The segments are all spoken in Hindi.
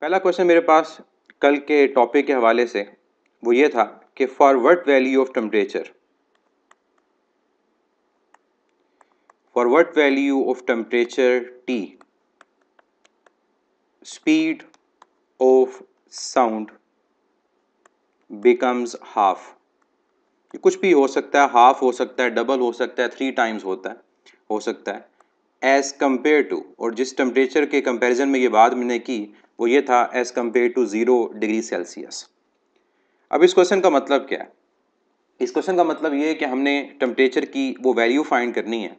पहला क्वेश्चन मेरे पास कल के टॉपिक के हवाले से वो ये था कि forward value of for forward value of temperature T speed of sound becomes half ये कुछ भी हो सकता है हाफ हो सकता है डबल हो सकता है थ्री टाइम्स होता है हो सकता है एज कम्पेयर टू और जिस टेम्परेचर के कंपैरिजन में ये बात मैंने की वो ये था as compare to zero degree Celsius अब इस क्वेश्चन का मतलब क्या है इस क्वेश्चन का मतलब ये है कि हमने टम्परेचर की वो वैल्यू फाइंड करनी है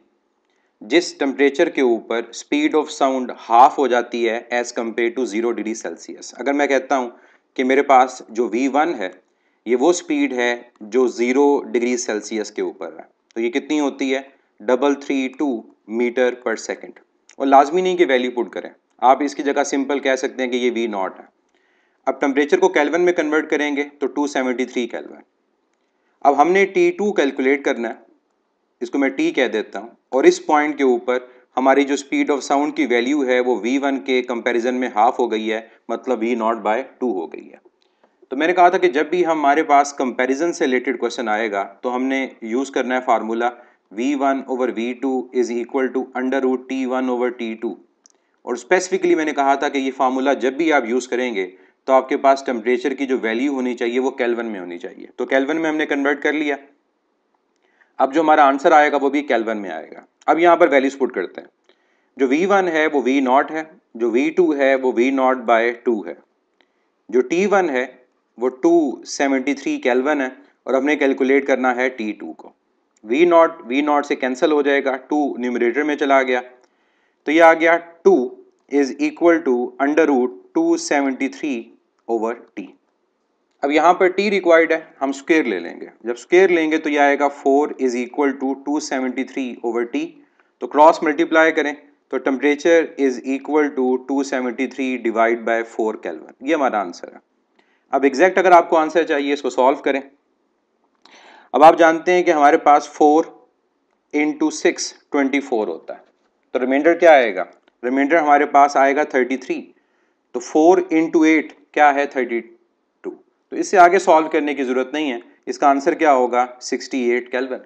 जिस टम्परेचर के ऊपर स्पीड ऑफ साउंड हाफ हो जाती है as compare to zero degree Celsius अगर मैं कहता हूँ कि मेरे पास जो वी वन है ये वो स्पीड है जो ज़ीरो डिग्री सेल्सियस के ऊपर है तो ये कितनी होती है double three two meter per second और लाजमी नहीं कि वैल्यू पुट करें आप इसकी जगह सिंपल कह सकते हैं कि ये वी नॉट है अब टेम्परेचर को कैलवन में कन्वर्ट करेंगे तो 273 सेवेंटी कैलवन अब हमने टी टू कैलकुलेट करना है इसको मैं टी कह देता हूँ और इस पॉइंट के ऊपर हमारी जो स्पीड ऑफ साउंड की वैल्यू है वो वी वन के कंपेरिजन में हाफ हो गई है मतलब वी नॉट बाय टू हो गई है तो मैंने कहा था कि जब भी हमारे पास कंपैरिजन से रिलेटेड क्वेश्चन आएगा तो हमने यूज़ करना है formula V one over V two is equal to under root T one over T two और स्पेसिफिकली मैंने कहा था कि ये फार्मूला जब भी आप यूज़ करेंगे तो आपके पास टेम्परेचर की जो वैल्यू होनी चाहिए वो कैलवन में होनी चाहिए तो कैलवन में हमने कन्वर्ट कर लिया अब जो हमारा आंसर आएगा वो भी कैलवन में आएगा अब यहाँ पर वैल्यूज पुट करते हैं जो वी वन है वो वी नॉट है जो वी टू है वो वी नॉट बाय टू है जो टी वन है वो टू सेवेंटी थ्री कैलवन है और हमने कैलकुलेट करना है टी टू को वी नॉट वी नॉट से कैंसिल हो जाएगा टू न्यूमरेटर में चला गया तो ये आ गया two is equal to under root two seventy three over T अब यहाँ पर टी रिक्वायर्ड है हम स्क्वेयर ले लेंगे जब स्क्वेयर लेंगे तो यह आएगा four is equal to two seventy three over T तो क्रॉस मल्टीप्लाई करें तो temperature is equal to two seventy three divide by four kelvin ये हमारा आंसर है अब एग्जैक्ट अगर आपको आंसर चाहिए इसको सॉल्व करें अब आप जानते हैं कि हमारे पास four into six twenty four होता है तो रिमाइंडर क्या आएगा रिमाइंडर हमारे पास आएगा थर्टी थ्री तो फोर इंटू एट क्या है थर्टी टू तो इससे आगे सॉल्व करने की ज़रूरत नहीं है इसका आंसर क्या होगा सिक्सटी एट कैलवन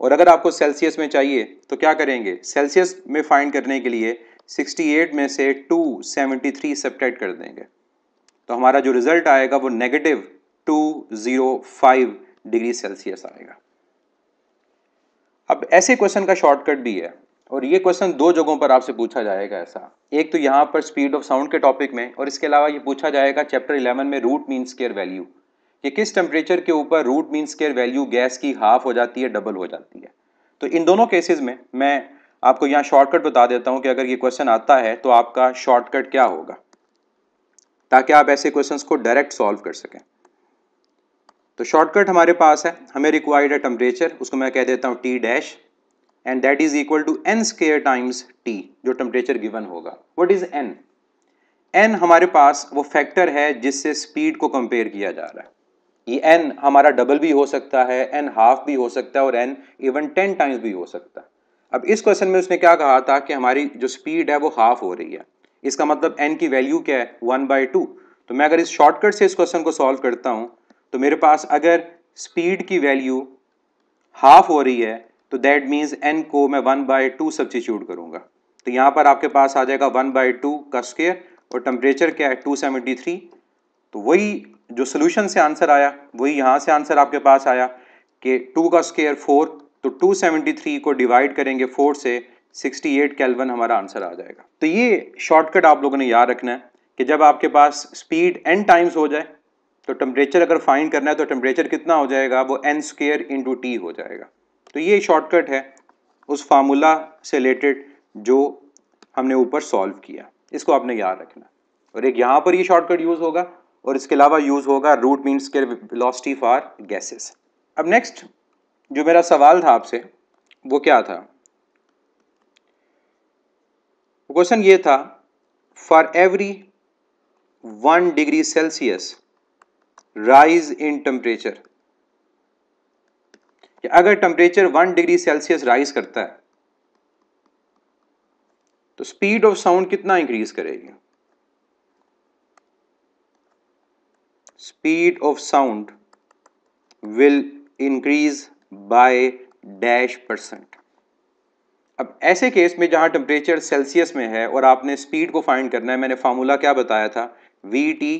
और अगर आपको सेल्सियस में चाहिए तो क्या करेंगे सेल्सियस में फाइंड करने के लिए 68 में से 273 सेपरेट कर देंगे तो हमारा जो रिज़ल्ट आएगा वो नेगेटिव 205 डिग्री सेल्सियस आएगा अब ऐसे क्वेश्चन का शॉर्टकट भी है और ये क्वेश्चन दो जगहों पर आपसे पूछा जाएगा ऐसा एक तो यहाँ पर स्पीड ऑफ साउंड के टॉपिक में और इसके अलावा ये पूछा जाएगा चैप्टर इलेवन में रूट मीन स्केयर वैल्यू कि किस टेम्परेचर के ऊपर root mean square value gas की हाफ हो जाती है डबल हो जाती है तो इन दोनों केसेज में मैं आपको यहाँ शॉर्टकट बता देता हूँ कि अगर ये क्वेश्चन आता है तो आपका शॉर्टकट क्या होगा ताकि आप ऐसे क्वेश्चंस को डायरेक्ट सॉल्व कर सकें तो शॉर्टकट हमारे पास है हमें रिक्वायर्ड है टेम्परेचर उसको मैं कह देता हूँ T dash and that is equal to n square times T जो टेम्परेचर गिवन होगा वट इज एन एन हमारे पास वो फैक्टर है जिससे स्पीड को कंपेयर किया जा रहा है ये एन हमारा डबल भी हो सकता है एन हाफ भी हो सकता है और एन इवन टेन टाइम्स भी हो सकता है अब इस क्वेश्चन में उसने क्या कहा था कि हमारी जो स्पीड है वो हाफ हो रही है इसका मतलब एन की वैल्यू क्या है वन बाय टू तो मैं अगर इस शॉर्टकट से इस क्वेश्चन को सॉल्व करता हूँ तो मेरे पास अगर स्पीड की वैल्यू हाफ हो रही है तो दैट मीन्स एन को मैं वन बाई टू सब्सिट्यूट करूँगा तो यहाँ पर आपके पास आ जाएगा वन बाई टू का स्केयर और टेम्परेचर क्या है टू सेवेंटी थ्री तो वही जो सोल्यूशन से आंसर आया वही यहाँ से आंसर आपके पास आया कि टू का स्केयर फोर तो टू सेवेंटी थ्री को डिवाइड करेंगे फोर से सिक्सटी एट कैलवन हमारा आंसर आ जाएगा तो ये शॉर्टकट आप लोगों ने याद रखना है कि जब आपके पास स्पीड एन टाइम्स हो जाए तो टेम्परेचर अगर फाइंड करना है तो टेम्परेचर कितना हो जाएगा वो एन स्केयर इंटू टी हो जाएगा तो ये शॉर्टकट है उस फार्मूला से रिलेटेड जो हमने ऊपर सॉल्व किया इसको आपने याद रखना और एक यहाँ पर ये शॉर्टकट यूज़ होगा और इसके अलावा यूज़ होगा root mean square velocity for gases अब नेक्स्ट जो मेरा सवाल था आपसे वो क्या था क्वेश्चन ये था for every one degree Celsius rise in temperature कि अगर temperature one degree Celsius rise करता है तो स्पीड ऑफ साउंड कितना इंक्रीज करेगी speed of sound will increase by dash percent अब ऐसे केस में जहां टेम्परेचर सेल्सियस में है और आपने स्पीड को फाइंड करना है मैंने फार्मूला क्या बताया था V T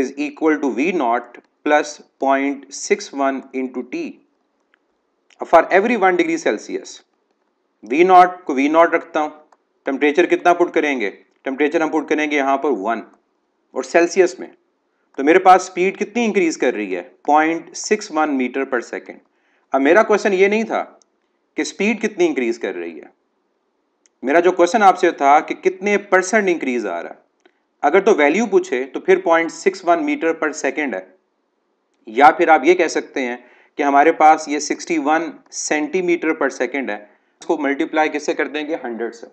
is equal to V naught plus point six one into T for every one degree Celsius V naught को वी नॉट रखता हूँ टेम्परेचर कितना पुट करेंगे टेम्परेचर हम पुट करेंगे यहाँ पर वन और सेल्सियस में तो मेरे पास स्पीड कितनी इंक्रीज़ कर रही है point six one meter per second अब मेरा क्वेश्चन ये नहीं था कि स्पीड कितनी इंक्रीज़ कर रही है मेरा जो क्वेश्चन आपसे था कि कितने परसेंट इंक्रीज़ आ रहा है अगर तो वैल्यू पूछे तो फिर point six one meter per second है या फिर आप ये कह सकते हैं कि हमारे पास ये 61 सेंटीमीटर पर सेकेंड है इसको मल्टीप्लाई किससे कर देंगे हंड्रेड से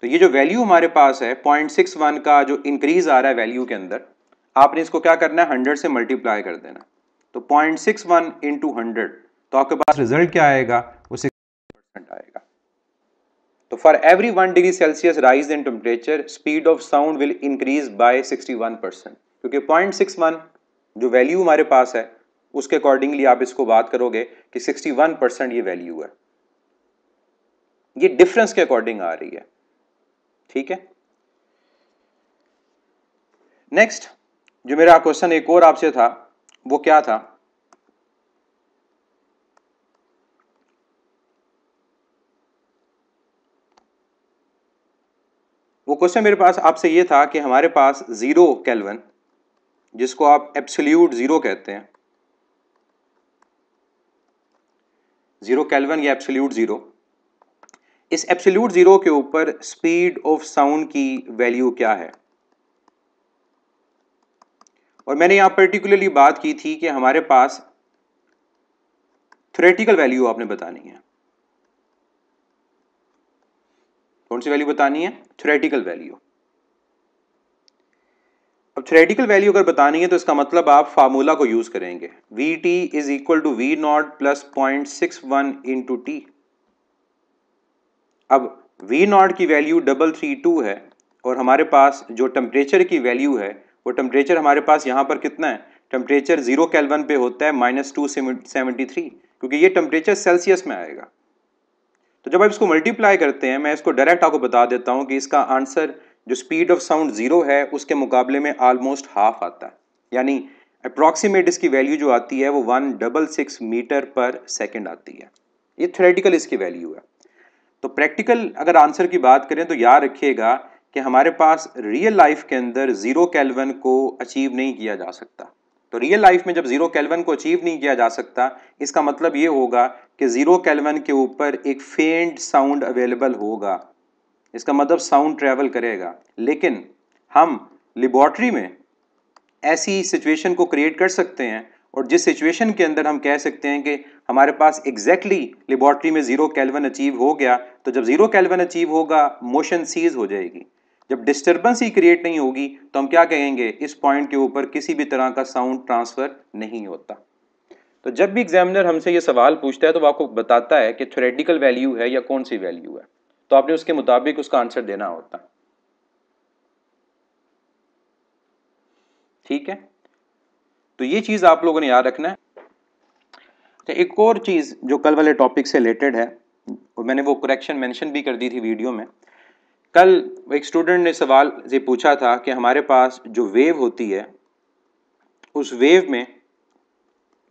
तो ये जो वैल्यू हमारे पास है पॉइंट सिक्स वन का जो इंक्रीज आ रहा है वैल्यू के अंदर आपने इसको क्या करना है हंड्रेड से मल्टीप्लाई कर देना तो point six one into hundred तो आपके पास रिजल्ट क्या आएगा वो सिक्स आएगा तो for every one degree Celsius rise in temperature speed of sound will increase by sixty one percent क्योंकि पॉइंट सिक्स वन जो वैल्यू हमारे पास है उसके अकॉर्डिंगली आप इसको बात करोगे कि 61 परसेंट ये वैल्यू है ये डिफरेंस के अकॉर्डिंग आ रही है ठीक है नेक्स्ट जो मेरा क्वेश्चन एक और आपसे था वो क्या था वो क्वेश्चन मेरे पास आपसे ये था कि हमारे पास ज़ीरो केल्विन जिसको आप एब्सोल्यूट ज़ीरो कहते हैं जीरो कैलवन या एप्सल्यूट जीरो इस एब्सोल्यूट जीरो के ऊपर स्पीड ऑफ साउंड की वैल्यू क्या है और मैंने यहां पर्टिकुलरली बात की थी कि हमारे पास थ्रेटिकल वैल्यू आपने बतानी है कौन सी वैल्यू बतानी है थ्रेटिकल वैल्यू अब थ्रेडिकल वैल्यू अगर बतानी है तो इसका मतलब आप फार्मूला को यूज करेंगे V T is equal to V naught plus point six one into T अब वी नॉट की वैल्यू डबल थ्री टू है और हमारे पास जो टेम्परेचर की वैल्यू है वो टेम्परेचर हमारे पास यहाँ पर कितना है टेम्परेचर जीरो कैलवन पे होता है माइनस टू सेवेंटी थ्री क्योंकि ये टेम्परेचर सेल्सियस में आएगा तो जब आप इसको मल्टीप्लाई करते हैं मैं इसको डायरेक्ट आपको बता देता हूँ कि इसका आंसर जो स्पीड ऑफ साउंड ज़ीरो है उसके मुकाबले में आलमोस्ट हाफ आता है यानी अप्रॉक्सीमेट इसकी वैल्यू जो आती है वो one double six meter per second आती है ये थ्रेटिकल इसकी वैल्यू है तो प्रैक्टिकल अगर आंसर की बात करें तो याद रखिएगा कि हमारे पास रियल लाइफ के अंदर ज़ीरो कैलवन को अचीव नहीं किया जा सकता तो रियल लाइफ में जब ज़ीरो कैलवन को अचीव नहीं किया जा सकता इसका मतलब ये होगा कि ज़ीरो कैलवन के ऊपर एक फेंट साउंड अवेलेबल होगा इसका मतलब साउंड ट्रैवल करेगा लेकिन हम लेबॉर्ट्री में ऐसी सिचुएशन को क्रिएट कर सकते हैं और जिस सिचुएशन के अंदर हम कह सकते हैं कि हमारे पास एग्जैक्टली exactly लेबॉर्ट्री में ज़ीरो कैलवन अचीव हो गया तो जब ज़ीरो कैलवन अचीव होगा मोशन सीज हो जाएगी जब डिस्टर्बेंस ही क्रिएट नहीं होगी तो हम क्या कहेंगे इस पॉइंट के ऊपर किसी भी तरह का साउंड ट्रांसफ़र नहीं होता तो जब भी एग्जामिनर हमसे ये सवाल पूछता है तो वो आपको बताता है कि थ्रेडिकल वैल्यू है या कौन सी वैल्यू है तो आपने उसके मुताबिक उसका आंसर देना होता है ठीक है तो ये चीज़ आप लोगों ने याद रखना है तो एक और चीज़ जो कल वाले टॉपिक से रिलेटेड है और मैंने वो करेक्शन मेंशन भी कर दी थी वीडियो में कल एक स्टूडेंट ने सवाल ये पूछा था कि हमारे पास जो वेव होती है उस वेव में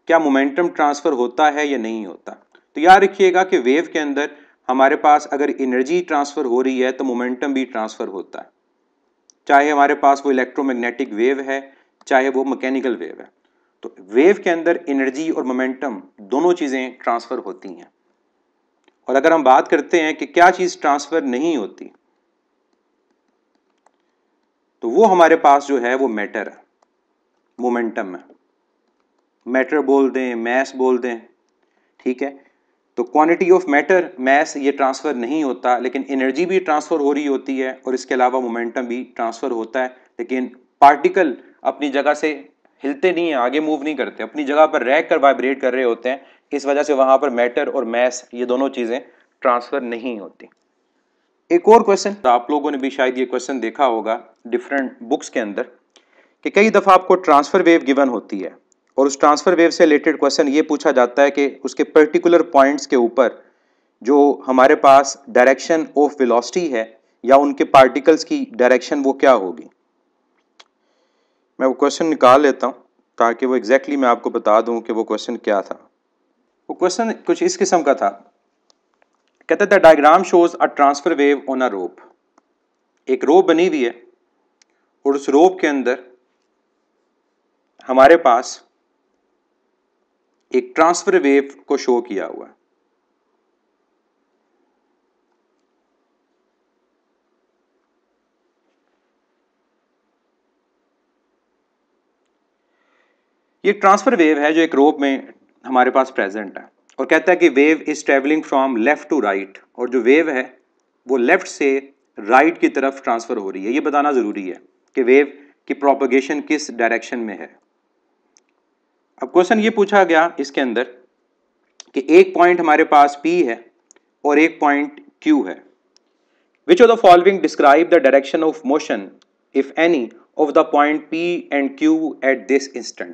क्या मोमेंटम ट्रांसफ़र होता है या नहीं होता तो याद रखिएगा कि वेव के अंदर हमारे पास अगर एनर्जी ट्रांसफ़र हो रही है तो मोमेंटम भी ट्रांसफ़र होता है चाहे हमारे पास वो इलेक्ट्रोमैग्नेटिक वेव है चाहे वो मैकेनिकल वेव है तो वेव के अंदर एनर्जी और मोमेंटम दोनों चीज़ें ट्रांसफ़र होती हैं और अगर हम बात करते हैं कि क्या चीज़ ट्रांसफ़र नहीं होती तो वो हमारे पास जो है वो मैटर है मोमेंटम है मैटर बोल दें मैस बोल दें ठीक है तो क्वांटिटी ऑफ मैटर मैस ये ट्रांसफ़र नहीं होता लेकिन एनर्जी भी ट्रांसफ़र हो रही होती है और इसके अलावा मोमेंटम भी ट्रांसफ़र होता है लेकिन पार्टिकल अपनी जगह से हिलते नहीं हैं आगे मूव नहीं करते अपनी जगह पर रह कर वाइब्रेट कर रहे होते हैं इस वजह से वहाँ पर मैटर और मैस ये दोनों चीज़ें ट्रांसफ़र नहीं होती एक और क्वेश्चन तो आप लोगों ने भी शायद ये क्वेश्चन देखा होगा डिफरेंट बुक्स के अंदर कि कई दफ़ा आपको ट्रांसफ़र वेव गिवन होती है और उस ट्रांसफ़र वेव से रिलेटेड क्वेश्चन ये पूछा जाता है कि उसके पर्टिकुलर पॉइंट्स के ऊपर जो हमारे पास डायरेक्शन ऑफ वेलोसिटी है या उनके पार्टिकल्स की डायरेक्शन वो क्या होगी मैं वो क्वेश्चन निकाल लेता हूँ ताकि वो एग्जैक्टली exactly मैं आपको बता दूँ कि वो क्वेश्चन क्या था वो क्वेश्चन कुछ इस किस्म का था कहते थे diagram shows a transfer wave on a rope एक रोप बनी हुई है और उस रोप के अंदर हमारे पास एक ट्रांसफर वेव को शो किया हुआ है ये ट्रांसफर वेव है जो एक रोप में हमारे पास प्रेजेंट है और कहता है कि wave is travelling from left to right और जो वेव है वो लेफ्ट से राइट right की तरफ ट्रांसफ़र हो रही है ये बताना ज़रूरी है कि वेव की प्रोपोगेशन किस डायरेक्शन में है अब क्वेश्चन ये पूछा गया इसके अंदर कि एक पॉइंट हमारे पास P है और एक पॉइंट Q है which of the following describe the direction of motion if any of the point P and Q at this instant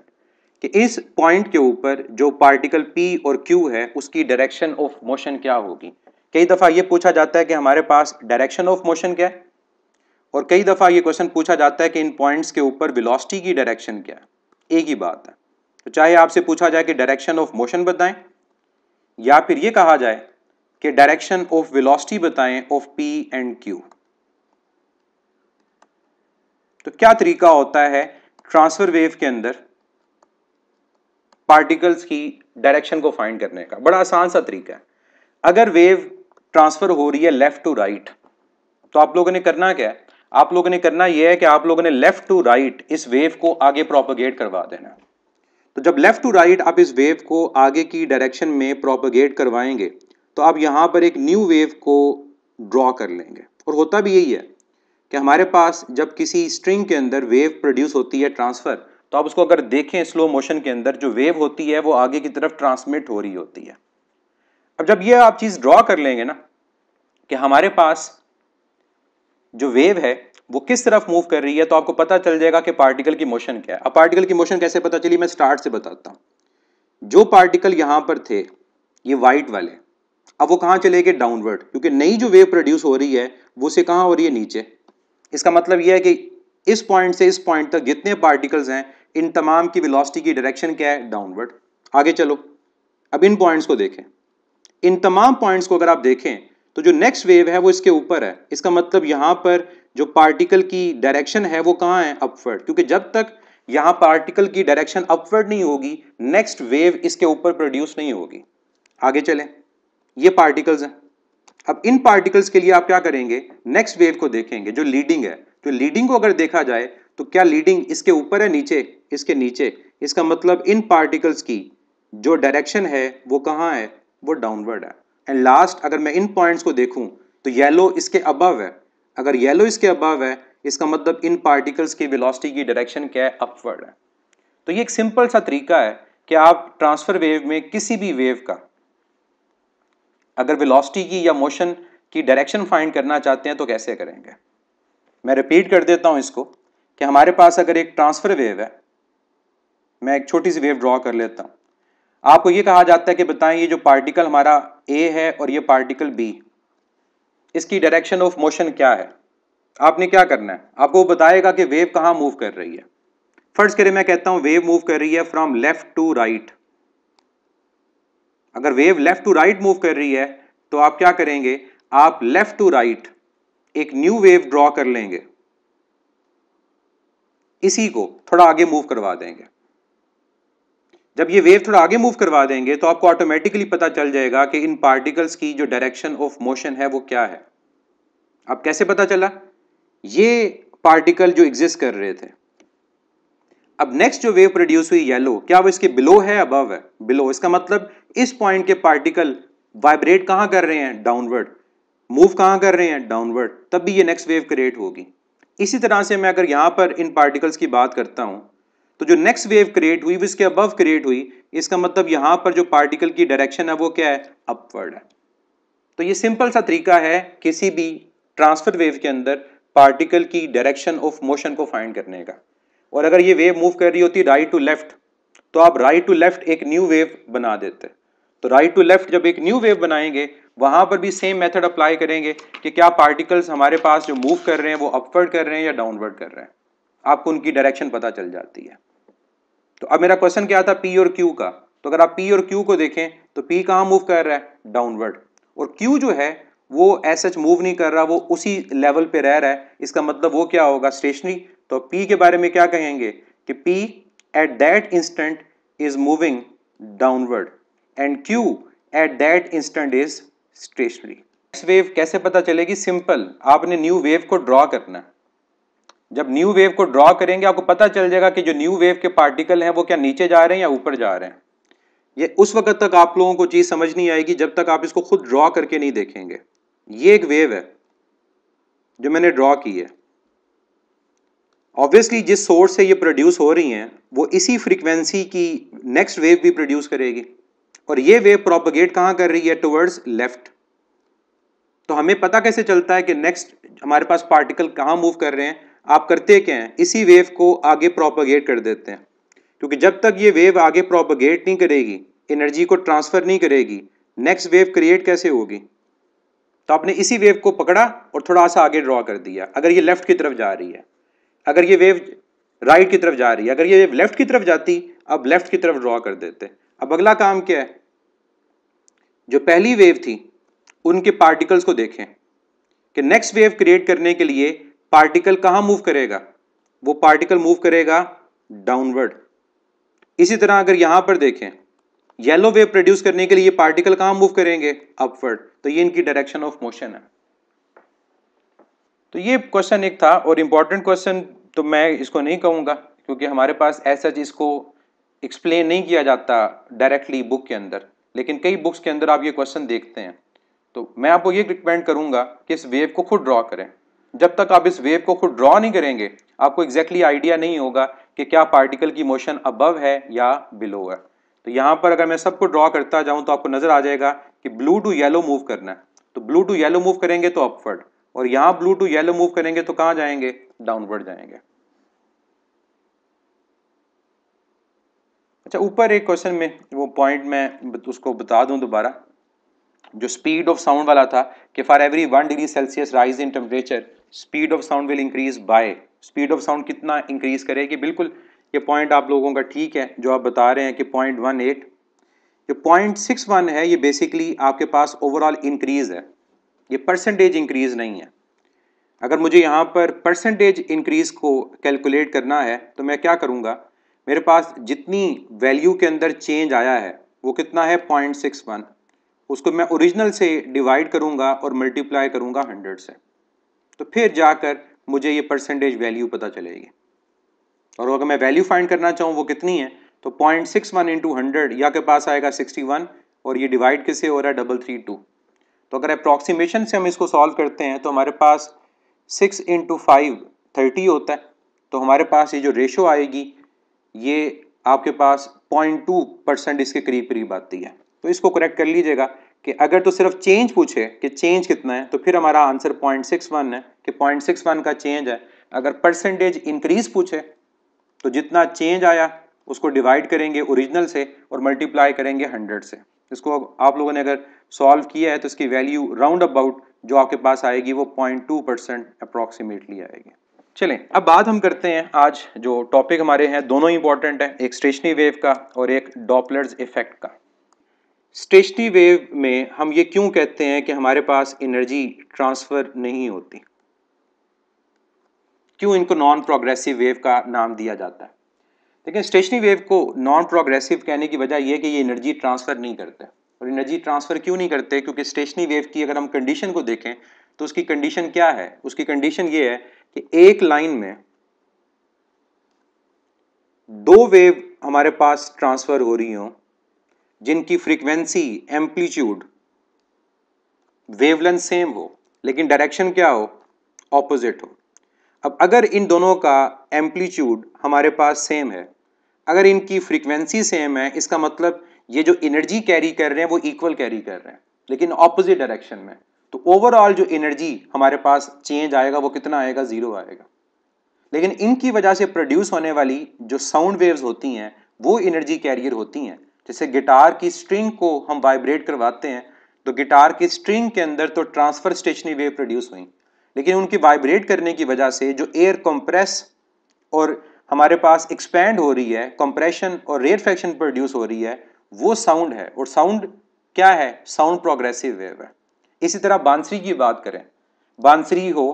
कि इस पॉइंट के ऊपर जो पार्टिकल P और Q है उसकी डायरेक्शन ऑफ मोशन क्या होगी कई दफ़ा ये पूछा जाता है कि हमारे पास डायरेक्शन ऑफ मोशन क्या है और कई दफ़ा ये क्वेश्चन पूछा जाता है कि इन पॉइंट्स के ऊपर वेलोसिटी की डायरेक्शन क्या है एक ही बात है तो चाहे आपसे पूछा जाए कि डायरेक्शन ऑफ मोशन बताएं या फिर ये कहा जाए कि डायरेक्शन ऑफ वेलोसिटी बताएं ऑफ पी एंड क्यू तो क्या तरीका होता है ट्रांसफर वेव के अंदर पार्टिकल्स की डायरेक्शन को फाइंड करने का बड़ा आसान सा तरीका है अगर वेव ट्रांसफर हो रही है लेफ्ट टू राइट तो आप लोगों ने करना क्या है आप लोगों ने करना यह है कि आप लोगों ने लेफ्ट टू राइट इस वेव को आगे प्रोपोगेट करवा देना तो जब लेफ़्ट टू राइट आप इस वेव को आगे की डायरेक्शन में प्रोपोगेट करवाएंगे तो आप यहाँ पर एक न्यू वेव को ड्रॉ कर लेंगे और होता भी यही है कि हमारे पास जब किसी स्ट्रिंग के अंदर वेव प्रोड्यूस होती है ट्रांसफ़र तो आप उसको अगर देखें स्लो मोशन के अंदर जो वेव होती है वो आगे की तरफ ट्रांसमिट हो रही होती है अब जब ये आप चीज़ ड्रॉ कर लेंगे ना कि हमारे पास जो वेव है वो किस तरफ मूव कर रही है तो आपको पता चल जाएगा कि पार्टिकल की मोशन क्या है अब पार्टिकल की मोशन कैसे पता चली मैं स्टार्ट से बताता हूं जो पार्टिकल यहां पर थे ये व्हाइट वाले अब वो कहां चले गए डाउनवर्ड क्योंकि नई जो वेव प्रोड्यूस हो रही है वो से कहां हो रही है नीचे इसका मतलब यह है कि इस पॉइंट से इस पॉइंट तक जितने पार्टिकल्स हैं इन तमाम की वेलोसिटी की डायरेक्शन क्या है डाउनवर्ड आगे चलो अब इन पॉइंट्स को देखें इन तमाम पॉइंट्स को अगर आप देखें तो जो नेक्स्ट वेव है वो इसके ऊपर है इसका मतलब यहां पर जो पार्टिकल की डायरेक्शन है वो कहाँ है अपवर्ड क्योंकि जब तक यहाँ पार्टिकल की डायरेक्शन अपवर्ड नहीं होगी नेक्स्ट वेव इसके ऊपर प्रोड्यूस नहीं होगी आगे चलें ये पार्टिकल्स हैं अब इन पार्टिकल्स के लिए आप क्या करेंगे नेक्स्ट वेव को देखेंगे जो लीडिंग है तो लीडिंग को अगर देखा जाए तो क्या लीडिंग इसके ऊपर है नीचे इसके नीचे इसका मतलब इन पार्टिकल्स की जो डायरेक्शन है वो कहाँ है वो डाउनवर्ड है एंड लास्ट अगर मैं इन पॉइंट्स को देखूं तो येलो इसके अबव है अगर येलो इसके अबव है इसका मतलब इन पार्टिकल्स की वेलोसिटी की डायरेक्शन क्या है अपवर्ड है तो ये एक सिंपल सा तरीका है कि आप ट्रांसफर वेव में किसी भी वेव का अगर वेलोसिटी की या मोशन की डायरेक्शन फाइंड करना चाहते हैं तो कैसे करेंगे मैं रिपीट कर देता हूं इसको कि हमारे पास अगर एक ट्रांसफर वेव है मैं एक छोटी सी वेव ड्रॉ कर लेता हूँ आपको ये कहा जाता है कि बताएं ये जो पार्टिकल हमारा ए है और ये पार्टिकल बी इसकी डायरेक्शन ऑफ मोशन क्या है आपने क्या करना है आपको बताएगा कि वेव कहाँ मूव कर रही है फर्स्ट करें मैं कहता हूँ वेव मूव कर रही है फ्रॉम लेफ्ट टू राइट अगर wave left to right move कर रही है तो आप क्या करेंगे आप लेफ्ट टू राइट एक न्यू वेव ड्रॉ कर लेंगे इसी को थोड़ा आगे मूव करवा देंगे जब ये वेव थोड़ा आगे मूव करवा देंगे तो आपको ऑटोमेटिकली पता चल जाएगा कि इन पार्टिकल्स की जो डायरेक्शन ऑफ मोशन है वो क्या है अब कैसे पता चला ये पार्टिकल जो एग्जिस्ट कर रहे थे अब नेक्स्ट जो वेव प्रोड्यूस हुई येलो क्या वो इसके बिलो है अबव है बिलो इसका मतलब इस पॉइंट के पार्टिकल वाइब्रेट कहां कर रहे हैं डाउनवर्ड मूव कहां कर रहे हैं डाउनवर्ड तब भी ये नेक्स्ट वेव क्रिएट होगी इसी तरह से मैं अगर यहां पर इन पार्टिकल्स की बात करता हूँ तो जो नेक्स्ट वेव क्रिएट हुई इसके अबव क्रिएट हुई इसका मतलब यहां पर जो पार्टिकल की डायरेक्शन है वो क्या है अपवर्ड है तो ये सिंपल सा तरीका है किसी भी ट्रांसफर वेव के अंदर पार्टिकल की डायरेक्शन ऑफ मोशन को फाइंड करने का और अगर ये वेव मूव कर रही होती राइट टू लेफ्ट तो आप राइट टू लेफ्ट एक न्यू वेव बना देते तो राइट टू लेफ्ट जब एक न्यू वेव बनाएंगे वहां पर भी सेम मेथड अप्लाई करेंगे कि क्या पार्टिकल्स हमारे पास जो मूव कर रहे हैं वो अपवर्ड कर रहे हैं या डाउनवर्ड कर रहे हैं आपको उनकी डायरेक्शन पता चल जाती है तो अब मेरा क्वेश्चन क्या था पी और क्यू का तो अगर आप पी और क्यू को देखें तो पी कहाँ मूव कर रहा है डाउनवर्ड और क्यू जो है वो एस एच मूव नहीं कर रहा वो उसी लेवल पे रह रहा है इसका मतलब वो क्या होगा स्टेशनरी तो पी के बारे में क्या कहेंगे कि P at that instant is moving downward and Q at that instant is stationary next wave कैसे पता चलेगी सिंपल आपने न्यू वेव को ड्रॉ करना जब न्यू वेव को ड्रॉ करेंगे आपको पता चल जाएगा कि जो न्यू वेव के पार्टिकल हैं वो क्या नीचे जा रहे हैं या ऊपर जा रहे हैं ये उस वक्त तक आप लोगों को चीज़ समझ नहीं आएगी जब तक आप इसको खुद ड्रॉ करके नहीं देखेंगे ये एक वेव है जो मैंने ड्रॉ की है ऑब्वियसली जिस सोर्स से ये प्रोड्यूस हो रही हैं वो इसी फ्रिक्वेंसी की नेक्स्ट वेव भी प्रोड्यूस करेगी और ये वेव प्रोपगेट कहाँ कर रही है टुवर्ड्स लेफ्ट तो हमें पता कैसे चलता है कि नेक्स्ट हमारे पास पार्टिकल कहाँ मूव कर रहे हैं आप करते क्या हैं इसी वेव को आगे प्रोपोगेट कर देते हैं क्योंकि जब तक ये वेव आगे प्रोपोगेट नहीं करेगी एनर्जी को ट्रांसफ़र नहीं करेगी नेक्स्ट वेव क्रिएट कैसे होगी तो आपने इसी वेव को पकड़ा और थोड़ा सा आगे ड्रॉ कर दिया अगर ये लेफ़्ट की तरफ जा रही है अगर ये वेव राइट की तरफ जा रही है अगर ये वेव लेफ़्ट की तरफ जाती अब लेफ़्ट की तरफ ड्रॉ कर देते अब अगला काम क्या है जो पहली वेव थी उनके पार्टिकल्स को देखें कि नेक्स्ट वेव क्रिएट करने के लिए पार्टिकल कहां मूव करेगा वो पार्टिकल मूव करेगा डाउनवर्ड इसी तरह अगर यहां पर देखें येलो वेव प्रोड्यूस करने के लिए पार्टिकल कहां मूव करेंगे अपवर्ड तो ये इनकी डायरेक्शन ऑफ मोशन है तो ये क्वेश्चन एक था और इम्पॉर्टेंट क्वेश्चन तो मैं इसको नहीं कहूंगा क्योंकि हमारे पास ऐसा चीज को एक्सप्लेन नहीं किया जाता डायरेक्टली बुक के अंदर लेकिन कई बुक्स के अंदर आप ये क्वेश्चन देखते हैं तो मैं आपको ये रिकमेंड करूंगा कि इस वेव को खुद ड्रॉ करें जब तक आप इस वेव को खुद ड्रॉ नहीं करेंगे आपको एग्जैक्टली exactly आइडिया नहीं होगा कि क्या पार्टिकल की मोशन अबव है या बिलो है तो यहाँ पर अगर मैं सबको ड्रॉ करता जाऊँ तो आपको नजर आ जाएगा कि ब्लू टू येलो मूव करना है तो ब्लू टू येलो मूव करेंगे तो अपवर्ड और यहाँ ब्लू टू येलो मूव करेंगे तो कहाँ जाएंगे डाउनवर्ड जाएंगे अच्छा ऊपर एक क्वेश्चन में वो पॉइंट मैं उसको बता दूं दोबारा जो स्पीड ऑफ साउंड वाला था कि for every one degree Celsius rise in temperature speed of sound will increase by speed of sound कितना इंक्रीज करेगी बिल्कुल ये पॉइंट आप लोगों का ठीक है जो आप बता रहे हैं कि पॉइंट वन एट जो पॉइंट सिक्स वन है ये बेसिकली आपके पास ओवरऑल इंक्रीज है ये परसेंटेज इंक्रीज नहीं है अगर मुझे यहाँ पर परसेंटेज इंक्रीज को कैलकुलेट करना है तो मैं क्या करूँगा मेरे पास जितनी वैल्यू के अंदर चेंज आया है वो कितना है पॉइंट सिक्स वन उसको मैं ओरिजिनल से डिवाइड करूँगा और मल्टीप्लाई करूँगा हंड्रेड से तो फिर जाकर मुझे ये परसेंटेज वैल्यू पता चलेगी और अगर मैं वैल्यू फाइंड करना चाहूँ वो कितनी है तो point six one into hundred या के पास आएगा सिक्सटी वन और ये डिवाइड किससे हो रहा है डबल थ्री टू तो अगर अप्रॉक्सीमेशन से हम इसको सॉल्व करते हैं तो हमारे पास सिक्स इंटू फाइव थर्टी होता है तो हमारे पास ये जो रेशो आएगी ये आपके पास पॉइंट टू परसेंट इसके करीब करीब आती है तो इसको करेक्ट कर लीजिएगा कि अगर तो सिर्फ चेंज पूछे कि चेंज कितना है तो फिर हमारा आंसर पॉइंट सिक्स वन है कि पॉइंट सिक्स वन का चेंज है अगर परसेंटेज इंक्रीज पूछे तो जितना चेंज आया उसको डिवाइड करेंगे ओरिजिनल से और मल्टीप्लाई करेंगे हंड्रेड से इसको आप लोगों ने अगर सॉल्व किया है तो इसकी वैल्यू राउंड अबाउट जो आपके पास आएगी वो पॉइंट टू परसेंट अप्रॉक्सीमेटली आएगी चलें अब बात हम करते हैं आज जो टॉपिक हमारे हैं दोनों इंपॉर्टेंट है एक स्टेशनरी वेव का और एक डॉपलर्स इफेक्ट का स्टेशनरी वेव में हम ये क्यों कहते हैं कि हमारे पास एनर्जी ट्रांसफ़र नहीं होती क्यों इनको नॉन प्रोग्रेसिव वेव का नाम दिया जाता है लेकिन स्टेशनरी वेव को नॉन प्रोग्रेसिव कहने की वजह यह कि ये एनर्जी ट्रांसफ़र नहीं करते और एनर्जी ट्रांसफ़र क्यों नहीं करते क्योंकि स्टेशनरी वेव की अगर हम कंडीशन को देखें तो उसकी कंडीशन क्या है उसकी कंडीशन ये है कि एक लाइन में दो वेव हमारे पास ट्रांसफ़र हो रही हों जिनकी फ्रीक्वेंसी एम्पलीट्यूड वेवलेंथ सेम हो लेकिन डायरेक्शन क्या हो ऑपोजिट हो अब अगर इन दोनों का एम्पलीट्यूड हमारे पास सेम है अगर इनकी फ्रीक्वेंसी सेम है इसका मतलब ये जो एनर्जी कैरी कर रहे हैं वो इक्वल कैरी कर रहे हैं लेकिन ऑपोजिट डायरेक्शन में तो ओवरऑल जो एनर्जी हमारे पास चेंज आएगा वो कितना आएगा ज़ीरो आएगा लेकिन इनकी वजह से प्रोड्यूस होने वाली जो साउंड वेव्स होती हैं वो एनर्जी कैरियर होती हैं जैसे गिटार की स्ट्रिंग को हम वाइब्रेट करवाते हैं तो गिटार की स्ट्रिंग के अंदर तो ट्रांसफर स्टेशनरी वेव प्रोड्यूस हुई लेकिन उनकी वाइब्रेट करने की वजह से जो एयर कंप्रेस और हमारे पास एक्सपेंड हो रही है कंप्रेशन और रेयर फ्रैक्शन प्रोड्यूस हो रही है वो साउंड है और साउंड क्या है साउंड प्रोग्रेसिव वेव है इसी तरह बांसुरी की बात करें बांसुरी हो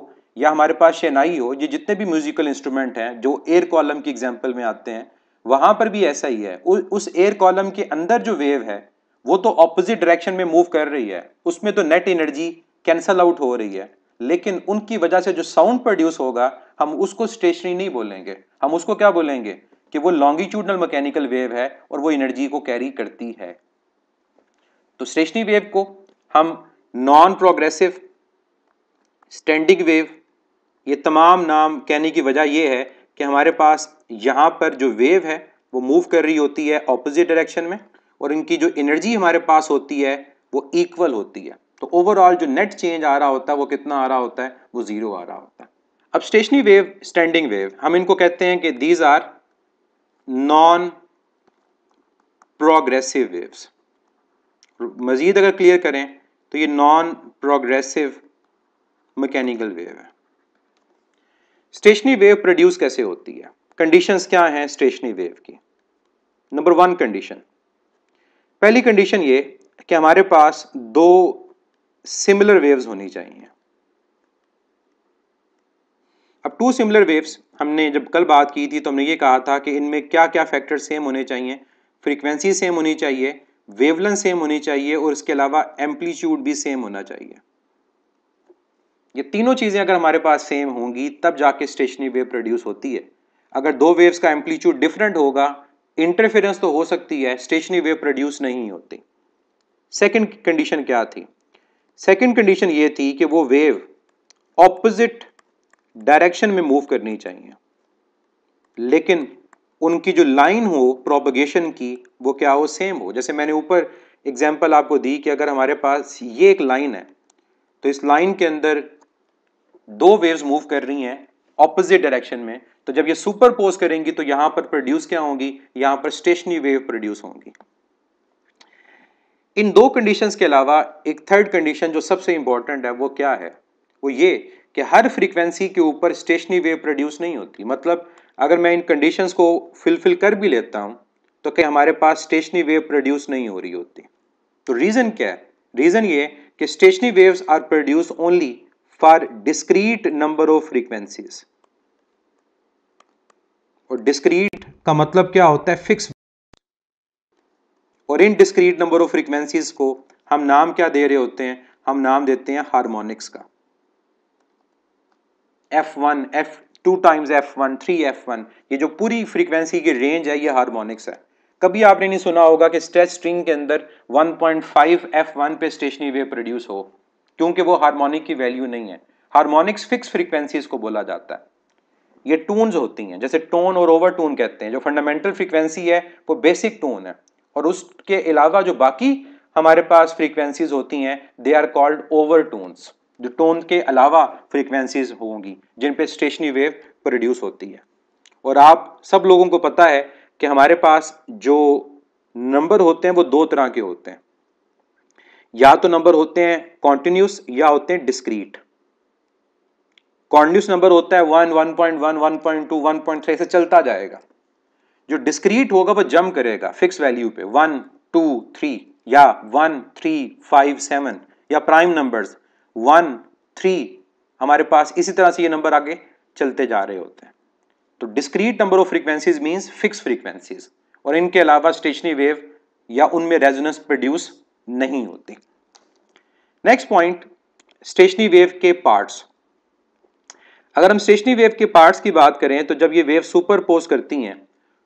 या हमारे पास शहनाई हो ये जितने भी म्यूजिकल इंस्ट्रूमेंट हैं जो एयर कॉलम की एग्जाम्पल में आते हैं वहां पर भी ऐसा ही है उ, उस एयर कॉलम के अंदर जो वेव है वो तो ऑपोजिट डायरेक्शन में मूव कर रही है उसमें तो नेट एनर्जी कैंसल आउट हो रही है लेकिन उनकी वजह से जो साउंड प्रोड्यूस होगा हम उसको स्टेशनरी नहीं बोलेंगे हम उसको क्या बोलेंगे कि वो लॉन्गिट्यूडनल मैकेनिकल वेव है और वो एनर्जी को कैरी करती है तो स्टेशनरी वेव को हम नॉन प्रोग्रेसिव स्टैंडिंग वेव ये तमाम नाम कहने की वजह यह है कि हमारे पास यहाँ पर जो वेव है वो मूव कर रही होती है ऑपोजिट डायरेक्शन में और इनकी जो एनर्जी हमारे पास होती है वो इक्वल होती है तो ओवरऑल जो नेट चेंज आ रहा होता है वो कितना आ रहा होता है वो ज़ीरो आ रहा होता है अब स्टेशनरी वेव स्टैंडिंग वेव हम इनको कहते हैं कि these are non progressive waves मज़ीद अगर क्लियर करें तो ये नॉन प्रोग्रेसिव मैकेनिकल वेव है स्टेशनरी वेव प्रोड्यूस कैसे होती है कंडीशंस क्या हैं स्टेशनरी वेव की नंबर वन कंडीशन पहली कंडीशन ये कि हमारे पास दो सिमिलर वेव्स होनी चाहिए अब टू सिमिलर वेव्स हमने जब कल बात की थी तो हमने ये कहा था कि इनमें क्या क्या फैक्टर सेम होने चाहिए फ्रीक्वेंसी सेम होनी चाहिए वेवलेंथ सेम होनी चाहिए और इसके अलावा एम्पलीट्यूड भी सेम होना चाहिए ये तीनों चीज़ें अगर हमारे पास सेम होंगी तब जाके स्टेशनरी वेव प्रोड्यूस होती है अगर दो वेव्स का एम्पलीट्यूड डिफरेंट होगा इंटरफेरेंस तो हो सकती है स्टेशनरी वेव प्रोड्यूस नहीं होती सेकंड कंडीशन क्या थी सेकंड कंडीशन ये थी कि वो वेव ऑपोजिट डायरेक्शन में मूव करनी चाहिए लेकिन उनकी जो लाइन हो प्रोपगेशन की वो क्या हो सेम हो जैसे मैंने ऊपर एग्जाम्पल आपको दी कि अगर हमारे पास ये एक लाइन है तो इस लाइन के अंदर दो वेव्स मूव कर रही हैं ऑपोजिट डायरेक्शन में तो जब ये सुपर पोज करेंगी तो यहां पर प्रोड्यूस क्या होंगी यहां पर स्टेशनरी वेव प्रोड्यूस होंगी इन दो कंडीशंस के अलावा एक थर्ड कंडीशन जो सबसे इंपॉर्टेंट है वो क्या है वो ये कि हर फ्रीक्वेंसी के ऊपर स्टेशनरी वेव प्रोड्यूस नहीं होती मतलब अगर मैं इन कंडीशंस को फुलफिल कर भी लेता हूं तो क्या हमारे पास स्टेशनरी वेव प्रोड्यूस नहीं हो रही होती तो रीज़न क्या है रीज़न ये कि stationary waves are produce only for discrete number of frequencies और डिस्क्रीट का मतलब क्या होता है फिक्स और इन डिस्क्रीट नंबर ऑफ फ्रीक्वेंसीज को हम नाम क्या दे रहे होते हैं हम नाम देते हैं हारमोनिक्स का F1, F two times F one three F one ये जो पूरी फ्रीक्वेंसी की रेंज है ये हारमोनिक्स है कभी आपने नहीं सुना होगा कि स्ट्रेच स्ट्रिंग के अंदर 1.5 F1 पे स्टेशनरी वेव प्रोड्यूस हो क्योंकि वो हारमोनिक की वैल्यू नहीं है हारमोनिक्स फिक्स फ्रीक्वेंसीज को बोला जाता है ये टून्स होती हैं जैसे टोन और ओवर टून कहते हैं जो फंडामेंटल फ्रीक्वेंसी है वो बेसिक टोन है और उसके अलावा जो बाकी हमारे पास फ्रीक्वेंसीज होती हैं they are called overtones जो टोन के अलावा फ्रीक्वेंसीज होंगी जिन पे स्टेशनरी वेव प्रोड्यूस होती है और आप सब लोगों को पता है कि हमारे पास जो नंबर होते हैं वो दो तरह के होते हैं या तो नंबर होते हैं कॉन्टिन्यूस या होते हैं डिस्क्रीट कॉन्टिन्यूस नंबर होता है one one point one one point two one point three से चलता जाएगा जो डिस्क्रीट होगा वो जम करेगा फिक्स वैल्यू पे वन टू थ्री या वन थ्री फाइव सेवन या प्राइम नंबर्स वन थ्री हमारे पास इसी तरह से ये नंबर आगे चलते जा रहे होते हैं तो discrete number of frequencies means fix frequencies और इनके अलावा स्टेशनरी वेव या उनमें रेजोनेंस प्रोड्यूस नहीं होती नेक्स्ट पॉइंट स्टेशनरी वेव के पार्ट्स अगर हम स्टेशनरी वेव के पार्ट्स की बात करें तो जब ये वेव सुपर पोज करती हैं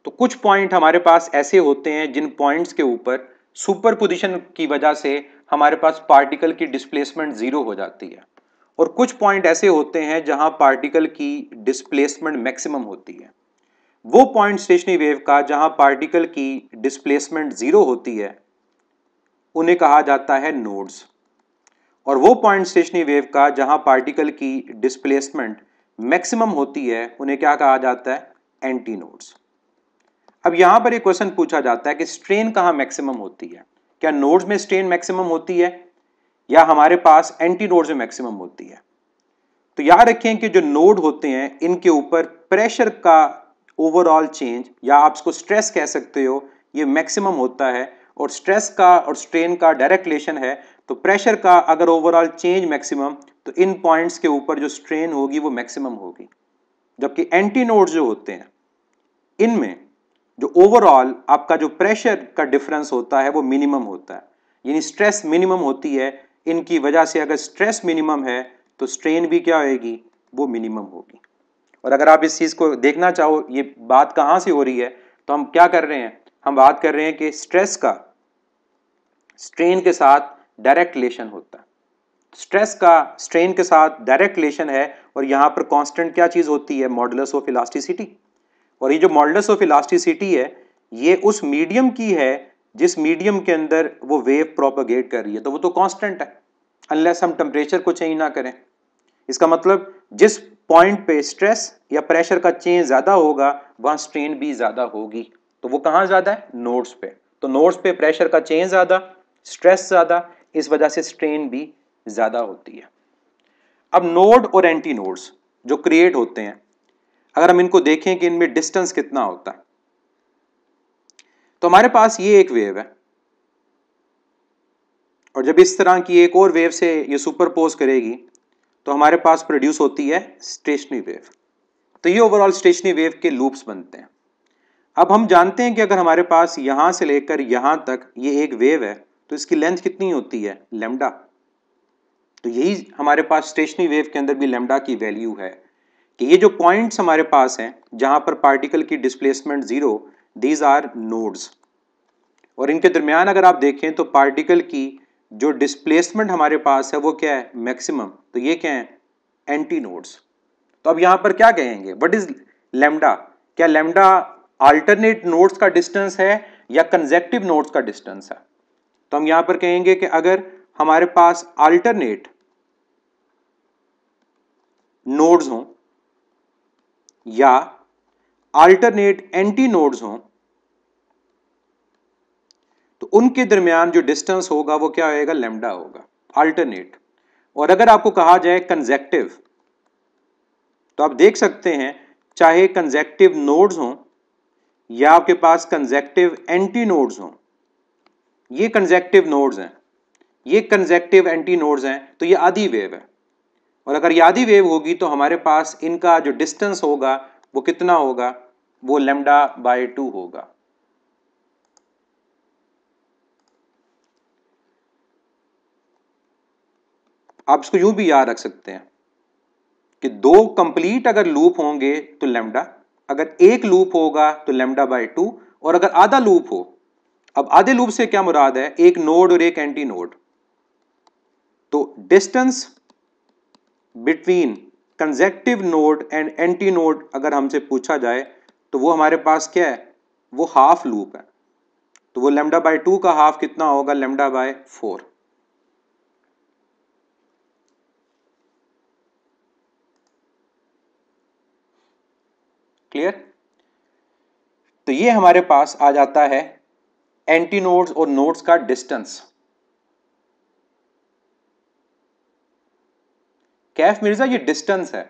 तो कुछ पॉइंट हमारे पास ऐसे होते हैं जिन पॉइंट्स के ऊपर सुपर पोजिशन की वजह से हमारे पास पार्टिकल की डिस्प्लेसमेंट ज़ीरो हो जाती है और कुछ पॉइंट ऐसे होते हैं जहां पार्टिकल की डिस्प्लेसमेंट मैक्सिमम होती है वो पॉइंट स्टेशनरी वेव का जहां पार्टिकल की डिस्प्लेसमेंट ज़ीरो होती है उन्हें कहा जाता है नोड्स और वो पॉइंट स्टेशनरी वेव का जहां पार्टिकल की डिस्प्लेसमेंट मैक्सिमम होती है उन्हें क्या कहा जाता है एंटी नोड्स अब यहां पर एक क्वेश्चन पूछा जाता है कि स्ट्रेन कहां मैक्सिमम होती है क्या नोड्स में स्ट्रेन मैक्सिमम होती है या हमारे पास एंटी नोड्स में मैक्सिमम होती है तो याद रखें कि जो नोड होते हैं इनके ऊपर प्रेशर का ओवरऑल चेंज या आप इसको स्ट्रेस कह सकते हो ये मैक्सिमम होता है और स्ट्रेस का और स्ट्रेन का डायरेक्ट रिलेशन है तो प्रेशर का अगर ओवरऑल चेंज मैक्सिमम तो इन पॉइंट्स के ऊपर जो स्ट्रेन होगी वो मैक्सिमम होगी जबकि एंटी नोड जो होते हैं इनमें जो ओवरऑल आपका जो प्रेशर का डिफरेंस होता है वो मिनिमम होता है यानी स्ट्रेस मिनिमम होती है इनकी वजह से अगर स्ट्रेस मिनिमम है तो स्ट्रेन भी क्या होगी वो मिनिमम होगी और अगर आप इस चीज़ को देखना चाहो ये बात कहाँ से हो रही है तो हम क्या कर रहे हैं हम बात कर रहे हैं कि स्ट्रेस का स्ट्रेन के साथ डायरेक्ट रिलेशन होता है स्ट्रेस का स्ट्रेन के साथ डायरेक्ट रिलेशन है और यहाँ पर कांस्टेंट क्या चीज़ होती है मॉडलस ऑफ इलास्टिसिटी और ये जो मॉडलस ऑफ इलास्टिसिटी है ये उस मीडियम की है जिस मीडियम के अंदर वो वेव प्रोपोगेट कर रही है तो वो तो कॉन्स्टेंट है अनलेस हम टेम्परेचर को चेंज ना करें इसका मतलब जिस पॉइंट पे स्ट्रेस या प्रेशर का चेंज ज़्यादा होगा वहाँ स्ट्रेन भी ज़्यादा होगी तो वो कहाँ ज़्यादा है नोड्स पे तो नोड्स पे प्रेशर का चेंज ज़्यादा स्ट्रेस ज़्यादा इस वजह से स्ट्रेन भी ज़्यादा होती है अब नोड और एंटी नोड्स जो क्रिएट होते हैं अगर हम इनको देखें कि इनमें डिस्टेंस कितना होता है तो हमारे पास ये एक वेव है और जब इस तरह की एक और वेव से ये सुपरपोज करेगी तो हमारे पास प्रोड्यूस होती है स्टेशनरी वेव तो ये ओवरऑल स्टेशनरी वेव के लूप्स बनते हैं अब हम जानते हैं कि अगर हमारे पास यहां से लेकर यहां तक ये एक वेव है तो इसकी लेंथ कितनी होती है लेमडा तो यही हमारे पास स्टेशनरी वेव के अंदर भी लेमडा की वैल्यू है कि ये जो पॉइंट्स हमारे पास हैं जहां पर पार्टिकल की displacement zero these are nodes और इनके दरमियान अगर आप देखें तो पार्टिकल की जो डिस्प्लेसमेंट हमारे पास है वो क्या है मैक्सिमम तो ये क्या है एंटी नोड्स तो अब यहाँ पर क्या कहेंगे वट इज़ लेमडा क्या लेमडा अल्टरनेट नोड्स का डिस्टेंस है या कंजेक्टिव नोड्स का डिस्टेंस है तो हम यहां पर कहेंगे कि अगर हमारे पास अल्टरनेट नोड्स हों या अल्टरनेट एंटी नोड्स हों तो उनके दरमियान जो डिस्टेंस होगा वो क्या होगा लेमडा होगा अल्टरनेट और अगर आपको कहा जाए कंजेक्टिव तो आप देख सकते हैं चाहे कंजेक्टिव नोड्स हों या आपके पास कंजेक्टिव एंटी नोड्स हों ये कंजेक्टिव नोड्स हैं ये कंजेक्टिव एंटी नोड्स हैं तो ये आधी वेव है और अगर ये आधी वेव होगी तो हमारे पास इनका जो डिस्टेंस होगा वो कितना होगा वो लेमडा बाय टू होगा आप इसको यूं भी याद रख सकते हैं कि दो कंप्लीट अगर लूप होंगे तो लेमडा अगर एक लूप होगा तो लेमडा बाई टू और अगर आधा लूप हो अब आधे लूप से क्या मुराद है एक नोड और एक एंटी नोड तो distance between consecutive node and anti node अगर हमसे पूछा जाए तो वो हमारे पास क्या है वो हाफ लूप है तो वो लेमडा बाय टू का हाफ कितना होगा लेमडा बाय फोर क्लियर तो ये हमारे पास आ जाता है एंटी नोड्स और नोड्स का डिस्टेंस कैफ मिर्जा ये डिस्टेंस है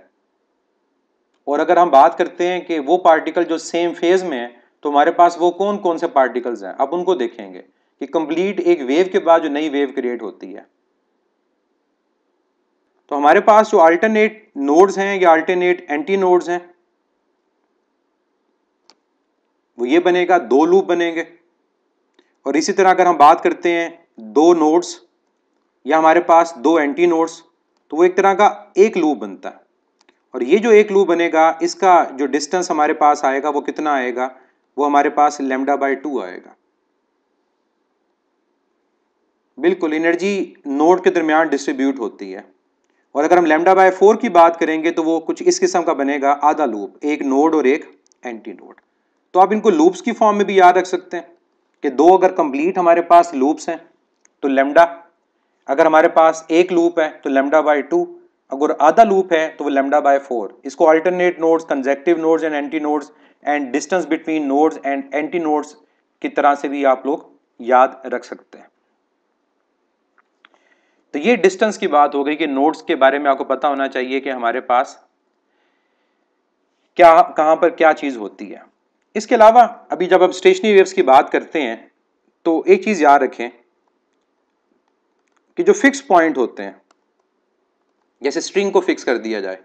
और अगर हम बात करते हैं कि वो पार्टिकल जो सेम फेज में है तो हमारे पास वो कौन कौन से पार्टिकल्स हैं अब उनको देखेंगे कि कंप्लीट एक वेव के बाद जो नई वेव क्रिएट होती है तो हमारे पास जो अल्टरनेट नोड्स हैं या अल्टरनेट एंटी नोड्स हैं वो ये बनेगा दो लूप बनेंगे और इसी तरह अगर हम बात करते हैं दो नोड्स या हमारे पास दो एंटी नोड्स तो वो एक तरह का एक लूप बनता है और ये जो एक लूप बनेगा इसका जो डिस्टेंस हमारे पास आएगा वो कितना आएगा वो हमारे पास लेमडा बाई टू आएगा बिल्कुल एनर्जी नोड के दरमियान डिस्ट्रीब्यूट होती है और अगर हम लेमडा बाय फोर की बात करेंगे तो वो कुछ इस किस्म का बनेगा आधा लूप एक नोड और एक एंटी नोड तो आप इनको लूप्स की फॉर्म में भी याद रख सकते हैं कि दो अगर कंप्लीट हमारे पास लूप्स हैं तो लेमडा अगर हमारे पास एक लूप है तो लेमडा बाय टू अगर आधा लूप है तो वो लेमडा बाय फोर इसको alternate nodes consecutive nodes and anti nodes and distance between nodes and anti nodes की तरह से भी आप लोग याद रख सकते हैं तो ये डिस्टेंस की बात हो गई कि नोड्स के बारे में आपको पता होना चाहिए कि हमारे पास क्या कहाँ पर क्या चीज़ होती है इसके अलावा अभी जब हम स्टेशनरी वेव्स की बात करते हैं तो एक चीज़ याद रखें कि जो फिक्स पॉइंट होते हैं जैसे स्ट्रिंग को फिक्स कर दिया जाए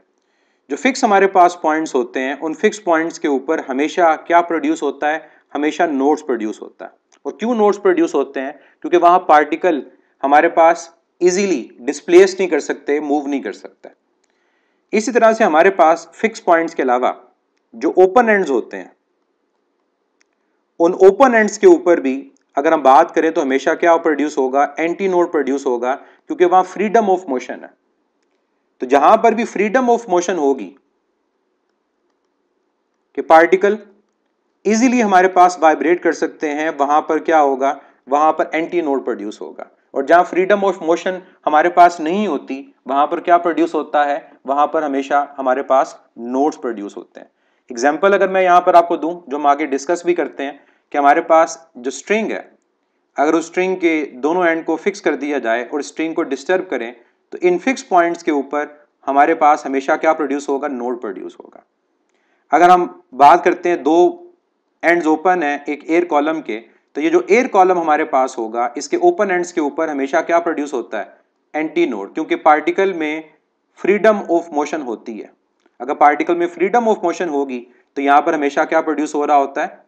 जो फिक्स हमारे पास पॉइंट्स होते हैं उन फिक्स पॉइंट्स के ऊपर हमेशा क्या प्रोड्यूस होता है हमेशा नोट्स प्रोड्यूस होता है और क्यों नोट्स प्रोड्यूस होते हैं क्योंकि वहां पार्टिकल हमारे पास इजीली डिस्प्लेस नहीं कर सकते मूव नहीं कर सकता इसी तरह से हमारे पास फिक्स पॉइंट्स के अलावा जो ओपन एंड्स होते हैं उन ओपन एंड्स के ऊपर भी अगर हम बात करें तो हमेशा क्या प्रोड्यूस होगा एंटी नोड प्रोड्यूस होगा क्योंकि वहां फ्रीडम ऑफ मोशन है तो जहां पर भी फ्रीडम ऑफ मोशन होगी कि पार्टिकल इजीली हमारे पास वाइब्रेट कर सकते हैं वहां पर क्या होगा वहां पर एंटी नोड प्रोड्यूस होगा और जहां फ्रीडम ऑफ मोशन हमारे पास नहीं होती वहां पर क्या प्रोड्यूस होता है वहां पर हमेशा हमारे पास नोड्स प्रोड्यूस होते हैं एग्जाम्पल अगर मैं यहाँ पर आपको दूँ जो हम आगे डिस्कस भी करते हैं कि हमारे पास जो स्ट्रिंग है अगर उस स्ट्रिंग के दोनों एंड को फिक्स कर दिया जाए और स्ट्रिंग को डिस्टर्ब करें तो इन फिक्स पॉइंट्स के ऊपर हमारे पास हमेशा क्या प्रोड्यूस होगा नोड प्रोड्यूस होगा अगर हम बात करते हैं दो एंड्स ओपन हैं एक एयर कॉलम के तो ये जो एयर कॉलम हमारे पास होगा इसके ओपन एंड्स के ऊपर हमेशा क्या प्रोड्यूस होता है एंटी नोड क्योंकि पार्टिकल में फ्रीडम ऑफ मोशन होती है अगर पार्टिकल में फ्रीडम ऑफ मोशन होगी तो यहां पर हमेशा क्या प्रोड्यूस हो रहा होता है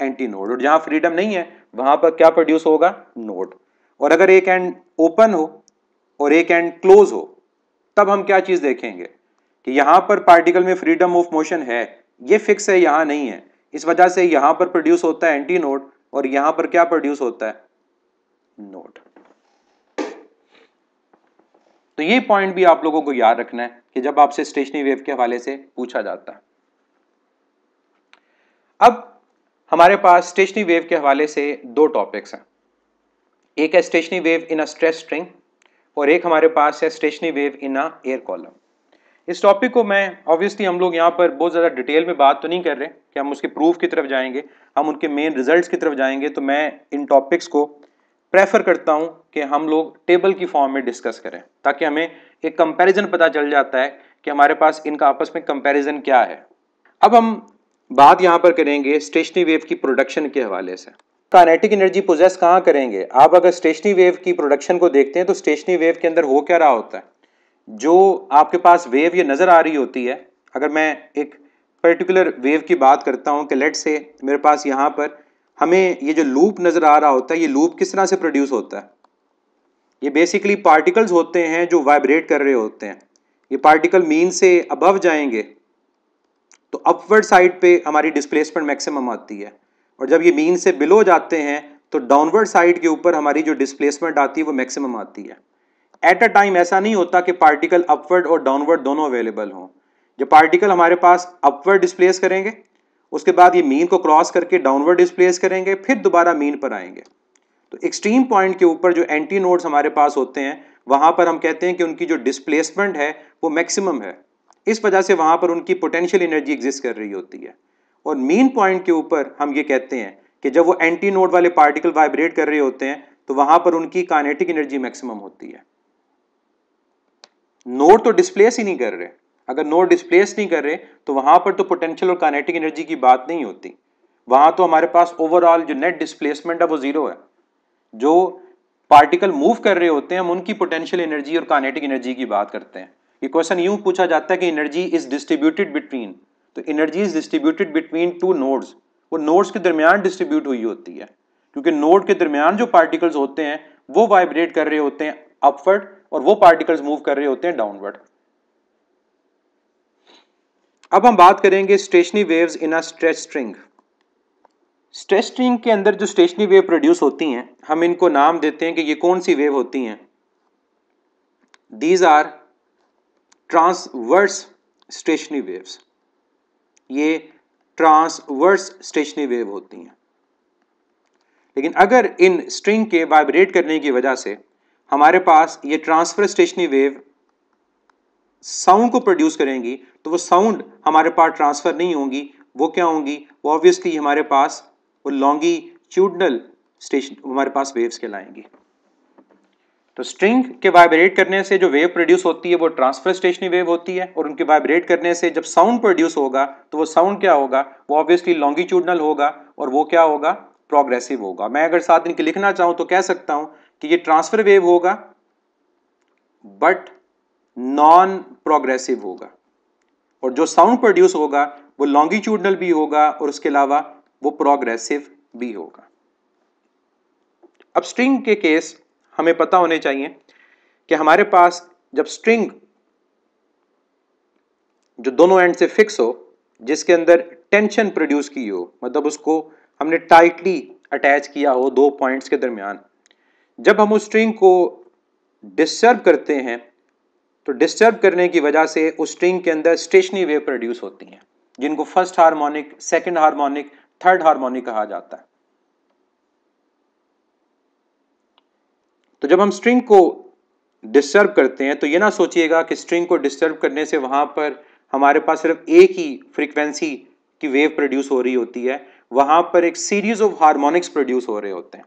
एंटी नोड और जहां फ्रीडम नहीं है वहां पर क्या प्रोड्यूस होगा नोड और अगर एक एंड ओपन हो और एक एंड क्लोज हो तब हम क्या चीज़ देखेंगे कि यहां पर पार्टिकल में फ्रीडम ऑफ मोशन है ये फिक्स है यहां नहीं है इस वजह से यहां पर प्रोड्यूस होता है एंटी नोड और यहां पर क्या प्रोड्यूस होता है नोड तो ये पॉइंट भी आप लोगों को याद रखना है कि जब आपसे स्टेशनरी वेव के हवाले से पूछा जाता अब हमारे पास स्टेशनरी वेव के हवाले से दो टॉपिक्स हैं एक है stationary wave in a stress string और एक हमारे पास है stationary wave in a air column इस टॉपिक को मैं ऑब्वियसली हम लोग यहाँ पर बहुत ज़्यादा डिटेल में बात तो नहीं कर रहे कि हम उसके प्रूफ की तरफ जाएंगे हम उनके मेन रिजल्ट्स की तरफ जाएंगे तो मैं इन टॉपिक्स को प्रेफर करता हूँ कि हम लोग टेबल की फॉर्म में डिस्कस करें ताकि हमें एक कंपैरिजन पता चल जाता है कि हमारे पास इनका आपस में कंपैरिजन क्या है अब हम बात यहां पर करेंगे स्टेशनरी वेव की प्रोडक्शन के हवाले से कानेटिक एनर्जी प्रोजेस कहाँ करेंगे आप अगर स्टेशनरी वेव की प्रोडक्शन को देखते हैं तो स्टेशनरी वेव के अंदर हो क्या रहा होता है जो आपके पास वेव ये नज़र आ रही होती है अगर मैं एक पर्टिकुलर वेव की बात करता हूँ कि लेट से मेरे पास यहाँ पर हमें ये जो लूप नज़र आ रहा होता है ये लूप किस तरह से प्रोड्यूस होता है ये बेसिकली पार्टिकल्स होते हैं जो वाइब्रेट कर रहे होते हैं ये पार्टिकल मीन से अबव जाएंगे तो अपवर्ड साइड पे हमारी डिस्प्लेसमेंट मैक्सिमम आती है और जब ये मीन से बिलो जाते हैं तो डाउनवर्ड साइड के ऊपर हमारी जो डिस्प्लेसमेंट आती है वो मैक्सिमम आती है एट अ टाइम ऐसा नहीं होता कि पार्टिकल अपवर्ड और डाउनवर्ड दोनों अवेलेबल हों जो पार्टिकल हमारे पास अपवर्ड डिस्प्लेस करेंगे उसके बाद ये मीन को क्रॉस करके डाउनवर्ड डिस्प्लेस करेंगे फिर दोबारा मीन पर आएंगे तो एक्सट्रीम पॉइंट के ऊपर जो एंटी नोड्स हमारे पास होते हैं वहां पर हम कहते हैं कि उनकी जो डिस्प्लेसमेंट है वो मैक्सिमम है इस वजह से वहां पर उनकी पोटेंशियल एनर्जी एग्जिस्ट कर रही होती है और मेन पॉइंट के ऊपर हम ये कहते हैं कि जब वो एंटी नोड वाले पार्टिकल वाइब्रेट कर रहे होते हैं तो वहां पर उनकी कानेटिक एनर्जी मैक्सिमम होती है नोड तो डिस्प्लेस ही नहीं कर रहे अगर नोड डिस्प्लेस नहीं कर रहे तो वहां पर तो पोटेंशियल और कानेटिक एनर्जी की बात नहीं होती वहां तो हमारे पास ओवरऑल जो नेट डिस्प्लेसमेंट है वो ज़ीरो है जो पार्टिकल मूव कर रहे होते हैं हम उनकी पोटेंशियल एनर्जी और कानेटिक एनर्जी की बात करते हैं ये क्वेश्चन यूं पूछा जाता है कि एनर्जी इज डिस्ट्रीब्यूटेड बिटवीन तो energy is distributed between two nodes वो नोड्स के दरमियान डिस्ट्रीब्यूट हुई होती है क्योंकि नोड के दरमियान जो पार्टिकल्स होते हैं वो वाइब्रेट कर रहे होते हैं अपवर्ड और वो पार्टिकल्स मूव कर रहे होते हैं डाउनवर्ड अब हम बात करेंगे stationary waves in a stretch string stress string के अंदर जो स्टेशनरी वेव प्रोड्यूस होती हैं हम इनको नाम देते हैं कि ये कौन सी वेव होती हैं these are transverse stationary waves ये ट्रांसवर्स स्टेशनरी वेव होती हैं लेकिन अगर इन स्ट्रिंग के वाइब्रेट करने की वजह से हमारे पास ये ट्रांसफर स्टेशनरी वेव साउंड को प्रोड्यूस करेंगी तो वो साउंड हमारे पास ट्रांसफ़र नहीं होंगी वो क्या होंगी वो ऑब्वियसली हमारे पास वो लॉन्गीट्यूडनल स्टेशन हमारे पास वेव्स कहलाएंगी तो स्ट्रिंग के वाइब्रेट करने से जो वेव प्रोड्यूस होती है वो ट्रांसफर स्टेशनी वेव होती है और उनके वाइब्रेट करने से जब साउंड प्रोड्यूस होगा तो वो साउंड क्या होगा वो ऑब्वियसली लॉन्गिट्यूडनल होगा और वो क्या होगा प्रोग्रेसिव होगा मैं अगर सात दिन के लिखना चाहूं तो कह सकता हूं कि ये ट्रांसफर वेव होगा बट नॉन प्रोग्रेसिव होगा और जो साउंड प्रोड्यूस होगा वो लॉन्गिट्यूडनल भी होगा और उसके अलावा वो प्रोग्रेसिव भी होगा अब स्ट्रिंग के केस हमें पता होने चाहिए कि हमारे पास जब स्ट्रिंग जो दोनों एंड से फिक्स हो जिसके अंदर टेंशन प्रोड्यूस की हो मतलब उसको हमने टाइटली अटैच किया हो दो पॉइंट्स के दरमियान जब हम उस स्ट्रिंग को डिस्टर्ब करते हैं तो डिस्टर्ब करने की वजह से उस स्ट्रिंग के अंदर स्टेशनरी वेव प्रोड्यूस होती हैं जिनको first harmonic second harmonic third harmonic कहा जाता है तो जब हम स्ट्रिंग को डिस्टर्ब करते हैं तो ये ना सोचिएगा कि स्ट्रिंग को डिस्टर्ब करने से वहां पर हमारे पास सिर्फ एक ही फ्रीक्वेंसी की वेव प्रोड्यूस हो रही होती है वहां पर एक सीरीज ऑफ हार्मोनिक्स प्रोड्यूस हो रहे होते हैं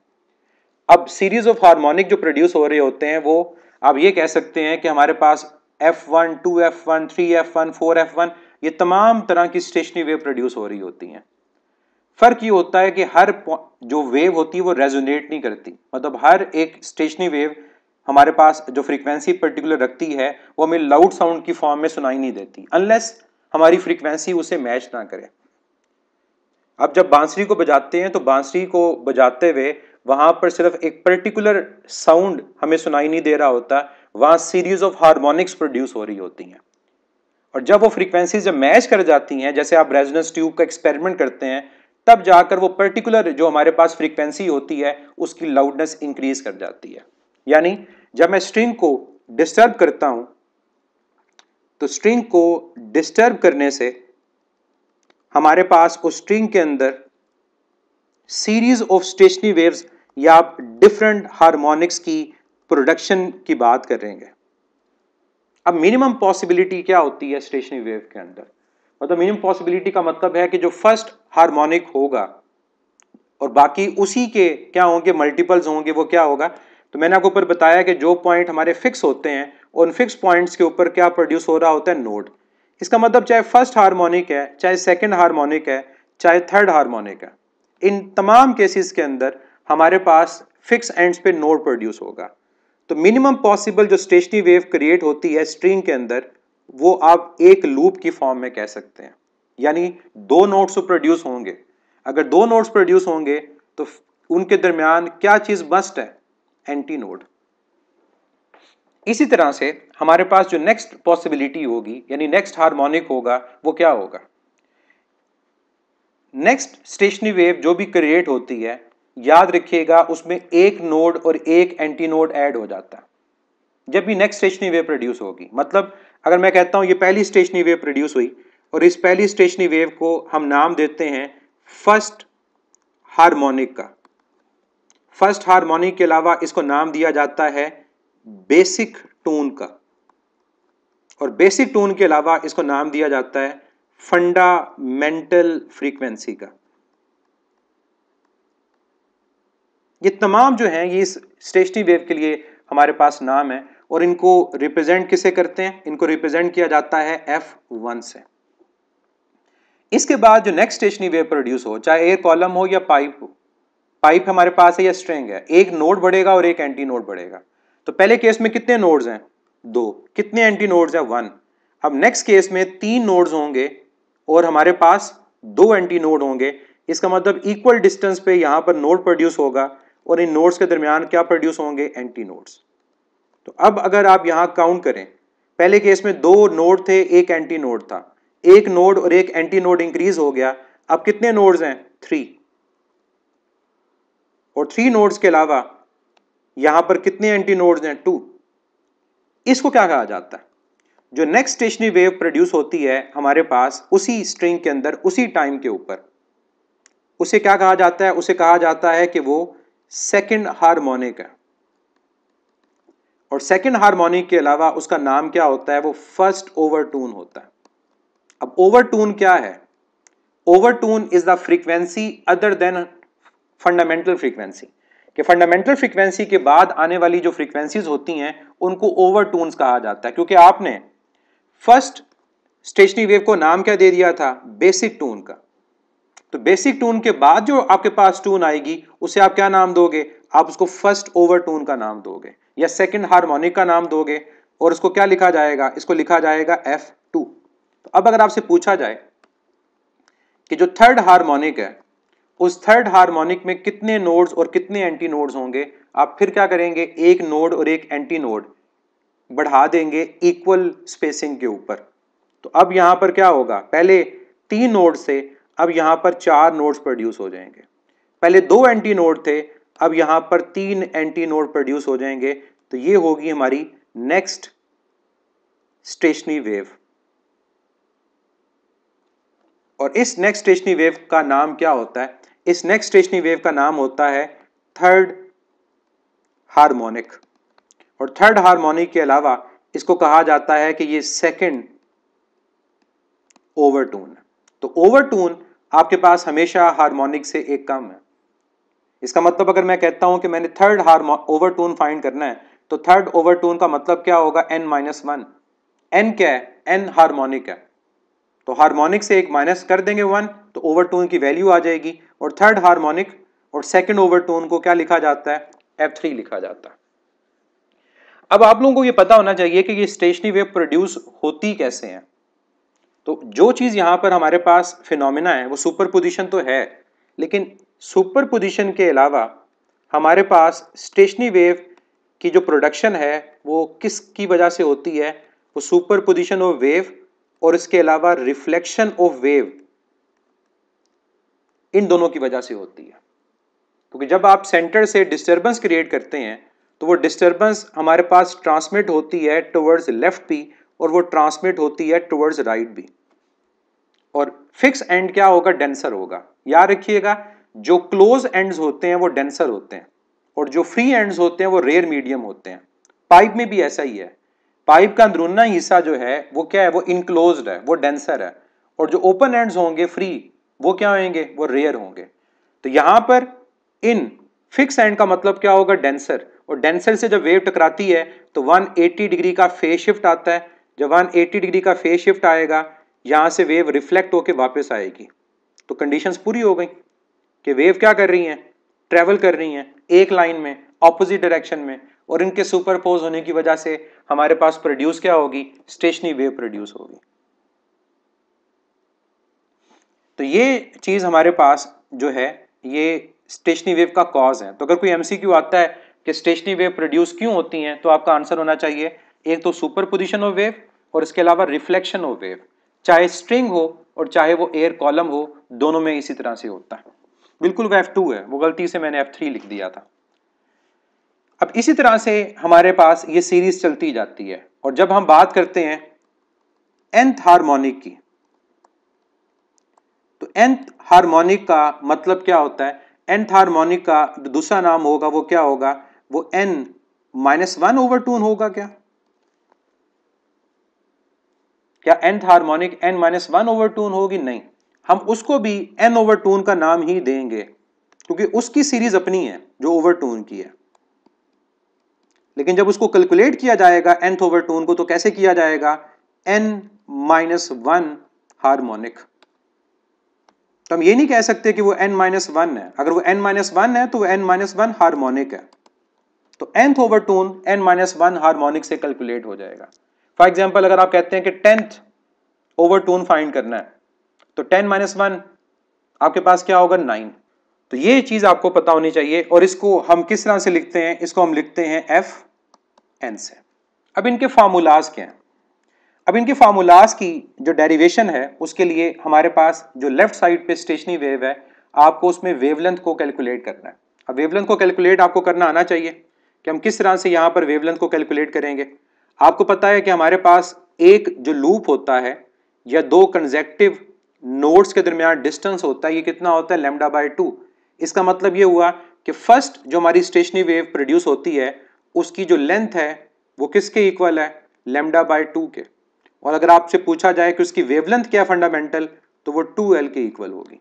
अब सीरीज ऑफ हार्मोनिक जो प्रोड्यूस हो रहे होते हैं वो आप ये कह सकते हैं कि हमारे पास F F F one one two three one four F one ये तमाम तरह की स्टेशनरी वेव प्रोड्यूस हो रही होती हैं फर्क ये होता है कि हर जो वेव होती है वो रेजोनेट नहीं करती मतलब हर एक स्टेशनरी वेव हमारे पास जो फ्रीक्वेंसी पर्टिकुलर रखती है वो हमें लाउड साउंड की फॉर्म में सुनाई नहीं देती अनलेस हमारी फ्रीक्वेंसी उसे मैच ना करे अब जब बांसुरी को बजाते हैं तो बांसुरी को बजाते हुए वहां पर सिर्फ एक पर्टिकुलर साउंड हमें सुनाई नहीं दे रहा होता वहाँ सीरीज ऑफ हारमोनिक्स प्रोड्यूस हो रही होती हैं और जब वो फ्रीक्वेंसी जब मैच कर जाती हैं जैसे आप रेजोनेंस ट्यूब का एक्सपेरिमेंट करते हैं तब जाकर वो पर्टिकुलर जो हमारे पास फ्रीक्वेंसी होती है उसकी लाउडनेस इंक्रीज कर जाती है यानी जब मैं स्ट्रिंग को डिस्टर्ब करता हूं तो स्ट्रिंग को डिस्टर्ब करने से हमारे पास उस स्ट्रिंग के अंदर सीरीज ऑफ स्टेशनरी वेव्स या आप डिफरेंट हारमोनिक्स की प्रोडक्शन की बात करेंगे अब मिनिमम पॉसिबिलिटी क्या होती है स्टेशनरी वेव के अंदर मतलब मिनिमम पॉसिबिलिटी का मतलब है कि जो फर्स्ट हार्मोनिक होगा और बाकी उसी के क्या होंगे मल्टीपल्स होंगे वो क्या होगा तो मैंने आपको ऊपर बताया कि जो पॉइंट हमारे फिक्स होते हैं उन फिक्स पॉइंट्स के ऊपर क्या प्रोड्यूस हो रहा होता है नोड इसका मतलब चाहे फर्स्ट हारमोनिक है चाहे सेकेंड हारमोनिक है चाहे थर्ड हारमोनिक है इन तमाम केसेस के अंदर हमारे पास फिक्स एंड्स पे नोड प्रोड्यूस होगा तो मिनिमम पॉसिबल जो स्टेशनरी वेव क्रिएट होती है स्ट्रिंग के अंदर वो आप एक लूप की फॉर्म में कह सकते हैं यानी दो नोट्स प्रोड्यूस होंगे अगर दो नोट्स प्रोड्यूस होंगे तो उनके दरमियान क्या चीज मस्ट है एंटी नोड इसी तरह से हमारे पास जो नेक्स्ट पॉसिबिलिटी होगी यानी नेक्स्ट हार्मोनिक होगा वो क्या होगा नेक्स्ट स्टेशनरी वेव जो भी क्रिएट होती है याद रखिएगा उसमें एक नोड और एक एंटी नोड ऐड हो जाता है जब भी नेक्स्ट स्टेशनरी वेव प्रोड्यूस होगी मतलब अगर मैं कहता हूँ ये पहली स्टेशनरी वेव प्रोड्यूस हुई और इस पहली स्टेशनरी वेव को हम नाम देते हैं फर्स्ट हारमोनिक का फर्स्ट हारमोनिक के अलावा इसको नाम दिया जाता है बेसिक टून का और बेसिक टून के अलावा इसको नाम दिया जाता है फंडामेंटल फ्रीक्वेंसी का ये तमाम जो हैं ये इस स्टेशनरी वेव के लिए हमारे पास नाम है और इनको रिप्रेजेंट किसे करते हैं इनको रिप्रेजेंट किया जाता है एफ वन से इसके बाद जो नेक्स्ट स्टेशनरी वेव प्रोड्यूस हो चाहे एयर कॉलम हो या पाइप हो पाइप हमारे पास है या स्ट्रेंग है एक नोड बढ़ेगा और एक एंटी नोड बढ़ेगा तो पहले केस में कितने नोड्स हैं दो कितने एंटी नोड्स हैं वन अब नेक्स्ट केस में तीन नोड्स होंगे और हमारे पास दो एंटी नोड होंगे इसका मतलब इक्वल डिस्टेंस पे यहां पर नोड प्रोड्यूस होगा और इन नोड्स के दरमियान क्या प्रोड्यूस होंगे एंटी नोड्स तो अब अगर आप यहां काउंट करें पहले केस में दो नोड थे एक एंटी नोड था एक नोड और एक एंटी नोड इंक्रीज हो गया अब कितने नोड्स हैं थ्री और थ्री नोड्स के अलावा यहां पर कितने एंटी नोड्स हैं टू इसको क्या कहा जाता है जो नेक्स्ट स्टेशनरी वेव प्रोड्यूस होती है हमारे पास उसी स्ट्रिंग के अंदर उसी टाइम के ऊपर उसे क्या कहा जाता है उसे कहा जाता है कि वो सेकंड हार्मोनिक है और सेकंड हारमोनिक के अलावा उसका नाम क्या होता है वो फर्स्ट ओवर टून होता है अब ओवर टून क्या है overtone is the frequency other than fundamental frequency कि फंडामेंटल फ्रीक्वेंसी के बाद आने वाली जो फ्रीक्वेंसीज होती हैं उनको ओवर कहा जाता है क्योंकि आपने फर्स्ट स्टेशनरी वेव को नाम क्या दे दिया था बेसिक टून का तो बेसिक टून के बाद जो आपके पास टून आएगी उसे आप क्या नाम दोगे आप उसको फर्स्ट ओवर टून का नाम दोगे या सेकेंड हारमोनिक का नाम दोगे और इसको क्या लिखा जाएगा इसको लिखा जाएगा एफ टू तो अब अगर आपसे पूछा जाए कि जो थर्ड हारमोनिक है उस थर्ड हारमोनिक में कितने नोड्स और कितने एंटी नोड्स होंगे आप फिर क्या करेंगे एक नोड और एक एंटी नोड बढ़ा देंगे इक्वल स्पेसिंग के ऊपर तो अब यहां पर क्या होगा पहले तीन नोड से अब यहां पर चार नोड्स प्रोड्यूस हो जाएंगे पहले दो एंटी नोड थे अब यहां पर तीन एंटी नोड प्रोड्यूस हो जाएंगे तो ये होगी हमारी नेक्स्ट स्टेशनी वेव और इस नेक्स्ट स्टेशनी वेव का नाम क्या होता है इस नेक्स्ट स्टेशनी वेव का नाम होता है थर्ड हार्मोनिक और थर्ड हार्मोनिक के अलावा इसको कहा जाता है कि ये सेकंड ओवरटून तो ओवरटून आपके पास हमेशा हार्मोनिक से एक कम है इसका मतलब अगर मैं कहता हूं कि मैंने थर्ड हार्मो ओवरटून फाइंड करना है तो थर्ड ओवर टोन का मतलब क्या होगा एन माइनस वन एन क्या है एन हारमोनिक है तो हारमोनिक से एक माइनस कर देंगे वन तो ओवर टोन की वैल्यू आ जाएगी और थर्ड हारमोनिक और सेकेंड ओवर टोन को क्या लिखा जाता है एफ थ्री लिखा जाता है अब आप लोगों को ये पता होना चाहिए कि ये स्टेशनरी वेव प्रोड्यूस होती कैसे है तो जो चीज़ यहां पर हमारे पास फिनोमिना है वो सुपर पोजिशन तो है लेकिन सुपर पोजिशन के अलावा हमारे पास स्टेशनरी वेव कि जो प्रोडक्शन है वो किस की वजह से होती है वो सुपर पोजिशन ऑफ वेव और इसके अलावा रिफ्लेक्शन ऑफ वेव इन दोनों की वजह से होती है क्योंकि जब आप सेंटर से डिस्टर्बेंस क्रिएट करते हैं तो वो डिस्टर्बेंस हमारे पास ट्रांसमिट होती है टुवर्ड्स लेफ्ट भी और वो ट्रांसमिट होती है टुवर्ड्स राइट right भी और फिक्स एंड क्या होगा डेंसर होगा याद रखिएगा जो क्लोज एंड्स होते हैं वो डेंसर होते हैं और जो फ्री एंड्स होते हैं वो रेयर मीडियम होते हैं पाइप में भी ऐसा ही है पाइप का अंदरूना हिस्सा जो है वो क्या है वो इनक्लोज है वो डेंसर है और जो ओपन एंड्स होंगे फ्री वो क्या होंगे वो रेयर होंगे तो यहां पर इन फिक्स एंड का मतलब क्या होगा डेंसर और डेंसर से जब वेव टकराती है तो 180 डिग्री का फेस शिफ्ट आता है जब 180 डिग्री का फेस शिफ्ट आएगा यहां से वेव रिफ्लेक्ट होकर वापस आएगी तो कंडीशंस पूरी हो गई कि वेव क्या कर रही हैं ट्रेवल कर रही हैं एक लाइन में ऑपोजिट डायरेक्शन में और इनके सुपरपोज होने की वजह से हमारे पास प्रोड्यूस क्या होगी स्टेशनरी वेव प्रोड्यूस होगी तो ये चीज़ हमारे पास जो है ये स्टेशनरी वेव का कॉज है तो अगर कोई एमसीक्यू आता है कि स्टेशनरी वेव प्रोड्यूस क्यों होती हैं तो आपका आंसर होना चाहिए एक तो सुपर पोजिशन ऑफ वेव और इसके अलावा रिफ्लेक्शन ऑफ वेव चाहे स्ट्रिंग हो और चाहे वो एयर कॉलम हो दोनों में इसी तरह से होता है बिल्कुल वो एफ टू है वो गलती से मैंने एफ थ्री लिख दिया था अब इसी तरह से हमारे पास ये सीरीज चलती जाती है और जब हम बात करते हैं एंथ हार्मोनिक की तो एंथ हार्मोनिक का मतलब क्या होता है एंथ हार्मोनिक का दूसरा नाम होगा वो क्या होगा वो N minus one over two होगा क्या क्या nth harmonic N minus one over two होगी नहीं हम उसको भी एन ओवर टून का नाम ही देंगे क्योंकि उसकी सीरीज अपनी है जो ओवर टून की है लेकिन जब उसको कैलकुलेट किया जाएगा एंथ ओवर टून को तो कैसे किया जाएगा एन माइनस वन हारमोनिक तो हम ये नहीं कह सकते कि वो एन माइनस वन है अगर वो एन माइनस वन है तो वो एन माइनस वन हारमोनिक है तो nth overtone N minus one harmonic से कैलकुलेट हो जाएगा फॉर एग्जाम्पल अगर आप कहते हैं कि टेंथ ओवर टून फाइंड करना है तो टेन माइनस वन आपके पास क्या होगा नाइन तो ये चीज आपको पता होनी चाहिए और इसको हम किस तरह से लिखते हैं इसको हम लिखते हैं एफ एन से अब इनके फार्मूलाज क्या हैं अब इनके फार्मूलाज की जो डेरिवेशन है उसके लिए हमारे पास जो लेफ्ट साइड पे स्टेशनरी वेव है आपको उसमें वेवलेंथ को कैलकुलेट करना है अब वेवलेंथ को कैलकुलेट आपको करना आना चाहिए कि हम किस तरह से यहाँ पर वेवलेंथ को कैलकुलेट करेंगे आपको पता है कि हमारे पास एक जो लूप होता है या दो कंजेक्टिव नोड्स के दरमियान डिस्टेंस होता है ये कितना होता है लेमडा बाय टू इसका मतलब ये हुआ कि फर्स्ट जो हमारी स्टेशनरी वेव प्रोड्यूस होती है उसकी जो लेंथ है वो किसके इक्वल है लेमडा बाय टू के और अगर आपसे पूछा जाए कि उसकी वेवलेंथ क्या फंडामेंटल तो वो टू एल के इक्वल होगी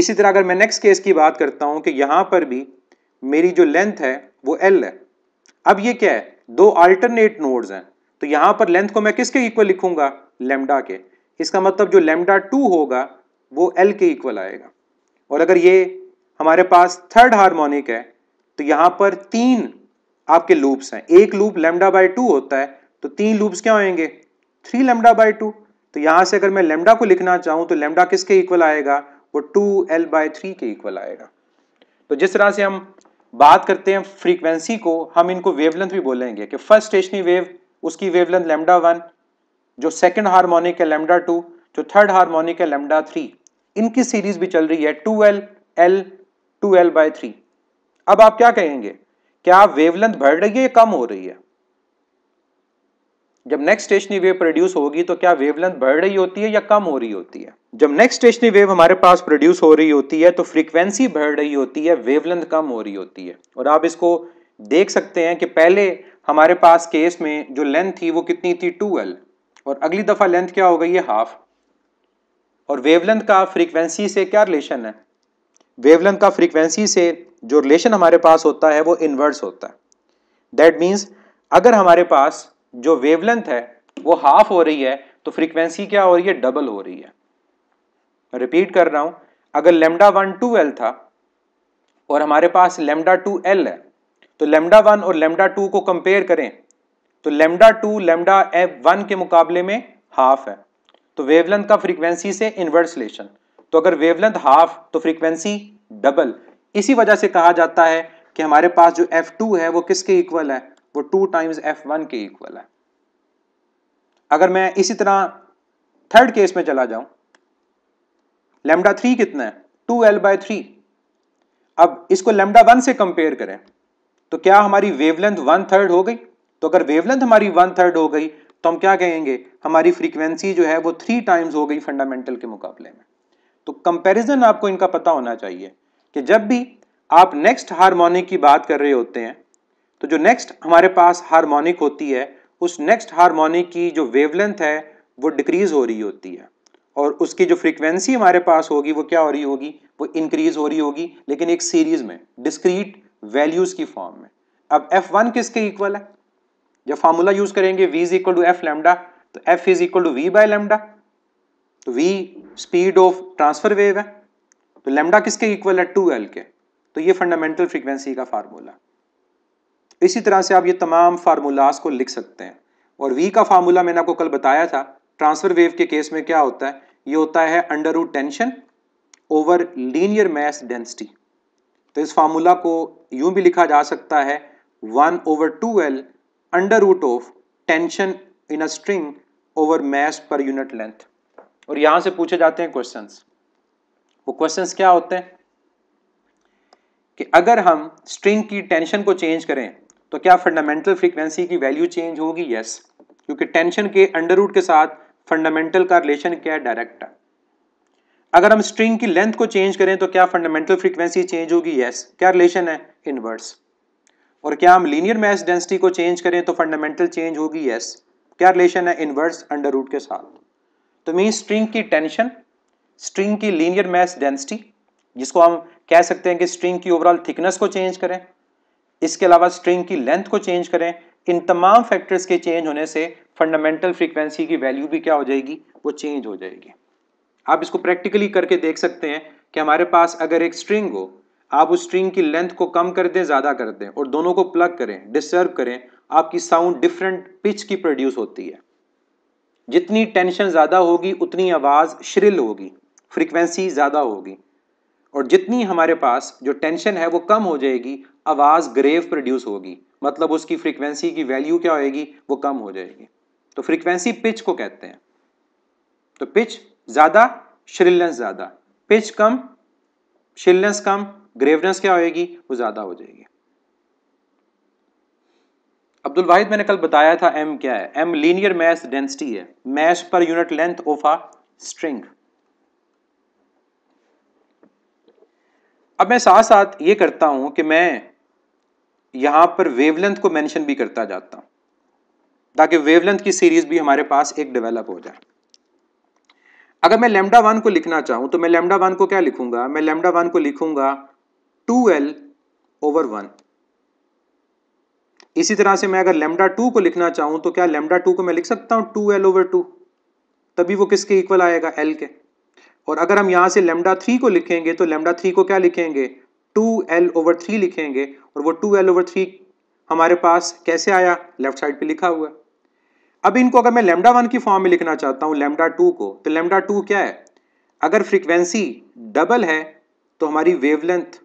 इसी तरह अगर मैं नेक्स्ट केस की बात करता हूं कि यहां पर भी मेरी जो लेंथ है वो एल है अब ये क्या है दो अल्टरनेट नोड्स हैं तो यहां पर लेंथ को मैं किसके इक्वल लिखूंगा लेमडा के इसका मतलब जो लेमडा टू होगा वो एल के इक्वल आएगा और अगर ये हमारे पास थर्ड हार्मोनिक है तो यहाँ पर तीन आपके लूप्स हैं एक लूप लेमडा बाय टू होता है तो तीन लूप्स क्या होंगे थ्री लेमडा बाय टू तो यहां से अगर मैं लेमडा को लिखना चाहूँ तो लेमडा किसके इक्वल आएगा वो टू एल बाय थ्री के इक्वल आएगा तो जिस तरह से हम बात करते हैं फ्रीक्वेंसी को हम इनको वेवलेंथ भी बोलेंगे कि फर्स्ट स्टेशनी वेव उसकी वेवलेंथ लेमडा वन जो सेकेंड हारमोनिक है लेमडा टू जो थर्ड हारमोनिक है लेमडा थ्री इनकी सीरीज भी चल रही है two L L two L by three अब आप क्या कहेंगे क्या वेवलेंथ बढ़ रही है या कम हो रही है जब नेक्स्ट स्टेशनरी वेव प्रोड्यूस होगी तो क्या वेवलेंथ बढ़ रही होती है या कम हो रही होती है जब नेक्स्ट स्टेशनरी वेव हमारे पास प्रोड्यूस हो रही होती है तो फ्रीक्वेंसी बढ़ रही होती है वेवलेंथ कम हो रही होती है और आप इसको देख सकते हैं कि पहले हमारे पास केस में जो लेंथ थी वो कितनी थी टू एल और अगली दफ़ा लेंथ क्या हो गई है हाफ और वेवलेंथ का फ्रीक्वेंसी से क्या रिलेशन है वेवलेंथ का फ्रीक्वेंसी से जो रिलेशन हमारे पास होता है वो इन्वर्स होता है दैट मीन्स अगर हमारे पास जो वेवलेंथ है वो हाफ हो रही है तो फ्रीक्वेंसी क्या हो रही है डबल हो रही है रिपीट कर रहा हूँ अगर लेमडा वन टू एल था और हमारे पास लेमडा टू एल है तो लेमडा वन और लेमडा टू को कंपेयर करें तो lambda two lambda F one के मुकाबले में हाफ है तो वेवलेंथ का फ्रीक्वेंसी से इन्वर्स रिलेशन तो अगर वेवलेंथ हाफ तो फ्रीक्वेंसी डबल इसी वजह से कहा जाता है कि हमारे पास जो एफ टू है वो किसके इक्वल है वो टू टाइम्स एफ वन के इक्वल है अगर मैं इसी तरह थर्ड केस में चला जाऊं लेमडा थ्री कितना है टू एल बाय थ्री अब इसको लेमडा वन से कंपेयर करें तो क्या हमारी वेवलेंथ वन थर्ड हो गई तो अगर वेवलेंथ हमारी वन थर्ड हो गई तो हम क्या कहेंगे हमारी फ्रीक्वेंसी जो है वो थ्री टाइम्स हो गई फंडामेंटल के मुकाबले में तो कंपेरिजन आपको इनका पता होना चाहिए कि जब भी आप नेक्स्ट हारमोनिक की बात कर रहे होते हैं तो जो नेक्स्ट हमारे पास हारमोनिक होती है उस नेक्स्ट हारमोनिक की जो वेवलेंथ है वो डिक्रीज हो रही होती है और उसकी जो फ्रीक्वेंसी हमारे पास होगी वो क्या हो रही होगी वो इंक्रीज हो रही होगी लेकिन एक सीरीज में डिस्क्रीट वैल्यूज की फॉर्म में अब F1 किसके इक्वल है जब फार्मूला यूज करेंगे v is equal to F lambda तो f is equal to V by lambda तो v speed of transverse wave है तो लेमडा किसके इक्वल है टू एल के तो ये फंडामेंटल फ्रीक्वेंसी का फार्मूला इसी तरह से आप ये तमाम फार्मूलाज को लिख सकते हैं और v का फार्मूला मैंने आपको कल बताया था ट्रांसफर वेव के केस में क्या होता है ये होता है under root tension over linear mass density तो इस फार्मूला को यूं भी लिखा जा सकता है one over two L under root of tension in a string over mass per unit length और यहां से पूछे जाते हैं क्वेश्चंस वो क्वेश्चंस क्या होते हैं कि अगर हम स्ट्रिंग की टेंशन को चेंज करें तो क्या फंडामेंटल फ्रीक्वेंसी की वैल्यू चेंज होगी यस क्योंकि टेंशन के अंडर रूट के साथ फंडामेंटल का रिलेशन क्या है डायरेक्ट है अगर हम स्ट्रिंग की लेंथ को चेंज करें तो क्या फंडामेंटल फ्रीक्वेंसी चेंज होगी यस क्या रिलेशन है इनवर्स और क्या हम लीनियर मैस डेंसिटी को चेंज करें तो फंडामेंटल चेंज होगी यस क्या रिलेशन है इनवर्स अंडर रूट के साथ तो मीन स्ट्रिंग की टेंशन स्ट्रिंग की लीनियर मैस डेंसिटी जिसको हम कह सकते हैं कि स्ट्रिंग की ओवरऑल थिकनेस को चेंज करें इसके अलावा स्ट्रिंग की लेंथ को चेंज करें इन तमाम फैक्टर्स के चेंज होने से फंडामेंटल फ्रीक्वेंसी की वैल्यू भी क्या हो जाएगी वो चेंज हो जाएगी आप इसको प्रैक्टिकली करके देख सकते हैं कि हमारे पास अगर एक स्ट्रिंग हो आप उस स्ट्रिंग की लेंथ को कम कर दें ज़्यादा कर दें और दोनों को प्लग करें डिस्टर्ब करें आपकी साउंड डिफरेंट पिच की प्रोड्यूस होती है जितनी टेंशन ज़्यादा होगी उतनी आवाज़ श्रिल होगी फ्रीक्वेंसी ज़्यादा होगी और जितनी हमारे पास जो टेंशन है वो कम हो जाएगी आवाज़ ग्रेव प्रोड्यूस होगी मतलब उसकी फ्रिक्वेंसी की वैल्यू क्या होएगी वो कम हो जाएगी तो फ्रिक्वेंसी पिच को कहते हैं तो पिच ज़्यादा श्रिलनेस ज़्यादा पिच कम श्रिलनेस कम ग्रेवनेस क्या होएगी वो ज़्यादा हो जाएगी अब्दुल वाहिद मैंने कल बताया था एम क्या है एम लीनियर मैस डेंसिटी है mass per unit length of a string अब मैं साथ साथ ये करता हूं कि मैं यहां पर वेवलेंथ को मेंशन भी करता जाता हूं ताकि वेवलेंथ की सीरीज भी हमारे पास एक डेवलप हो जाए अगर मैं लेमडा वन को लिखना चाहूं तो मैं लेमडा वन को क्या लिखूंगा मैं लेमडा वन को लिखूंगा टू एल ओवर वन इसी तरह से मैं अगर लेमडा टू को लिखना चाहूं तो क्या लेमडा टू को मैं लिख सकता हूं टू एल ओवर टू तभी वो किसके इक्वल आएगा एल के और अगर हम यहां से लेमडा थ्री को लिखेंगे तो लेमडा थ्री को क्या लिखेंगे टू एल ओवर थ्री लिखेंगे और वो टू एल ओवर थ्री हमारे पास कैसे आया लेफ्ट साइड पे लिखा हुआ अब इनको अगर मैं लेमडा वन की फॉर्म में लिखना चाहता हूं लेमडा टू को तो लेमडा टू क्या है अगर फ्रीक्वेंसी डबल है तो हमारी वेवलेंथ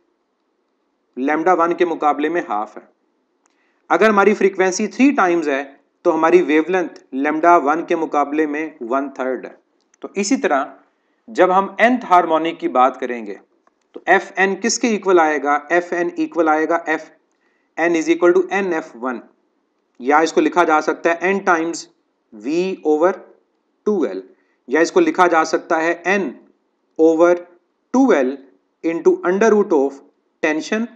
लेमडा वन के मुकाबले में हाफ है अगर हमारी फ्रीक्वेंसी थ्री टाइम्स है तो हमारी वेवलेंथ लेमडा वन के मुकाबले में वन थर्ड है तो इसी तरह जब हम एंथ हार्मोनिक की बात करेंगे तो एफ एन किसके इक्वल आएगा एफ एन इक्वल आएगा F N is equal to N F one या इसको लिखा जा सकता है N times V over two L या इसको लिखा जा सकता है N over two L into under root of tension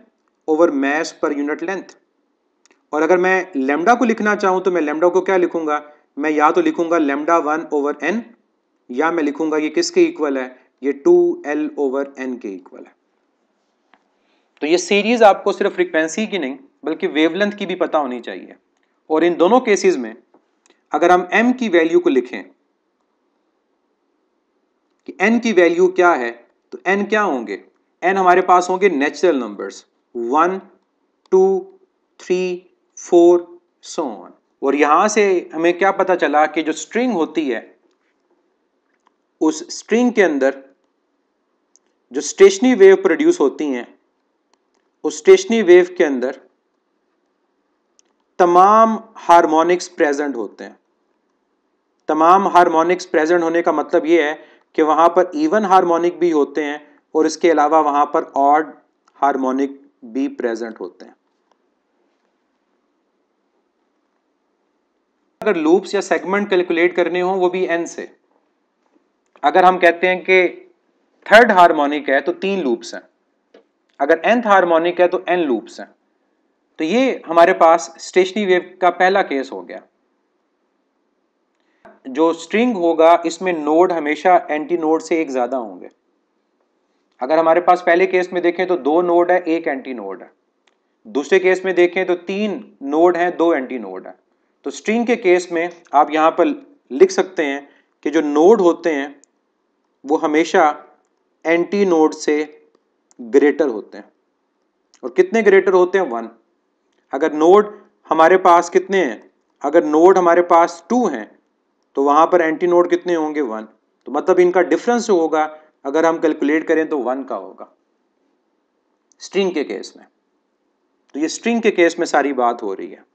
over mass per unit length और अगर मैं लेमडा को लिखना चाहूं तो मैं लेमडा को क्या लिखूंगा मैं या तो लिखूंगा लेमडा वन ओवर एन या मैं लिखूंगा ये किसके इक्वल है ये टू एल ओवर एन के इक्वल है तो ये सीरीज आपको सिर्फ फ्रिक्वेंसी की नहीं बल्कि वेवलेंथ की भी पता होनी चाहिए और इन दोनों केसेस में अगर हम m की वैल्यू को लिखें कि n की वैल्यू क्या है तो n क्या होंगे n हमारे पास होंगे natural numbers one two three four so on और यहां से हमें क्या पता चला कि जो स्ट्रिंग होती है उस स्ट्रिंग के अंदर जो स्टेशनरी वेव प्रोड्यूस होती हैं उस स्टेशनरी वेव के अंदर तमाम हारमोनिक्स प्रेजेंट होते हैं तमाम हारमोनिक्स प्रेजेंट होने का मतलब यह है कि वहां पर इवन हारमोनिक भी होते हैं और इसके अलावा वहां पर ऑड हारमोनिक बी प्रेजेंट होते हैं अगर लूप्स या सेगमेंट कैलकुलेट करने हो वो भी एन से अगर हम कहते हैं कि थर्ड हार्मोनिक है तो तीन लूप्स हैं अगर एंथ हार्मोनिक है तो एन लूप्स हैं तो ये हमारे पास स्टेशनरी वेव का पहला केस हो गया जो स्ट्रिंग होगा इसमें नोड हमेशा एंटी नोड से एक ज़्यादा होंगे अगर हमारे पास पहले केस में देखें तो दो नोड है एक एंटी नोड है दूसरे केस में देखें तो तीन नोड हैं दो एंटी नोड है तो स्ट्रिंग के केस में आप यहाँ पर लिख सकते हैं कि जो नोड होते हैं वो हमेशा एंटी नोड से ग्रेटर होते हैं और कितने ग्रेटर होते हैं वन अगर नोड हमारे पास कितने हैं अगर नोड हमारे पास टू हैं तो वहाँ पर एंटी नोड कितने होंगे वन तो मतलब इनका डिफरेंस होगा अगर हम कैलकुलेट करें तो वन का होगा स्ट्रिंग के केस में तो ये स्ट्रिंग के केस में सारी बात हो रही है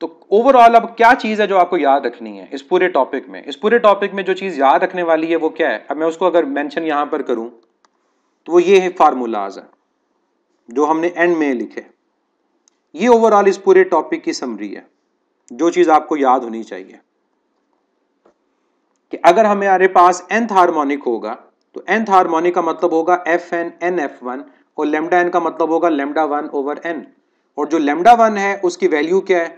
तो ओवरऑल अब क्या चीज़ है जो आपको याद रखनी है इस पूरे टॉपिक में इस पूरे टॉपिक में जो चीज़ याद रखने वाली है वो क्या है अब मैं उसको अगर मेंशन यहां पर करूं तो वो ये है फार्मूलाज है जो हमने एंड में लिखे ये ओवरऑल इस पूरे टॉपिक की समरी है जो चीज़ आपको याद होनी चाहिए कि अगर हमारे पास एंथ हार्मोनिक होगा तो एंथ हार्मोनिक का मतलब होगा F N N F one और लेमडा एन का मतलब होगा लेमडा वन ओवर एन और जो लेमडा वन है उसकी वैल्यू क्या है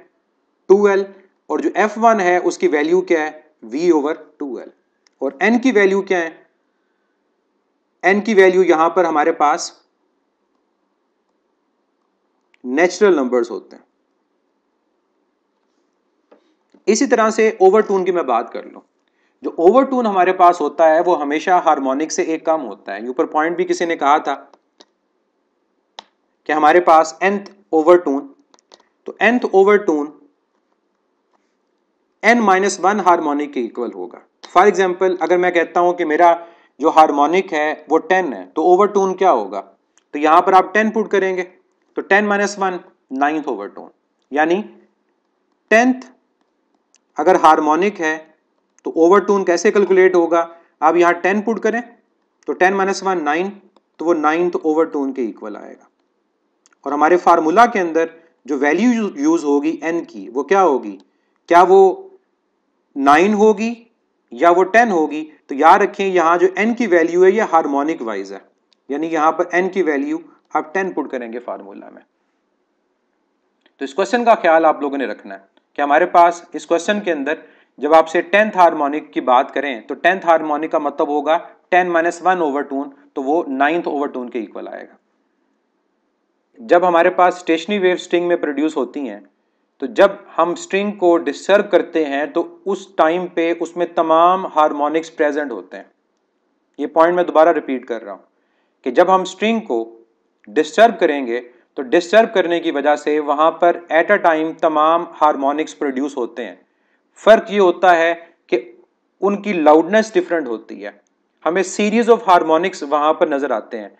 टू एल और जो एफ वन है उसकी वैल्यू क्या है वी ओवर टू एल और एन की वैल्यू क्या है एन की वैल्यू यहां पर हमारे पास नेचुरल नंबर्स होते हैं इसी तरह से ओवरटून की मैं बात कर लूँ जो ओवरटून हमारे पास होता है वो हमेशा हारमोनिक से एक कम होता है ऊपर पॉइंट भी किसी ने कहा था कि हमारे पास एंथ ओवरटून तो nth overtone N minus one harmonic के इक्वल होगा फॉर एग्जांपल अगर मैं कहता हूं कि मेरा जो हारमोनिक है वो टेन है तो ओवरटून क्या होगा तो यहां पर आप टेन पुट करेंगे तो ten minus one ninth overtone यानी टेंथ अगर हारमोनिक है तो ओवर टून कैसे कैलकुलेट होगा आप यहाँ टेन पुट करें तो टेन माइनस वन नाइन तो वो नाइन तो ओवर टून के इक्वल आएगा और हमारे फार्मूला के अंदर जो वैल्यू यूज होगी एन की वो क्या होगी क्या वो नाइन होगी या वो टेन होगी तो याद रखें यहाँ जो एन की वैल्यू है ये हार्मोनिक वाइज है यानी यहाँ पर एन की वैल्यू आप टेन पुट करेंगे फार्मूला में तो इस क्वेश्चन का ख्याल आप लोगों ने रखना है कि हमारे पास इस क्वेश्चन के अंदर जब आपसे टेंथ हार्मोनिक की बात करें तो टेंथ हार्मोनिक का मतलब होगा ten minus one overtone तो वो नाइन्थ ओवर टून के इक्वल आएगा जब हमारे पास स्टेशनरी वेव स्ट्रिंग में प्रोड्यूस होती हैं तो जब हम स्ट्रिंग को डिस्टर्ब करते हैं तो उस टाइम पे उसमें तमाम हारमोनिक्स प्रेजेंट होते हैं ये पॉइंट मैं दोबारा रिपीट कर रहा हूँ कि जब हम स्ट्रिंग को डिस्टर्ब करेंगे तो डिस्टर्ब करने की वजह से वहाँ पर एट अ टाइम तमाम हारमोनिक्स प्रोड्यूस होते हैं फ़र्क ये होता है कि उनकी लाउडनेस डिफरेंट होती है हमें सीरीज ऑफ हारमोनिक्स वहाँ पर नज़र आते हैं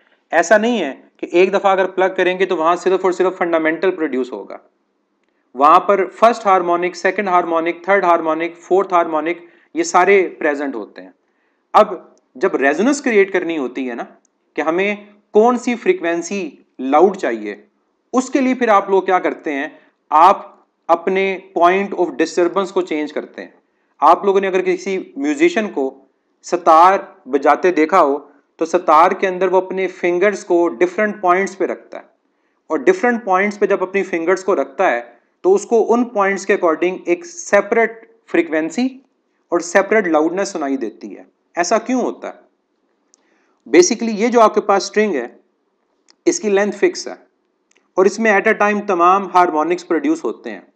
ऐसा नहीं है कि एक दफ़ा अगर प्लग करेंगे तो वहाँ सिर्फ और सिर्फ फंडामेंटल प्रोड्यूस होगा वहाँ पर first harmonic second harmonic third harmonic fourth harmonic ये सारे प्रेजेंट होते हैं अब जब रेजोनेंस क्रिएट करनी होती है ना कि हमें कौन सी फ्रिक्वेंसी लाउड चाहिए उसके लिए फिर आप लोग क्या करते हैं आप अपने पॉइंट ऑफ डिस्टर्बेंस को चेंज करते हैं आप लोगों ने अगर किसी म्यूजिशियन को सतार बजाते देखा हो तो सतार के अंदर वो अपने फिंगर्स को डिफरेंट पॉइंट्स पे रखता है और डिफरेंट पॉइंट्स पे जब अपनी फिंगर्स को रखता है तो उसको उन पॉइंट्स के अकॉर्डिंग एक सेपरेट फ्रिक्वेंसी और सेपरेट लाउडनेस सुनाई देती है ऐसा क्यों होता है बेसिकली ये जो आपके पास स्ट्रिंग है इसकी लेंथ फिक्स है और इसमें एट अ टाइम तमाम हारमोनिक्स प्रोड्यूस होते हैं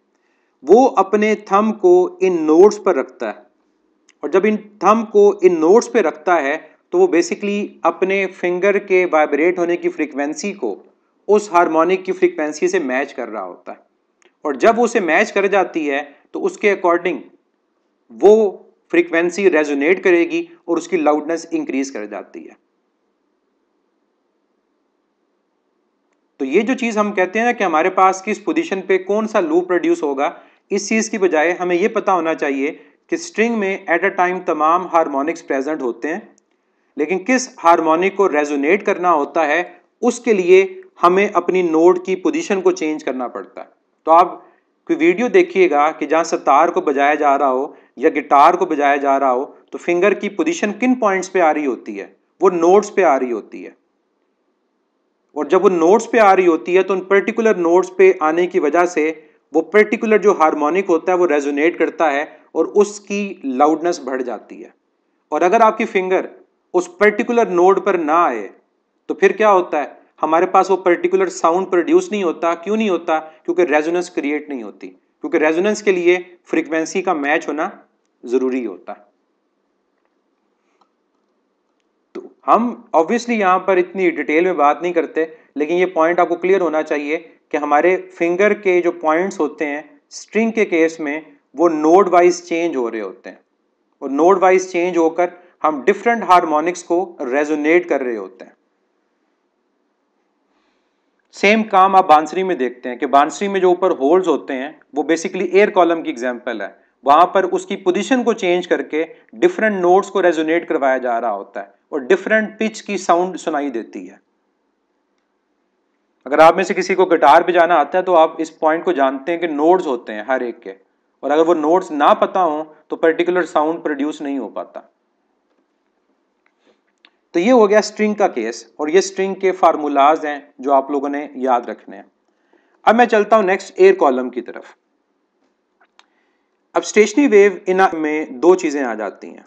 वो अपने थम को इन नोट्स पर रखता है और जब इन थम को इन नोट्स पर रखता है तो वो बेसिकली अपने फिंगर के वाइब्रेट होने की फ्रिक्वेंसी को उस हारमोनिक की फ्रिक्वेंसी से मैच कर रहा होता है और जब उसे मैच कर जाती है तो उसके अकॉर्डिंग वो फ्रिक्वेंसी रेजोनेट करेगी और उसकी लाउडनेस इंक्रीज कर जाती है तो ये जो चीज़ हम कहते हैं ना कि हमारे पास किस पोजीशन पे कौन सा लूप प्रोड्यूस होगा इस चीज़ की बजाय हमें ये पता होना चाहिए कि स्ट्रिंग में एट अ टाइम तमाम हारमोनिक्स प्रेजेंट होते हैं लेकिन किस हारमोनिक को रेजोनेट करना होता है उसके लिए हमें अपनी नोड की पोजीशन को चेंज करना पड़ता है तो आप कोई वीडियो देखिएगा कि जहाँ सतार को बजाया जा रहा हो या गिटार को बजाया जा रहा हो तो फिंगर की पोजीशन किन पॉइंट्स पे आ रही होती है वो नोड्स पे आ रही होती है और जब वो नोट्स पे आ रही होती है तो उन पर्टिकुलर नोट्स पे आने की वजह से वो पर्टिकुलर जो हारमोनिक होता है वो रेजोनेट करता है और उसकी लाउडनेस बढ़ जाती है और अगर आपकी फिंगर उस पर्टिकुलर नोड पर ना आए तो फिर क्या होता है हमारे पास वो पर्टिकुलर साउंड प्रोड्यूस नहीं होता क्यों नहीं होता क्योंकि रेजोनेंस क्रिएट नहीं होती क्योंकि रेजोनेंस के लिए फ्रिक्वेंसी का मैच होना ज़रूरी होता है हम ऑब्वियसली यहाँ पर इतनी डिटेल में बात नहीं करते लेकिन ये पॉइंट आपको क्लियर होना चाहिए कि हमारे फिंगर के जो पॉइंट्स होते हैं स्ट्रिंग के केस में वो नोड वाइज चेंज हो रहे होते हैं और नोड वाइज चेंज होकर हम डिफरेंट हारमोनिक्स को रेजोनेट कर रहे होते हैं सेम काम आप बांसुरी में देखते हैं कि बांसुरी में जो ऊपर होल्स होते हैं वो बेसिकली एयर कॉलम की एग्जाम्पल है वहां पर उसकी पोजिशन को चेंज करके डिफरेंट नोट्स को रेजोनेट करवाया जा रहा होता है और डिफरेंट पिच की साउंड सुनाई देती है अगर आप में से किसी को गिटार बजाना आता है तो आप इस पॉइंट को जानते हैं कि नोट्स होते हैं हर एक के और अगर वो नोट्स ना पता हो तो पर्टिकुलर साउंड प्रोड्यूस नहीं हो पाता तो ये हो गया स्ट्रिंग का केस और ये स्ट्रिंग के फार्मूलाज हैं जो आप लोगों ने याद रखने हैं अब मैं चलता हूं नेक्स्ट एयर कॉलम की तरफ अब स्टेशनरी वेव इन में दो चीजें आ जाती हैं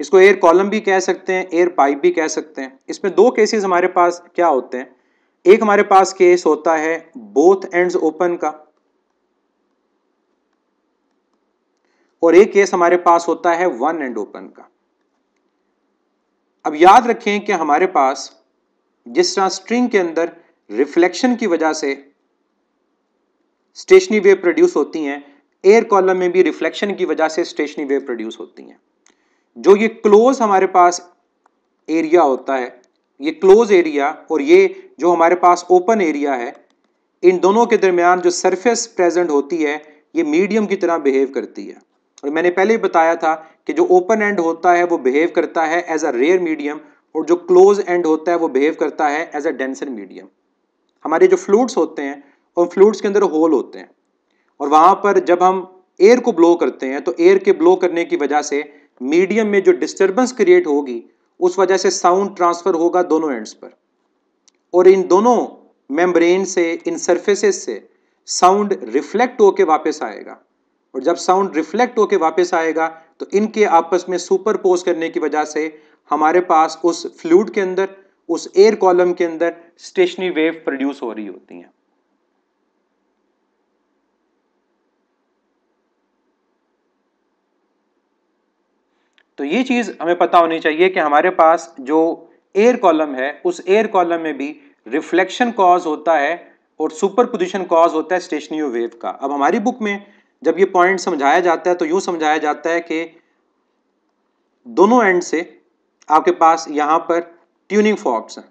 इसको एयर कॉलम भी कह सकते हैं एयर पाइप भी कह सकते हैं इसमें दो केसेस हमारे पास क्या होते हैं एक हमारे पास केस होता है बोथ एंड्स ओपन का और एक केस हमारे पास होता है वन एंड ओपन का अब याद रखें कि हमारे पास जिस तरह स्ट्रिंग के अंदर रिफ्लेक्शन की वजह से स्टेशनरी वेव प्रोड्यूस होती हैं एयर कॉलम में भी रिफ्लेक्शन की वजह से स्टेशनरी वेव प्रोड्यूस होती हैं जो ये क्लोज हमारे पास एरिया होता है ये क्लोज एरिया और ये जो हमारे पास ओपन एरिया है इन दोनों के दरमियान जो सरफेस प्रेजेंट होती है ये मीडियम की तरह बिहेव करती है और मैंने पहले ही बताया था कि जो ओपन एंड होता है वो बिहेव करता है एज अ रेयर मीडियम और जो क्लोज एंड होता है वो बिहेव करता है एज अ डेंसर मीडियम हमारे जो फ्लूड्स होते हैं उन फ्लूड्स के अंदर होल होते हैं और वहाँ पर जब हम एयर को ब्लो करते हैं तो एयर के ब्लो करने की वजह से मीडियम में जो डिस्टर्बेंस क्रिएट होगी उस वजह से साउंड ट्रांसफर होगा दोनों एंड्स पर और इन दोनों मेम्ब्रेन से इन सरफेसेस से साउंड रिफ्लेक्ट होके वापस आएगा और जब साउंड रिफ्लेक्ट होके वापस आएगा तो इनके आपस में सुपर पोज करने की वजह से हमारे पास उस फ्लूड के अंदर उस एयर कॉलम के अंदर स्टेशनरी वेव प्रोड्यूस हो रही होती हैं तो ये चीज़ हमें पता होनी चाहिए कि हमारे पास जो एयर कॉलम है उस एयर कॉलम में भी रिफ्लेक्शन कॉज होता है और सुपर पोजिशन कॉज होता है स्टेशनरी वेव का अब हमारी बुक में जब ये पॉइंट समझाया जाता है तो यूँ समझाया जाता है कि दोनों एंड से आपके पास यहाँ पर ट्यूनिंग फॉक्स हैं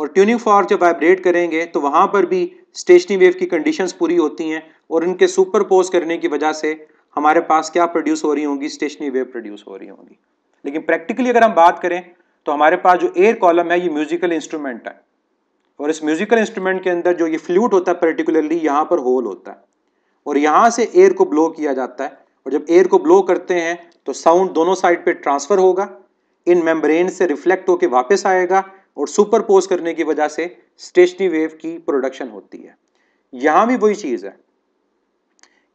और ट्यूनिंग फॉर्क जब वाइब्रेट करेंगे तो वहाँ पर भी स्टेशनरी वेव की कंडीशंस पूरी होती हैं और इनके सुपर पोज करने की वजह से हमारे पास क्या प्रोड्यूस हो रही होंगी स्टेशनरी वेव प्रोड्यूस हो रही होंगी लेकिन प्रैक्टिकली अगर हम बात करें तो हमारे पास जो एयर कॉलम है ये म्यूजिकल इंस्ट्रूमेंट है और इस म्यूजिकल इंस्ट्रूमेंट के अंदर जो ये फ्लूट होता है पर्टिकुलरली यहाँ पर होल होता है और यहाँ से एयर को ब्लो किया जाता है और जब एयर को ब्लो करते हैं तो साउंड दोनों साइड पे ट्रांसफ़र होगा इन मेम्ब्रेन से रिफ्लेक्ट होकर वापस आएगा और सुपरपोज करने की वजह से स्टेशनरी वेव की प्रोडक्शन होती है यहाँ भी वही चीज़ है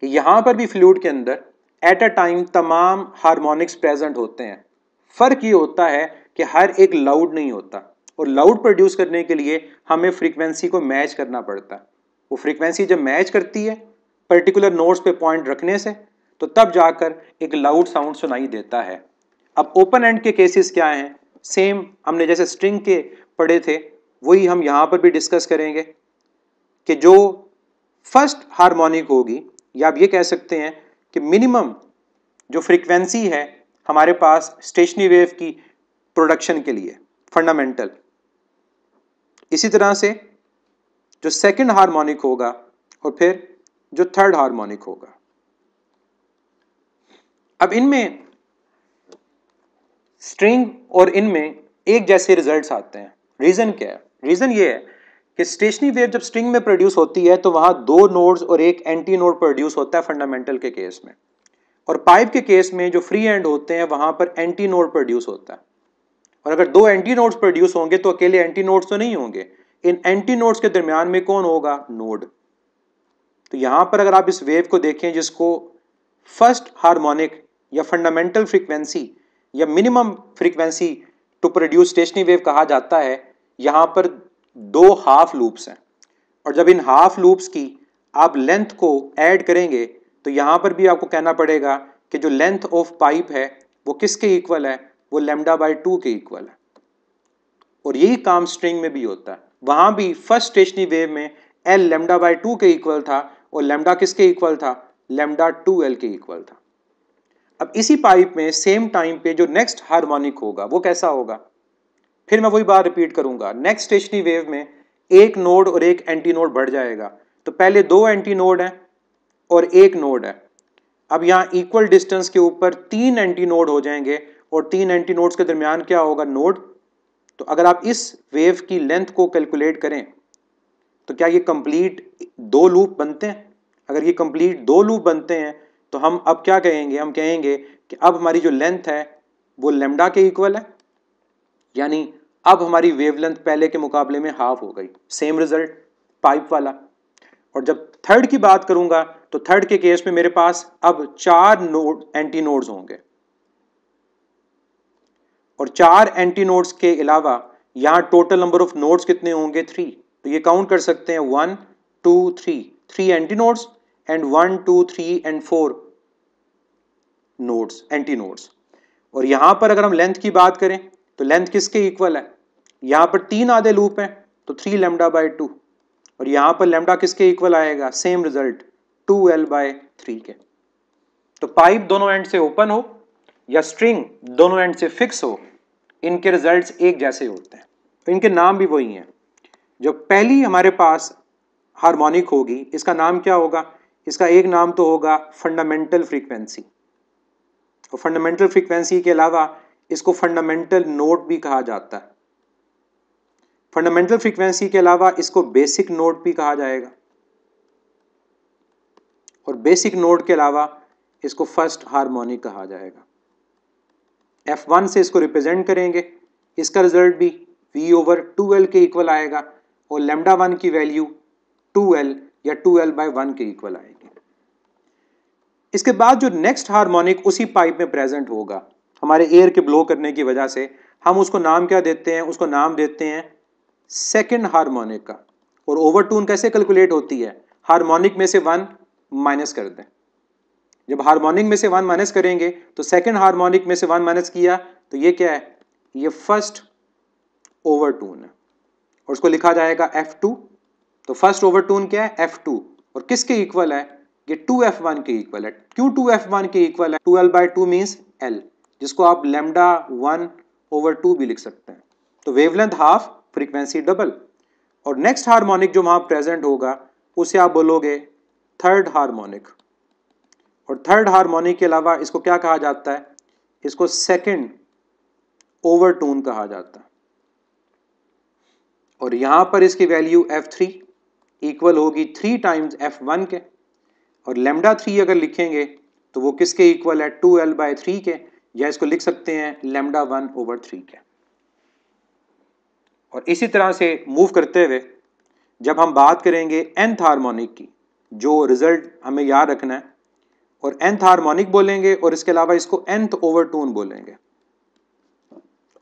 कि यहाँ पर भी फ्लूड के अंदर एट अ टाइम तमाम हारमोनिक्स प्रेजेंट होते हैं फ़र्क ये होता है कि हर एक लाउड नहीं होता और लाउड प्रोड्यूस करने के लिए हमें फ्रीक्वेंसी को मैच करना पड़ता है वो फ्रीक्वेंसी जब मैच करती है पर्टिकुलर नोट्स पे पॉइंट रखने से तो तब जाकर एक लाउड साउंड सुनाई देता है अब ओपन एंड के केसेस क्या हैं सेम हमने जैसे स्ट्रिंग के पढ़े थे वही हम यहाँ पर भी डिस्कस करेंगे कि जो फर्स्ट हारमोनिक होगी या आप ये कह सकते हैं कि मिनिमम जो फ्रिक्वेंसी है हमारे पास स्टेशनरी वेव की प्रोडक्शन के लिए फंडामेंटल इसी तरह से जो सेकंड हार्मोनिक होगा और फिर जो थर्ड हार्मोनिक होगा अब इनमें स्ट्रिंग और इनमें एक जैसे रिजल्ट्स आते हैं रीज़न क्या है रीज़न ये है कि स्टेशनरी वेव जब स्ट्रिंग में प्रोड्यूस होती है तो वहां दो नोड्स और एक एंटी नोड प्रोड्यूस होता है फंडामेंटल के केस में और पाइप के केस में जो फ्री एंड होते हैं वहां पर एंटी नोड प्रोड्यूस होता है और अगर दो एंटी नोड्स प्रोड्यूस होंगे तो अकेले एंटी नोड्स तो नहीं होंगे इन एंटी नोड्स के दरमियान में कौन होगा नोड तो यहां पर अगर आप इस वेव को देखें जिसको फर्स्ट हारमोनिक या फंडामेंटल फ्रीक्वेंसी या minimum frequency to produce stationary wave कहा जाता है यहां पर दो हाफ लूप्स हैं और जब इन हाफ लूप्स की आप लेंथ को ऐड करेंगे तो यहाँ पर भी आपको कहना पड़ेगा कि जो लेंथ ऑफ पाइप है वो किसके इक्वल है वो लेमडा बाई टू के इक्वल है और यही काम स्ट्रिंग में भी होता है वहाँ भी फर्स्ट स्टेशनी वेव में एल लेमडा बाई टू के इक्वल था और लेमडा किसके इक्वल था लेमडा टू एल के इक्वल था अब इसी पाइप में सेम टाइम पे जो नेक्स्ट हार्मोनिक होगा वो कैसा होगा फिर मैं वही बात रिपीट करूंगा नेक्स्ट स्टेशनरी वेव में एक नोड और एक एंटी नोड बढ़ जाएगा तो पहले दो एंटी नोड हैं और एक नोड है अब यहाँ इक्वल डिस्टेंस के ऊपर तीन एंटी नोड हो जाएंगे और तीन एंटी नोड्स के दरमियान क्या होगा नोड तो अगर आप इस वेव की लेंथ को कैलकुलेट करें तो क्या ये कंप्लीट दो लूप बनते हैं अगर ये कंप्लीट दो लूप बनते हैं तो हम अब क्या कहेंगे हम कहेंगे कि अब हमारी जो लेंथ है वो लेमडा के इक्वल है यानी अब हमारी वेवलेंथ पहले के मुकाबले में हाफ हो गई सेम रिजल्ट पाइप वाला और जब थर्ड की बात करूंगा तो थर्ड के केस में मेरे पास अब चार नोड एंटी नोड्स होंगे और चार एंटी नोड्स के अलावा यहां टोटल नंबर ऑफ नोड्स कितने होंगे थ्री तो ये काउंट कर सकते हैं one two three three anti nodes and one two three and four nodes anti nodes और यहां पर अगर हम लेंथ की बात करें तो लेंथ किसके इक्वल है यहां पर तीन आधे लूप हैं तो थ्री लेमडा बाई टू और यहां पर लेमडा किसके इक्वल आएगा same result two L by three के तो पाइप दोनों एंड से ओपन हो या स्ट्रिंग दोनों एंड से फिक्स हो इनके रिजल्ट्स एक जैसे होते हैं तो इनके नाम भी वही हैं जो पहली हमारे पास हार्मोनिक होगी इसका नाम क्या होगा इसका एक नाम तो होगा फंडामेंटल फ्रीक्वेंसी और फंडामेंटल फ्रीक्वेंसी के अलावा इसको फंडामेंटल नोट भी कहा जाता है फंडामेंटल फ्रीक्वेंसी के अलावा इसको बेसिक नोट भी कहा जाएगा और बेसिक नोट के अलावा इसको फर्स्ट हार्मोनिक कहा जाएगा एफ वन से इसको रिप्रेजेंट करेंगे इसका रिजल्ट भी वी ओवर टू एल के इक्वल आएगा और लेमडा वन की वैल्यू टू एल या टू एल बाई वन के इक्वल आएगी इसके बाद जो नेक्स्ट हार्मोनिक उसी पाइप में प्रेजेंट होगा हमारे एयर के ब्लो करने की वजह से हम उसको नाम क्या देते हैं उसको नाम देते हैं सेकेंड हारमोनिक का और ओवर टून कैसे कैलकुलेट होती है हारमोनिक में से वन माइनस कर दें जब हारमोनिक में से वन माइनस करेंगे तो सेकेंड हारमोनिक में से वन माइनस किया तो ये क्या है ये फर्स्ट ओवर टून है और उसको लिखा जाएगा एफ टू तो फर्स्ट ओवर टून क्या है एफ टू और किसके इक्वल है ये टू एफ वन के इक्वल है क्यों टू एफ वन के इक्वल है two L by two means L जिसको आप लेमडा वन ओवर टू भी लिख सकते हैं तो वेवलेंथ हाफ फ्रीक्वेंसी डबल और नेक्स्ट हार्मोनिक जो वहां प्रेजेंट होगा उसे आप बोलोगे थर्ड हार्मोनिक और थर्ड हार्मोनिक के अलावा इसको क्या कहा जाता है इसको सेकेंड ओवर टून कहा जाता है और यहां पर इसकी वैल्यू एफ थ्री इक्वल होगी थ्री टाइम्स एफ वन के और लेमडा थ्री अगर लिखेंगे तो वो किसके इक्वल है टू एल बाय थ्री के या इसको लिख सकते हैं लेमडा वन ओवर थ्री के और इसी तरह से मूव करते हुए जब हम बात करेंगे एंथ हारमोनिक की जो रिज़ल्ट हमें याद रखना है और एंथ हारमोनिक बोलेंगे और इसके अलावा इसको एंथ ओवर टून बोलेंगे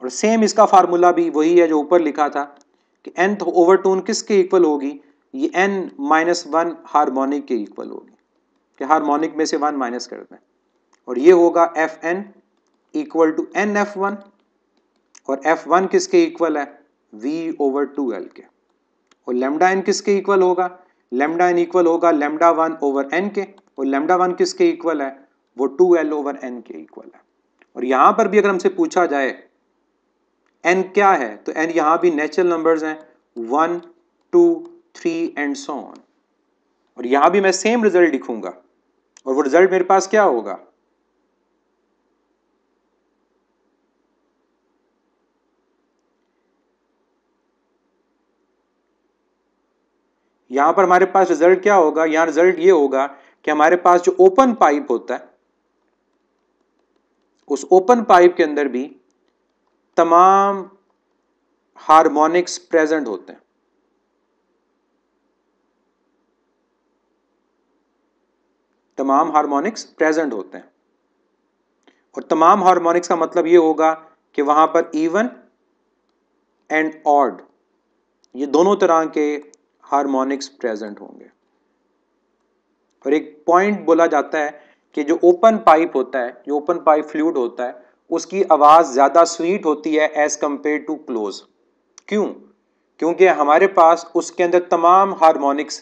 और सेम इसका फार्मूला भी वही है जो ऊपर लिखा था कि एंथ ओवर टून किसके इक्वल होगी ये एन माइनस वन हारमोनिक के इक्वल होगी कि हारमोनिक में से वन माइनस कर हैं और ये होगा F N equal to N F one और एफ वन किसके इक्वल है वी ओवर टू एल के और लेमडा एन किसके इक्वल होगा लेमडा एन इक्वल होगा लेमडा वन ओवर एन के और लेमडा वन किसके इक्वल है वो टू एल ओवर एन के इक्वल है और यहां पर भी अगर हमसे पूछा जाए एन क्या है तो एन यहां भी नेचुरल नंबर हैं one two three and so on और यहां भी मैं सेम रिजल्ट लिखूंगा और वो रिजल्ट मेरे पास क्या होगा यहाँ पर हमारे पास रिजल्ट क्या होगा यहाँ रिजल्ट ये होगा कि हमारे पास जो ओपन पाइप होता है उस ओपन पाइप के अंदर भी तमाम हार्मोनिक्स प्रेजेंट होते हैं तमाम हार्मोनिक्स प्रेजेंट होते हैं और तमाम हार्मोनिक्स का मतलब ये होगा कि वहां पर इवन एंड ऑड ये दोनों तरह के हारमोनिक्स प्रेजेंट होंगे और एक पॉइंट बोला जाता है कि जो ओपन पाइप होता है जो ओपन पाइप फ्लूड होता है उसकी आवाज़ ज़्यादा स्वीट होती है एज़ कम्पेयर टू क्लोज क्यों क्योंकि हमारे पास उसके अंदर तमाम हारमोनिक्स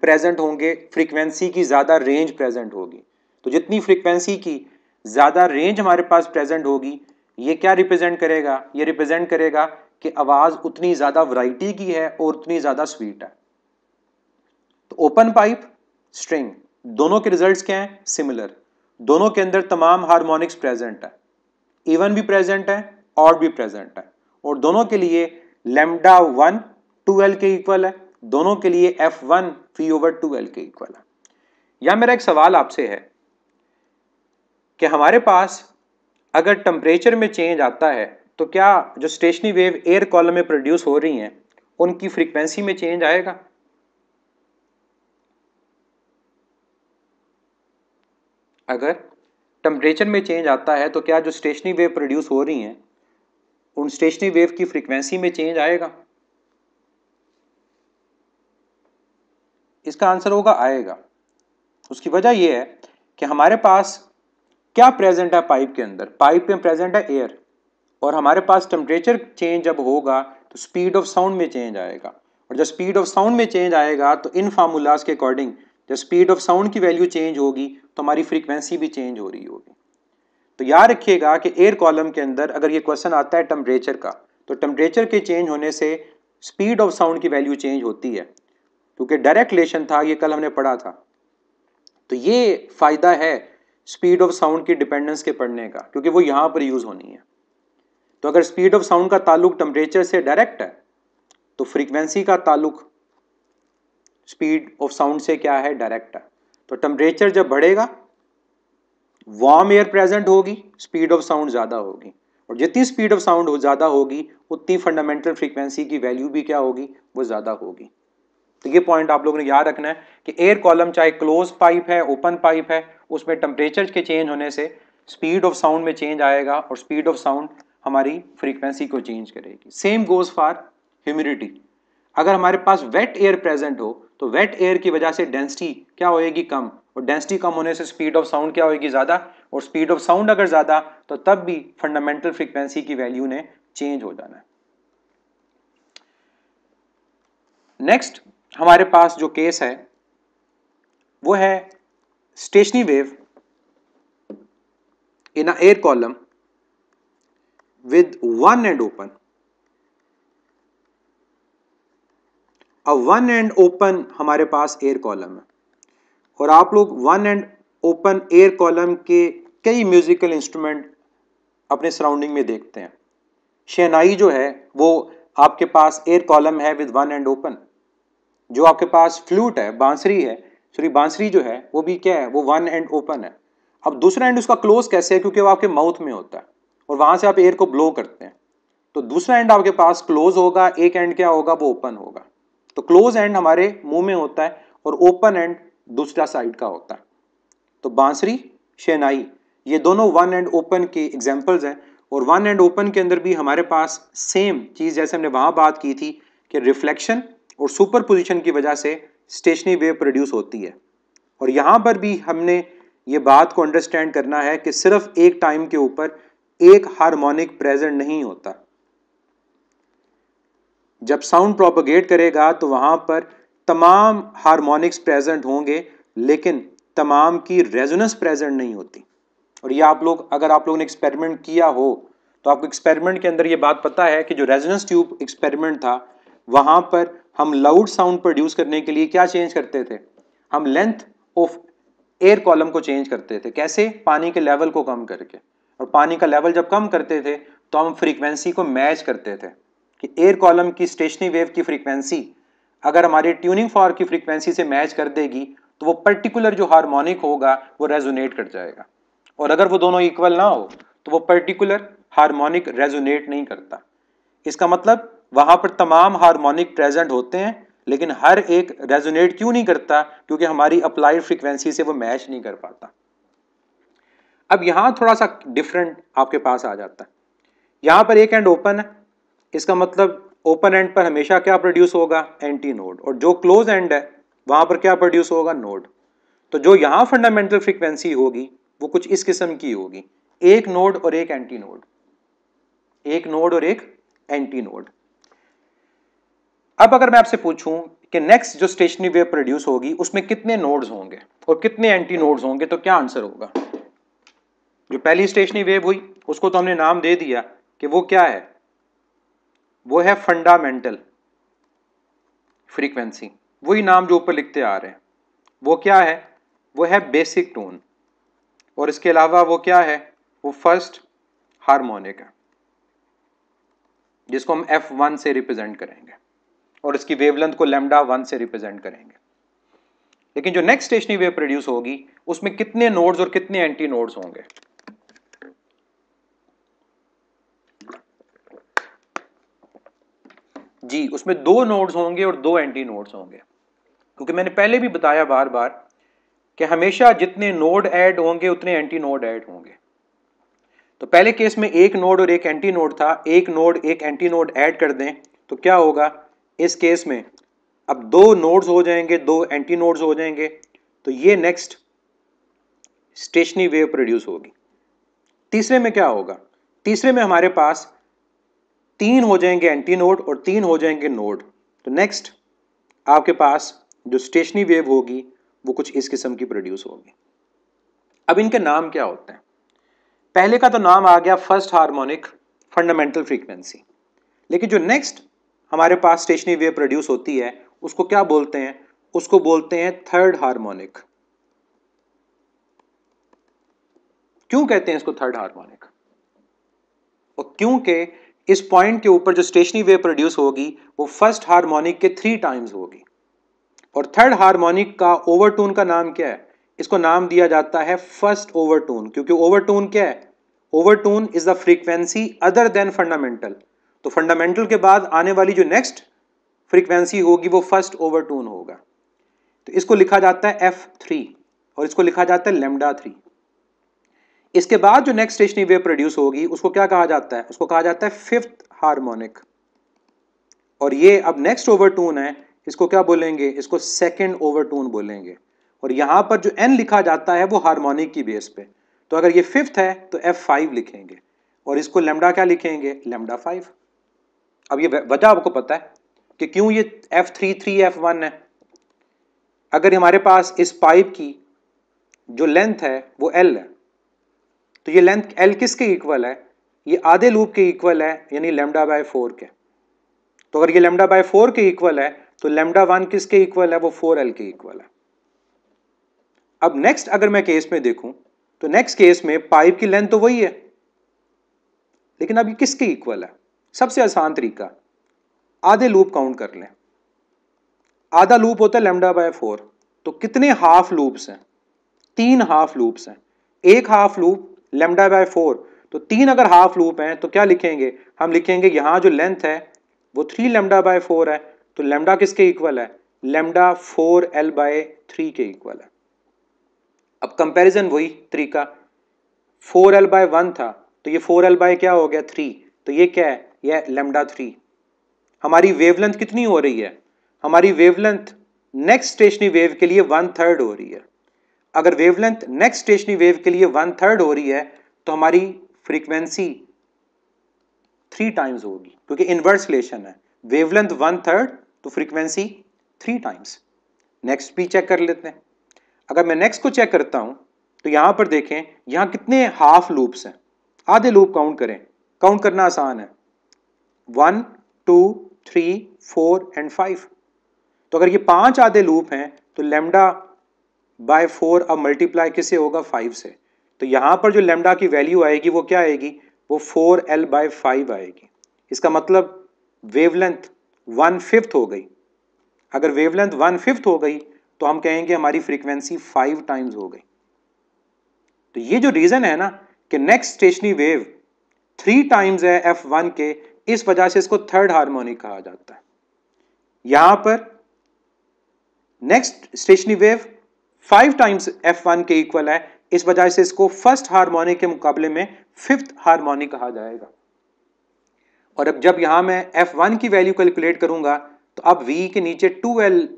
प्रेजेंट होंगे फ्रीक्वेंसी की ज़्यादा रेंज प्रेजेंट होगी तो जितनी फ्रीक्वेंसी की ज़्यादा रेंज हमारे पास प्रेजेंट होगी ये क्या रिप्रेजेंट करेगा ये रिप्रेजेंट करेगा कि आवाज़ उतनी ज़्यादा वैरायटी की है और उतनी ज़्यादा स्वीट है तो ओपन पाइप स्ट्रिंग दोनों के रिजल्ट्स क्या हैं सिमिलर दोनों के अंदर तमाम हारमोनिक्स प्रेजेंट है इवन भी प्रेजेंट है और भी प्रेजेंट है और दोनों के लिए लेमडा वन टू एल के इक्वल है दोनों के लिए F one V over two L के इक्वल है या मेरा एक सवाल आपसे है कि हमारे पास अगर टेम्परेचर में चेंज आता है तो क्या जो स्टेशनरी वेव एयर कॉलम में प्रोड्यूस हो रही हैं उनकी फ्रीक्वेंसी में चेंज आएगा अगर टम्परेचर में चेंज आता है तो क्या जो स्टेशनरी वेव प्रोड्यूस हो रही हैं उन स्टेशनरी वेव की फ्रिक्वेंसी में चेंज आएगा इसका आंसर होगा आएगा उसकी वजह यह है कि हमारे पास क्या प्रेजेंट है पाइप के अंदर पाइप में प्रेजेंट है एयर और हमारे पास टेम्परेचर चेंज जब होगा तो स्पीड ऑफ साउंड में चेंज आएगा और जब स्पीड ऑफ साउंड में चेंज आएगा तो इन फार्मूलाज के अकॉर्डिंग जब स्पीड ऑफ साउंड की वैल्यू चेंज होगी तो हमारी फ्रीक्वेंसी भी चेंज हो रही होगी तो याद रखिएगा कि एयर कॉलम के अंदर अगर ये क्वेश्चन आता है टम्परेचर का तो टम्परेचर के चेंज होने से स्पीड ऑफ साउंड की वैल्यू चेंज होती है क्योंकि डायरेक्ट रिलेशन था ये कल हमने पढ़ा था तो ये फ़ायदा है स्पीड ऑफ साउंड की डिपेंडेंस के पढ़ने का क्योंकि वो यहाँ पर यूज़ होनी है तो अगर स्पीड ऑफ साउंड का ताल्लुक टम्परेचर से डायरेक्ट है तो फ्रीक्वेंसी का ताल्लुक स्पीड ऑफ साउंड से क्या है डायरेक्ट है तो टेम्परेचर जब बढ़ेगा वार्म एयर प्रेजेंट होगी स्पीड ऑफ साउंड ज़्यादा होगी और जितनी स्पीड ऑफ साउंड हो ज़्यादा होगी उतनी फंडामेंटल फ्रीक्वेंसी की वैल्यू भी क्या होगी वो ज़्यादा होगी तो ये पॉइंट आप लोगों ने याद रखना है कि एयर कॉलम चाहे क्लोज पाइप है ओपन पाइप है उसमें टेम्परेचर के चेंज होने से स्पीड ऑफ साउंड में चेंज आएगा और स्पीड ऑफ साउंड हमारी फ्रीक्वेंसी को चेंज करेगी सेम गोज़ फॉर ह्यूमिडिटी अगर हमारे पास वेट एयर प्रेजेंट हो तो वेट एयर की वजह से डेंसिटी क्या होएगी कम और डेंसिटी कम होने से स्पीड ऑफ साउंड क्या होएगी ज़्यादा और स्पीड ऑफ साउंड अगर ज़्यादा तो तब भी फंडामेंटल फ्रिक्वेंसी की वैल्यू ने चेंज हो जाना है नेक्स्ट हमारे पास जो केस है वो है stationary wave in a air column with one end open अब वन एंड ओपन हमारे पास एयर कॉलम है और आप लोग one end open air column के कई म्यूज़िकल इंस्ट्रूमेंट अपने सराउंडिंग में देखते हैं शहनाई जो है वो आपके पास एयर कॉलम है विद वन एंड ओपन जो आपके पास फ्लूट है बांसुरी है सॉरी बांसुरी जो है वो भी क्या है वो वन एंड ओपन है अब दूसरा एंड उसका क्लोज कैसे है क्योंकि वो आपके माउथ में होता है और वहाँ से आप एयर को ब्लो करते हैं तो दूसरा एंड आपके पास क्लोज होगा एक एंड क्या होगा वो ओपन होगा तो क्लोज एंड हमारे मुंह में होता है और ओपन एंड दूसरा साइड का होता है तो बांसुरी शहनाई ये दोनों वन एंड ओपन के एग्जाम्पल्स हैं और वन एंड ओपन के अंदर भी हमारे पास सेम चीज़ जैसे हमने वहाँ बात की थी कि रिफ्लेक्शन और सुपर पोजिशन की वजह से स्टेशनरी वेव प्रोड्यूस होती है और यहाँ पर भी हमने ये बात को अंडरस्टैंड करना है कि सिर्फ एक टाइम के ऊपर एक हारमोनिक प्रेजेंट नहीं होता जब साउंड प्रोपोगेट करेगा तो वहाँ पर तमाम हारमोनिक्स प्रेजेंट होंगे लेकिन तमाम की रेजोनेंस प्रेजेंट नहीं होती और ये आप लोग अगर आप लोगों ने एक्सपेरिमेंट किया हो तो आपको एक्सपेरिमेंट के अंदर ये बात पता है कि जो रेजोनेंस ट्यूब एक्सपेरिमेंट था वहाँ पर हम लाउड साउंड प्रोड्यूस करने के लिए क्या चेंज करते थे हम लेंथ ऑफ एयर कॉलम को चेंज करते थे कैसे पानी के लेवल को कम करके और पानी का लेवल जब कम करते थे तो हम फ्रीक्वेंसी को मैच करते थे कि एयर कॉलम की स्टेशनरी वेव की फ्रीक्वेंसी अगर हमारी ट्यूनिंग फॉर की फ्रीक्वेंसी से मैच कर देगी तो वो पर्टिकुलर जो हार्मोनिक होगा वो रेजोनेट कर जाएगा और अगर वो दोनों इक्वल ना हो तो वो पर्टिकुलर हार्मोनिक रेजोनेट नहीं करता इसका मतलब वहां पर तमाम हार्मोनिक प्रेजेंट होते हैं लेकिन हर एक रेजोनेट क्यों नहीं करता क्योंकि हमारी अप्लाइड फ्रीक्वेंसी से वो मैच नहीं कर पाता अब यहां थोड़ा सा डिफरेंट आपके पास आ जाता है यहां पर एक एंड ओपन है इसका मतलब ओपन एंड पर हमेशा क्या प्रोड्यूस होगा एंटी नोड और जो क्लोज एंड है वहां पर क्या प्रोड्यूस होगा नोड तो जो यहां फंडामेंटल फ्रिक्वेंसी होगी वो कुछ इस किस्म की होगी एक नोड और एक एंटी नोड एक नोड और एक एंटी नोड अब अगर मैं आपसे पूछूं कि नेक्स्ट जो स्टेशनरी वेव प्रोड्यूस होगी उसमें कितने नोड्स होंगे और कितने एंटी नोड्स होंगे तो क्या आंसर होगा जो पहली स्टेशनरी वेव हुई उसको तो हमने नाम दे दिया कि वो क्या है वो है फंडामेंटल फ्रीक्वेंसी वही नाम जो ऊपर लिखते आ रहे हैं वो क्या है वो है बेसिक टोन और इसके अलावा वो क्या है वो फर्स्ट हारमोनिक है जिसको हम एफ वन से रिप्रेजेंट करेंगे और इसकी वेवलेंथ को लेमडा वन से रिप्रेजेंट करेंगे लेकिन जो नेक्स्ट स्टेशनरी वेव प्रोड्यूस होगी उसमें कितने नोड्स और कितने एंटी नोड्स होंगे जी उसमें दो नोड्स होंगे और दो एंटी नोड्स होंगे क्योंकि मैंने पहले भी बताया बार बार कि हमेशा जितने नोड ऐड होंगे उतने एंटी नोड ऐड होंगे तो पहले केस में एक नोड और एक एंटी नोड था एक नोड एक एंटी नोड ऐड कर दें तो क्या होगा इस केस में अब दो नोड्स हो जाएंगे दो एंटी नोड्स हो जाएंगे तो ये नेक्स्ट स्टेशनरी वेव प्रोड्यूस होगी तीसरे में क्या होगा तीसरे में हमारे पास तीन हो जाएंगे एंटी नोड और तीन हो जाएंगे नोड तो नेक्स्ट आपके पास जो स्टेशनरी वेव होगी वो कुछ इस किस्म की प्रोड्यूस होगी अब इनके नाम क्या होते हैं पहले का तो नाम आ गया फर्स्ट हार्मोनिक फंडामेंटल फ्रीक्वेंसी लेकिन जो नेक्स्ट हमारे पास स्टेशनरी वेव प्रोड्यूस होती है उसको क्या बोलते हैं उसको बोलते हैं थर्ड हार्मोनिक क्यों कहते हैं इसको थर्ड हार्मोनिक और क्योंकि इस पॉइंट के ऊपर जो स्टेशनरी वेव प्रोड्यूस होगी वो फर्स्ट हार्मोनिक के थ्री टाइम्स होगी और थर्ड हार्मोनिक का ओवरटून का नाम क्या है इसको नाम दिया जाता है फर्स्ट ओवरटून क्योंकि ओवरटून क्या है overtone is the frequency other than fundamental तो फंडामेंटल के बाद आने वाली जो नेक्स्ट फ्रीक्वेंसी होगी वो फर्स्ट ओवरटून होगा तो इसको लिखा जाता है एफ थ्री और इसको लिखा जाता है लेमडा थ्री इसके बाद जो नेक्स्ट स्टेशनरी वेव प्रोड्यूस होगी उसको क्या कहा जाता है उसको कहा जाता है फिफ्थ हार्मोनिक और ये अब नेक्स्ट ओवर टून है इसको क्या बोलेंगे इसको सेकेंड ओवर टून बोलेंगे और यहां पर जो एन लिखा जाता है वो हारमोनिक की बेस पे तो अगर ये फिफ्थ है तो एफ फाइव लिखेंगे और इसको लेमडा क्या लिखेंगे लेमडा फाइव अब ये वजह आपको पता है कि क्यों ये F three three F one है अगर हमारे पास इस पाइप की जो लेंथ है वो एल है तो ये लेंथ एल किसके इक्वल है ये आधे लूप के इक्वल है यानी लेमडा बाय फोर के तो अगर ये लेमडा बाय फोर के इक्वल है तो लेमडा वन किसके इक्वल है वो फोर एल के इक्वल है अब नेक्स्ट अगर मैं केस में देखूं तो नेक्स्ट केस में पाइप की लेंथ तो वही है लेकिन अब ये किसके इक्वल है सबसे आसान तरीका आधे लूप काउंट कर लें आधा लूप होता है लेमडा बाय फोर तो कितने हाफ लूप्स हैं तीन हाफ लूप्स हैं एक half loop lambda by four तो तीन अगर हाफ लूप हैं तो क्या लिखेंगे हम लिखेंगे यहाँ जो लेंथ है वो थ्री लेमडा बाय फोर है तो लेमडा किसके इक्वल है lambda four L by three के इक्वल है अब कंपैरिजन वही तरीका फोर एल बाय वन था तो ये फोर एल बाय क्या हो गया थ्री तो ये क्या है यह लेमडा थ्री हमारी वेवलेंथ कितनी हो रही है हमारी वेवलेंथ नेक्स्ट स्टेशनरी वेव के लिए वन थर्ड हो रही है अगर वेवलेंथ नेक्स्ट स्टेशनरी वेव के लिए वन थर्ड हो रही है तो हमारी फ्रीक्वेंसी थ्री टाइम्स होगी क्योंकि इनवर्स रिलेशन है वेवलेंथ वन थर्ड तो फ्रीक्वेंसी थ्री टाइम्स नेक्स्ट भी चेक कर लेते हैं अगर मैं नेक्स्ट को चेक करता हूं तो यहां पर देखें यहां कितने हाफ लूप्स हैं आधे लूप काउंट करें काउंट करना आसान है one two three four and five तो अगर ये पांच आधे लूप हैं तो लेमडा बाय फोर अब मल्टीप्लाई किससे होगा फाइव से तो यहां पर जो लेमडा की वैल्यू आएगी वो क्या आएगी वो फोर एल बाय फाइव आएगी इसका मतलब वेवलेंथ वन फिफ्थ हो गई अगर वेवलेंथ वन फिफ्थ हो गई तो हम कहेंगे हमारी फ्रीक्वेंसी फाइव टाइम्स हो गई तो ये जो रीज़न है ना कि next stationary wave three times है एफ वन के इस वजह से इसको थर्ड हार्मोनिक कहा जाता है यहां पर next stationary wave five times F one के इक्वल है इस वजह से इसको फर्स्ट हार्मोनिक के मुकाबले में फिफ्थ हार्मोनिक कहा जाएगा और अब जब यहां मैं एफ वन की वैल्यू कैलकुलेट करूंगा तो अब वी के नीचे टू एल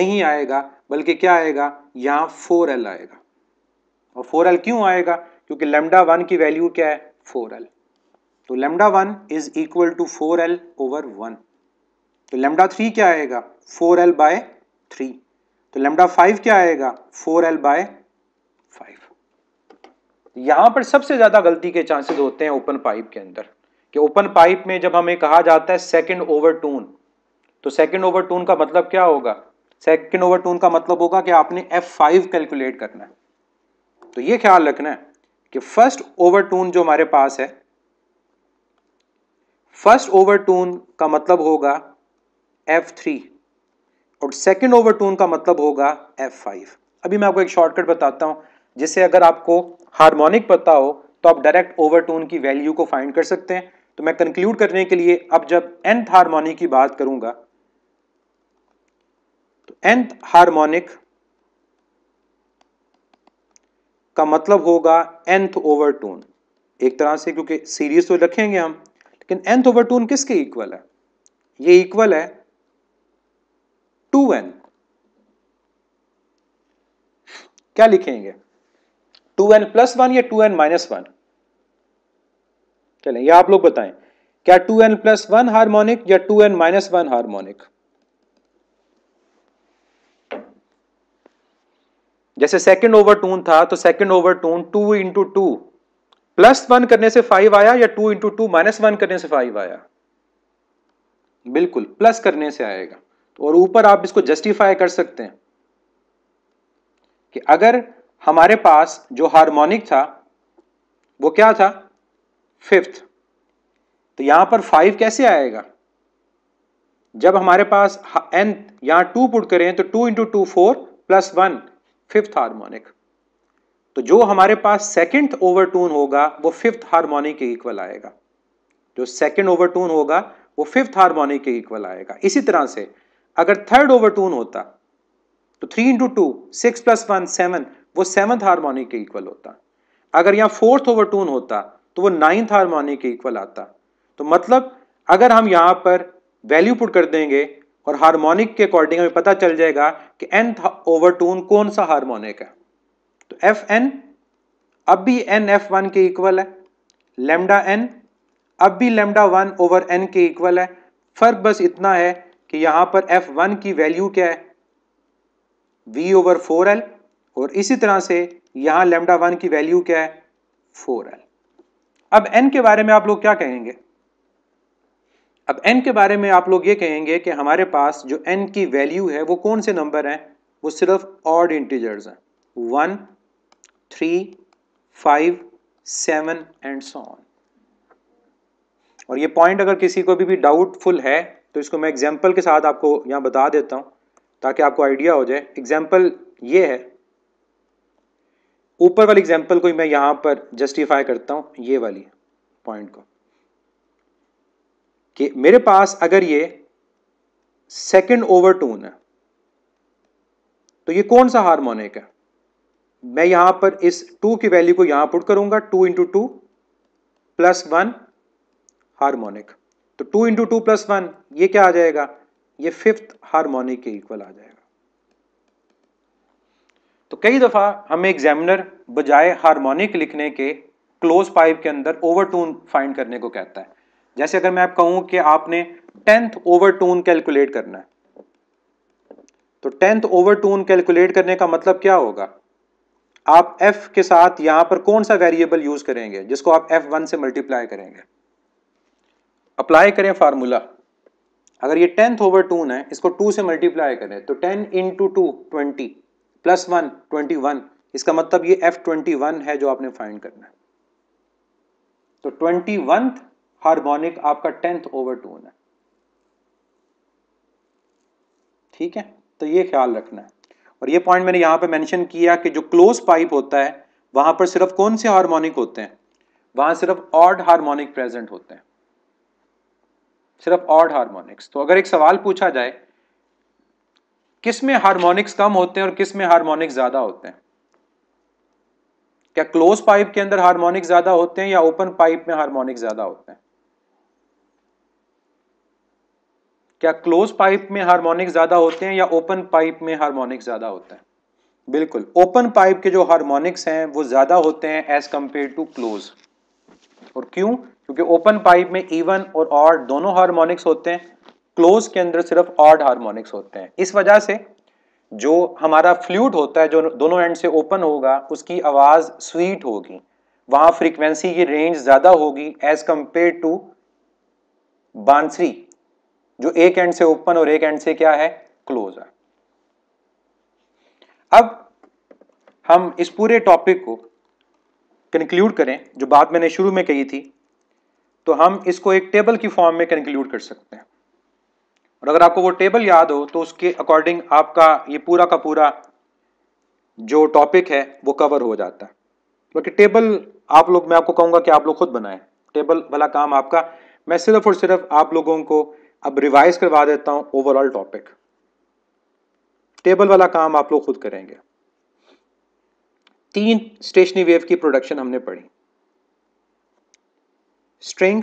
नहीं आएगा बल्कि क्या आएगा यहां फोर एल आएगा और फोर एल क्यों आएगा क्योंकि लेमडा वन की वैल्यू क्या है फोर एल तो lambda one is equal to four L over one तो लेमडा थ्री क्या आएगा फोर एल बाय थ्री तो लेमडा फाइव क्या आएगा फोर एल बाय फाइव तो यहां पर सबसे ज्यादा गलती के चांसेस होते हैं ओपन पाइप के अंदर कि ओपन पाइप में जब हमें कहा जाता है सेकंड ओवर टून तो सेकंड ओवर टून का मतलब क्या होगा सेकंड ओवर टून का मतलब होगा कि आपने एफ फाइव कैलकुलेट करना है तो ये ख्याल रखना है कि फर्स्ट ओवर टून जो हमारे पास है फर्स्ट ओवर टून का मतलब होगा एफ थ्री और सेकेंड ओवरटोन का मतलब होगा एफ फाइव अभी मैं आपको एक शॉर्टकट बताता हूँ जिससे अगर आपको हारमोनिक पता हो तो आप डायरेक्ट ओवरटोन की वैल्यू को फाइंड कर सकते हैं तो मैं कंक्लूड करने के लिए अब जब एंथ हारमोनिक की बात करूंगा तो एंथ हारमोनिक का मतलब होगा एंथ ओवरटोन एक तरह से क्योंकि सीरीज तो रखेंगे हम लेकिन एंथ ओवरटोन किसके इक्वल है ये इक्वल है टू एन क्या लिखेंगे टू एन प्लस वन या टू एन माइनस वन चलें ये आप लोग बताएं क्या two N plus one harmonic या two N minus one harmonic जैसे सेकंड ओवर टून था तो second overtone two into two plus one करने से फाइव आया या two into two minus one करने से फाइव आया बिल्कुल प्लस करने से आएगा और ऊपर आप इसको जस्टिफाई कर सकते हैं कि अगर हमारे पास जो हार्मोनिक था वो क्या था फिफ्थ तो यहां पर फाइव कैसे आएगा जब हमारे पास एन यहां टू पुट करें तो two into two four plus one fifth harmonic तो जो हमारे पास सेकंड ओवरटून होगा वो फिफ्थ हार्मोनिक के इक्वल आएगा जो सेकंड ओवरटून होगा वो फिफ्थ हार्मोनिक के इक्वल आएगा इसी तरह से अगर थर्ड ओवर टून होता तो three into two six plus one seven वो सेवन हारमोनिक के इक्वल होता अगर यहाँ फोर्थ ओवर टून होता तो वो नाइन्थ हारमोनिक के इक्वल आता तो मतलब अगर हम यहाँ पर वैल्यू पुट कर देंगे और हारमोनिक के अकॉर्डिंग हमें पता चल जाएगा कि एन ओवर टून कौन सा हारमोनिक है तो एफ एन अब भी एन एफ वन के इक्वल है लेमडा एन अब भी लेमडा वन ओवर एन के इक्वल है फर्क बस इतना है कि यहां पर एफ वन की वैल्यू क्या है वी ओवर फोर एल और इसी तरह से यहां लेमडा वन की वैल्यू क्या है फोर एल अब एन के बारे में आप लोग क्या कहेंगे अब एन के बारे में आप लोग ये कहेंगे कि हमारे पास जो एन की वैल्यू है वो कौन से नंबर हैं वो सिर्फ ऑड इंटीजर्स हैं one three five seven and so on और ये पॉइंट अगर किसी को भी, भी डाउटफुल है तो इसको मैं एग्जाम्पल के साथ आपको यहाँ बता देता हूँ ताकि आपको आइडिया हो जाए एग्जाम्पल ये है ऊपर वाली एग्जाम्पल को मैं यहाँ पर जस्टिफाई करता हूँ ये वाली पॉइंट को कि मेरे पास अगर ये सेकंड ओवर टून है तो ये कौन सा हारमोनिक है मैं यहां पर इस टू की वैल्यू को यहां पुट करूंगा two into two plus one harmonic तो two into two plus one ये क्या आ जाएगा ये फिफ्थ हार्मोनिक के इक्वल आ जाएगा तो कई दफा हमें एग्जामिनर बजाय हार्मोनिक लिखने के क्लोज पाइप के अंदर ओवर टून फाइंड करने को कहता है जैसे अगर मैं आप कहूं कि आपने टेंथ ओवर टून कैलकुलेट करना है तो टेंथ ओवर टून कैलकुलेट करने का मतलब क्या होगा आप f के साथ यहां पर कौन सा वेरिएबल यूज करेंगे जिसको आप f1 से मल्टीप्लाई करेंगे अप्लाई करें फार्मूला अगर ये टेंथ ओवर टून है इसको टू से मल्टीप्लाई करें तो ten into two twenty plus one twenty one इसका मतलब ये एफ ट्वेंटी वन है जो आपने फाइंड करना है तो ट्वेंटी वंथ हार्मोनिक आपका टेंथ ओवर टून है ठीक है तो ये ख्याल रखना है और ये पॉइंट मैंने यहां पे मेंशन किया कि जो क्लोज पाइप होता है वहां पर सिर्फ कौन से हार्मोनिक होते हैं वहां सिर्फ ऑड हार्मोनिक प्रेजेंट होते हैं सिर्फ ऑड हार्मोनिक्स तो अगर एक सवाल पूछा जाए किस में हार्मोनिक्स कम होते हैं और किस में हार्मोनिक्स ज्यादा होते हैं क्या क्लोज पाइप के अंदर हार्मोनिक्स ज्यादा होते हैं या ओपन पाइप में हार्मोनिक्स ज्यादा होते हैं क्या क्लोज पाइप में हार्मोनिक्स ज्यादा होते हैं या ओपन पाइप में हार्मोनिक्स ज्यादा होते हैं बिल्कुल ओपन पाइप के जो हार्मोनिक्स हैं वो ज्यादा होते हैं एज कंपेयर टू क्लोज और क्यों क्योंकि ओपन पाइप में इवन और ऑड दोनों हार्मोनिक्स होते हैं क्लोज के अंदर सिर्फ ऑड हार्मोनिक्स होते हैं इस वजह से जो हमारा फ्लूट होता है जो दोनों एंड से ओपन होगा उसकी आवाज़ स्वीट होगी वहां फ्रीक्वेंसी की रेंज ज़्यादा होगी एज कंपेयर टू बांसरी जो एक एंड से ओपन और एक एंड से क्या है क्लोज है अब हम इस पूरे टॉपिक को कंक्लूड करें जो बात मैंने शुरू में कही थी तो हम इसको एक टेबल की फॉर्म में कंक्लूड कर सकते हैं और अगर आपको वो टेबल याद हो तो उसके अकॉर्डिंग आपका ये पूरा का पूरा जो टॉपिक है वो कवर हो जाता है क्योंकि टेबल आप लोग मैं आपको कहूंगा कि आप लोग खुद बनाएं टेबल भला काम आपका मैं सिर्फ और सिर्फ आप लोगों को अब रिवाइज करवा देता हूँ ओवरऑल टॉपिक टेबल वाला काम आप लोग खुद करेंगे तीन स्टेशनरी वेव की प्रोडक्शन हमने पढ़ी string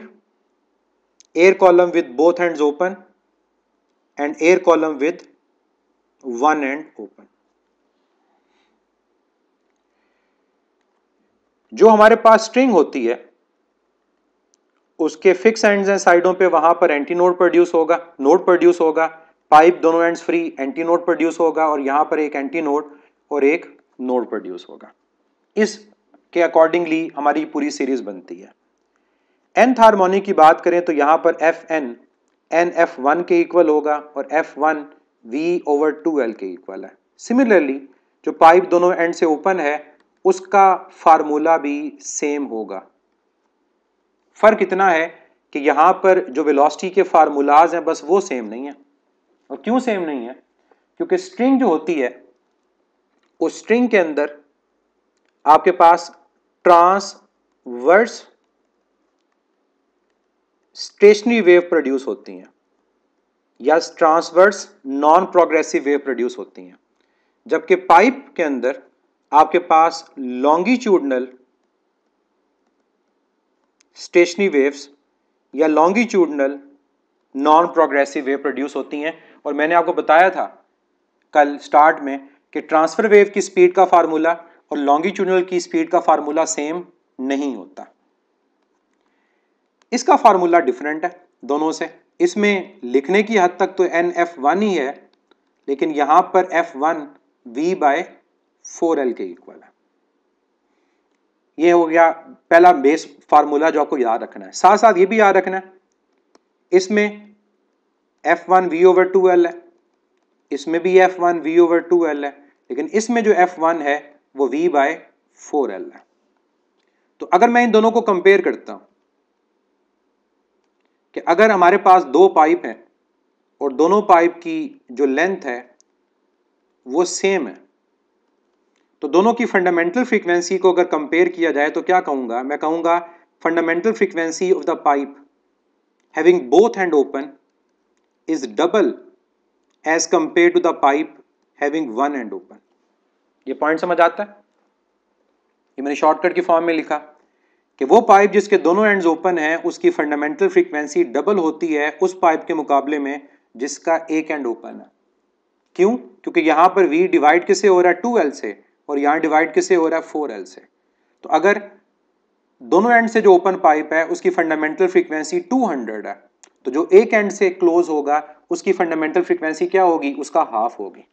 air column with both hands open end air column with one end open जो हमारे पास स्ट्रिंग होती है उसके फिक्स एंड्स हैं साइडों पे वहां पर एंटी नोड प्रोड्यूस होगा नोड प्रोड्यूस होगा पाइप दोनों ends free anti node produce होगा और यहां पर एक एंटी नोड और एक नोड प्रोड्यूस होगा इस के अकॉर्डिंगली हमारी पूरी सीरीज बनती है एन हारमोनिक की बात करें तो यहां पर F N N F one के इक्वल होगा और F one V over two L के इक्वल है सिमिलरली जो पाइप दोनों एंड से ओपन है उसका फार्मूला भी सेम होगा फ़र्क इतना है कि यहां पर जो वेलोसिटी के फार्मूलाज हैं बस वो सेम नहीं है और क्यों सेम नहीं है क्योंकि स्ट्रिंग जो होती है उस स्ट्रिंग के अंदर आपके पास ट्रांसवर्स स्टेशनरी वेव प्रोड्यूस होती हैं या transverse non progressive wave produce होती हैं जबकि पाइप के अंदर आपके पास लॉन्गिट्यूडनल स्टेशनरी वेव्स या longitudinal non progressive wave produce होती हैं और मैंने आपको बताया था कल स्टार्ट में कि ट्रांसफर वेव की स्पीड का फार्मूला और लॉन्गिट्यूडनल की स्पीड का फार्मूला सेम नहीं होता इसका फार्मूला डिफरेंट है दोनों से इसमें लिखने की हद तक तो एन एफ वन ही है लेकिन यहां पर F one V by four L के इक्वल है ये हो गया पहला बेस फार्मूला जो आपको याद रखना है साथ साथ ये भी याद रखना है इसमें F one V over two L है इसमें भी F one V over two L है लेकिन इसमें जो एफ वन है वो v बाय फोर एल है तो अगर मैं इन दोनों को कंपेयर करता हूं कि अगर हमारे पास दो पाइप हैं और दोनों पाइप की जो लेंथ है वो सेम है तो दोनों की फंडामेंटल फ्रीक्वेंसी को अगर कंपेयर किया जाए तो क्या कहूँगा मैं कहूँगा fundamental frequency of the pipe having both hand open is double as compare to the pipe having one hand open ये पॉइंट समझ आता है ये मैंने शॉर्टकट की फॉर्म में लिखा कि वो पाइप जिसके दोनों एंड्स ओपन हैं उसकी फंडामेंटल फ्रीक्वेंसी डबल होती है उस पाइप के मुकाबले में जिसका एक एंड ओपन है क्यों क्योंकि यहां पर वी डिवाइड किसे हो रहा है टू एल से और यहाँ डिवाइड किसे हो रहा है फोर एल से तो अगर दोनों एंड से जो ओपन पाइप है उसकी फंडामेंटल फ्रीक्वेंसी 200 है तो जो एक एंड से क्लोज होगा उसकी फंडामेंटल फ्रीक्वेंसी क्या होगी उसका हाफ होगी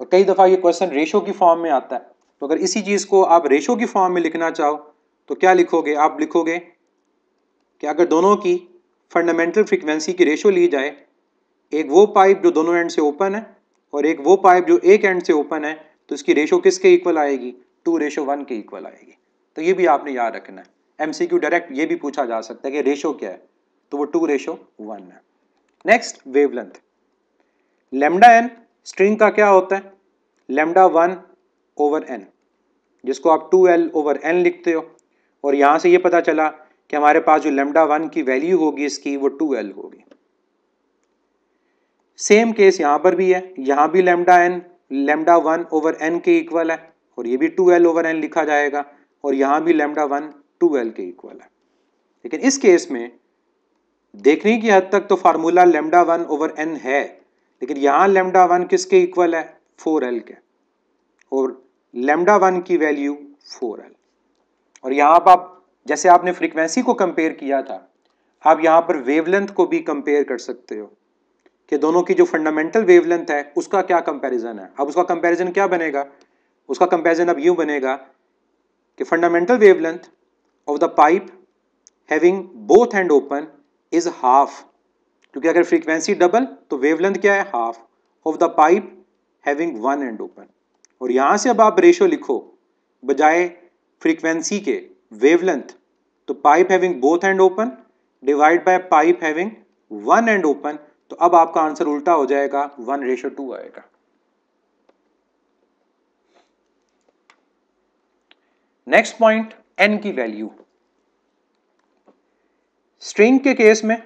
और कई दफ़ा ये क्वेश्चन रेशो की फॉर्म में आता है तो अगर इसी चीज़ को आप रेशो की फॉर्म में लिखना चाहो तो क्या लिखोगे आप लिखोगे कि अगर दोनों की फंडामेंटल फ्रिक्वेंसी की रेशो ली जाए एक वो पाइप जो दोनों एंड से ओपन है और एक वो पाइप जो एक एंड से ओपन है तो इसकी रेशो किसके इक्वल आएगी टू रेशो वन के इक्वल आएगी तो ये भी आपने याद रखना है एमसीक्यू डायरेक्ट ये भी पूछा जा सकता है कि रेशो क्या है तो वो टू रेशो वन है next wavelength lambda n string का क्या होता है लेमडा वन ओवर एन जिसको आप टू एल ओवर एन लिखते हो और यहाँ से ये पता चला कि हमारे पास जो लेमडा वन की वैल्यू होगी इसकी वो टू एल होगी सेम केस यहाँ पर भी है यहाँ भी lambda n lambda one over N के इक्वल है और ये भी टू एल ओवर एन लिखा जाएगा और यहाँ भी लेमडा वन टू एल के इक्वल है लेकिन इस केस में देखने की हद तक तो formula lambda one over n है लेकिन यहां लेमडा वन किसके इक्वल है फोर एल के और लेमडा वन की वैल्यू फोर एल और यहां पर आप जैसे आपने फ्रिक्वेंसी को कंपेयर किया था आप यहां पर वेवलेंथ को भी कंपेयर कर सकते हो कि दोनों की जो फंडामेंटल वेवलेंथ है उसका क्या कंपैरिजन है अब उसका कंपैरिजन क्या बनेगा उसका कंपैरिजन अब यू बनेगा कि fundamental wavelength of the pipe having both hand open is half क्योंकि अगर फ्रीक्वेंसी डबल तो वेवलेंथ क्या है half of the pipe having one end open और यहां से अब आप रेशो लिखो बजाय फ्रीक्वेंसी के वेवलेंथ तो pipe having both end open divide by pipe having one end open तो अब आपका आंसर उल्टा हो जाएगा वन रेशो टू आएगा नेक्स्ट पॉइंट एन की वैल्यू स्ट्रिंग के केस में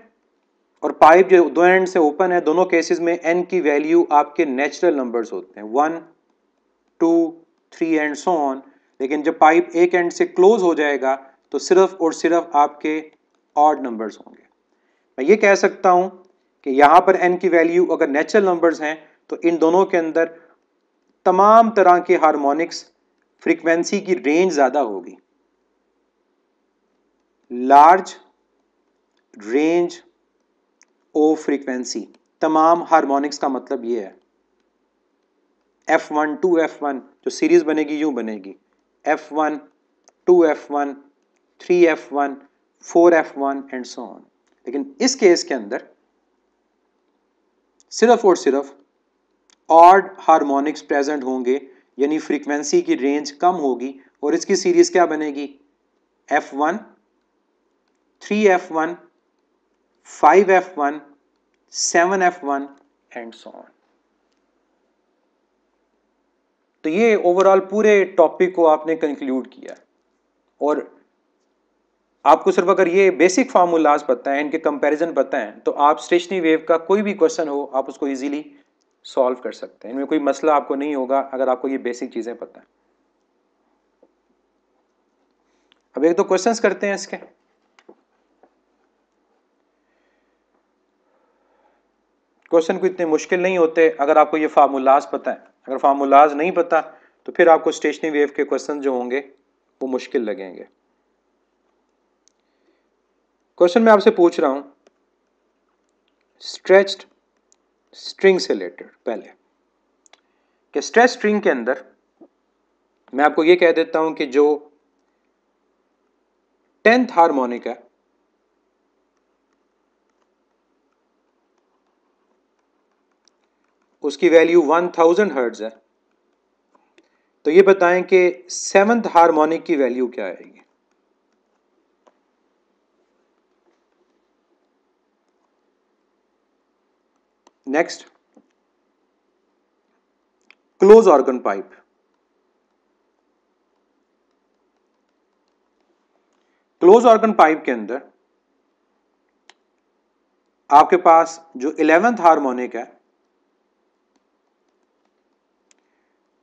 और पाइप जो दो एंड से ओपन है दोनों केसेस में एन की वैल्यू आपके नेचुरल नंबर्स होते हैं one two three and so on लेकिन जब पाइप एक एंड से क्लोज हो जाएगा तो सिर्फ और सिर्फ आपके ऑड नंबर्स होंगे मैं ये कह सकता हूँ कि यहाँ पर एन की वैल्यू अगर नेचुरल नंबर्स हैं तो इन दोनों के अंदर तमाम तरह के हारमोनिक्स फ्रीक्वेंसी की रेंज ज़्यादा होगी लार्ज रेंज ओ फ्रीक्वेंसी तमाम हारमोनिक्स का मतलब ये है F one two F one जो सीरीज़ बनेगी यूँ बनेगी F one two F one three F one four F one and so on लेकिन इस केस के अंदर सिर्फ और सिर्फ ऑड हारमोनिक्स प्रेजेंट होंगे यानी फ्रीक्वेंसी की रेंज कम होगी और इसकी सीरीज़ क्या बनेगी F one three F one 5f1, 7f1 and so on तो ये ओवरऑल पूरे टॉपिक को आपने कंक्लूड किया और आपको सिर्फ अगर ये बेसिक फार्मूलाज पता है इनके कंपैरिजन पता है तो आप स्टेशनरी वेव का कोई भी क्वेश्चन हो आप उसको इजीली सॉल्व कर सकते हैं इनमें कोई मसला आपको नहीं होगा अगर आपको ये बेसिक चीज़ें पता हैं अब एक दो क्वेश्चंस करते हैं इसके क्वेश्चन को इतने मुश्किल नहीं होते अगर आपको ये फार्मूलाज पता है अगर फार्मूलाज नहीं पता तो फिर आपको स्टेशनरी वेव के क्वेश्चन जो होंगे वो मुश्किल लगेंगे क्वेश्चन मैं आपसे पूछ रहा हूं स्ट्रेच्ड स्ट्रिंग से रिलेटेड पहले कि स्ट्रेच स्ट्रिंग के अंदर मैं आपको ये कह देता हूं कि जो टेंथ हार्मोनिक है उसकी वैल्यू वन थाउजेंड हर्ट्ज़ है तो ये बताएं कि सेवंथ हार्मोनिक की वैल्यू क्या आएगी next close organ pipe close organ pipe के अंदर आपके पास जो इलेवेंथ हार्मोनिक है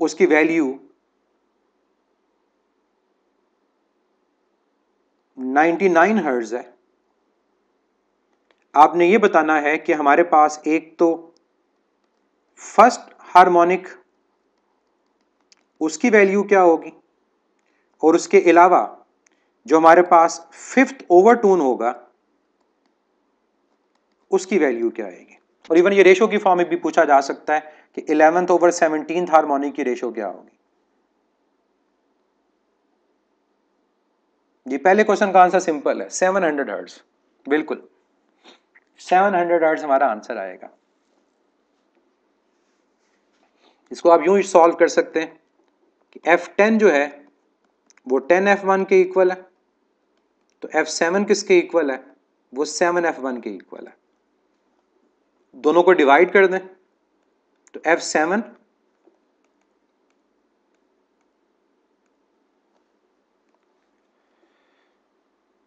उसकी वैल्यू 99 नाइन हर्ज है आपने ये बताना है कि हमारे पास एक तो फर्स्ट हार्मोनिक उसकी वैल्यू क्या होगी और उसके अलावा जो हमारे पास फिफ्थ ओवर टून होगा उसकी वैल्यू क्या आएगी और इवन ये रेशो की फॉर्म में भी पूछा जा सकता है कि इलेवेंथ ओवर सेवनटीन हारमोनिक की रेशो क्या होगी ये पहले क्वेश्चन का आंसर सिंपल है सेवन हंड्रेड हर्ट्स बिल्कुल सेवन हंड्रेड हर्ट्स हमारा आंसर आएगा इसको आप यूं सॉल्व कर सकते हैं एफ टेन जो है वो टेन एफ वन के इक्वल है तो एफ सेवन किसके इक्वल है वो वन के इक्वल है दोनों को डिवाइड कर दें तो F7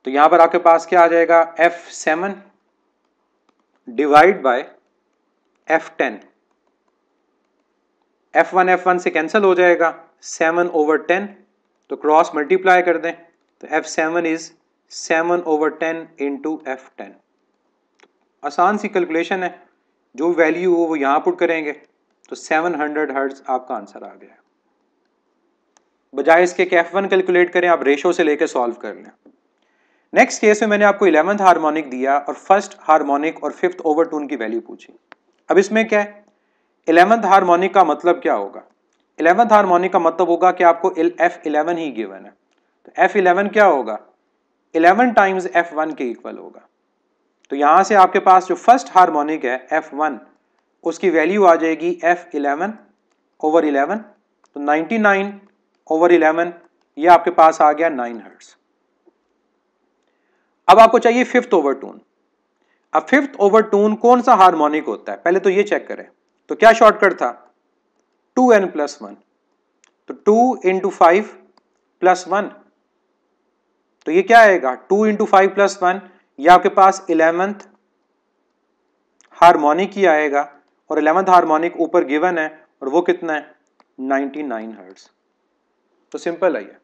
तो यहां पर आपके पास क्या आ जाएगा F7 seven divide by F10 ten F one F one से कैंसिल हो जाएगा सेवन ओवर टेन तो क्रॉस मल्टीप्लाई कर दें तो F seven is seven over ten to F ten आसान सी कैलकुलेशन है जो वैल्यू हो वो यहां पुट करेंगे तो 700 हंड्रेड हर्ट्स आपका आंसर आ गया बजाय इसके कैफ एफ वन कैलकुलेट करें आप रेशो से लेकर सॉल्व कर लें नेक्स्ट केस में मैंने आपको इलेवंथ हार्मोनिक दिया और फर्स्ट हार्मोनिक और फिफ्थ ओवर टून की वैल्यू पूछी अब इसमें क्या है इलेवंथ हार्मोनिक का मतलब क्या होगा इलेवंथ हार्मोनिक का मतलब होगा कि आपको एफ इलेवन ही गिवन है तो एफ इलेवन क्या होगा इलेवन टाइम्स एफ वन के इक्वल होगा तो यहां से आपके पास जो फर्स्ट हारमोनिक है एफ वन उसकी वैल्यू आ जाएगी एफ इलेवन ओवर इलेवन तो नाइनटी नाइन ओवर इलेवन ये आपके पास आ गया नाइन हर्ट्स अब आपको चाहिए फिफ्थ ओवर टून अब फिफ्थ ओवर टून कौन सा हार्मोनिक होता है पहले तो ये चेक करें तो क्या शॉर्टकट था टू एन प्लस वन तो two into five plus one तो ये क्या आएगा two into five plus one ये आपके पास इलेवेंथ हार्मोनिक ही आएगा और इलेवंथ हारमोनिक ऊपर गिवन है और वो कितना है 99 नाइन हर्ट्स तो सिंपल है ये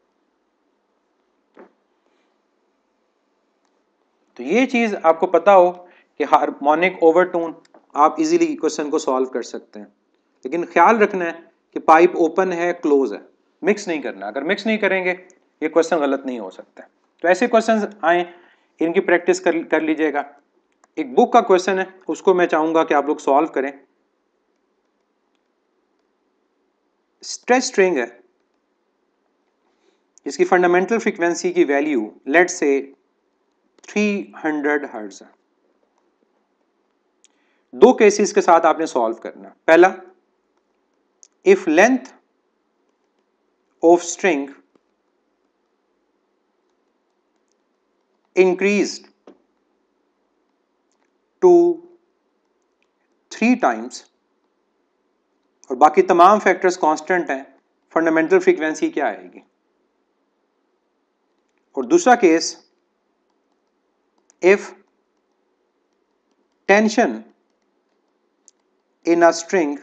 तो ये चीज आपको पता हो कि हारमोनिक ओवरटोन आप इजीली क्वेश्चन को सॉल्व कर सकते हैं लेकिन ख्याल रखना है कि पाइप ओपन है क्लोज है मिक्स नहीं करना अगर मिक्स नहीं करेंगे ये क्वेश्चन गलत नहीं हो सकता तो ऐसे क्वेश्चन आए इनकी प्रैक्टिस कर कर लीजिएगा एक बुक का क्वेश्चन है उसको मैं चाहूंगा कि आप लोग सॉल्व करें स्ट्रेच स्ट्रिंग है इसकी फंडामेंटल फ्रीक्वेंसी की वैल्यू लेट से 300 हंड्रेड हर्ट्स है दो केसेस के साथ आपने सॉल्व करना पहला if length of string increase to three times और बाकी तमाम फैक्टर्स कांस्टेंट हैं फंडामेंटल फ्रीक्वेंसी क्या आएगी और दूसरा case if tension in a string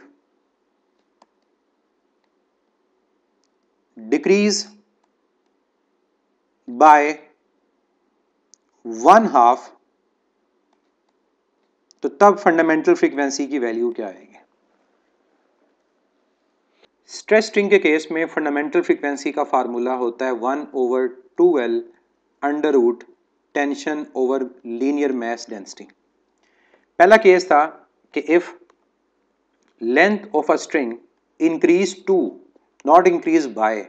decrease by one half तो तब फंडामेंटल फ्रीक्वेंसी की वैल्यू क्या आएगी स्ट्रेस स्ट्रिंग के केस में फंडामेंटल फ्रिक्वेंसी का फार्मूला होता है one over two L under root tension over linear mass density पहला केस था कि if length of a string increase to not increase by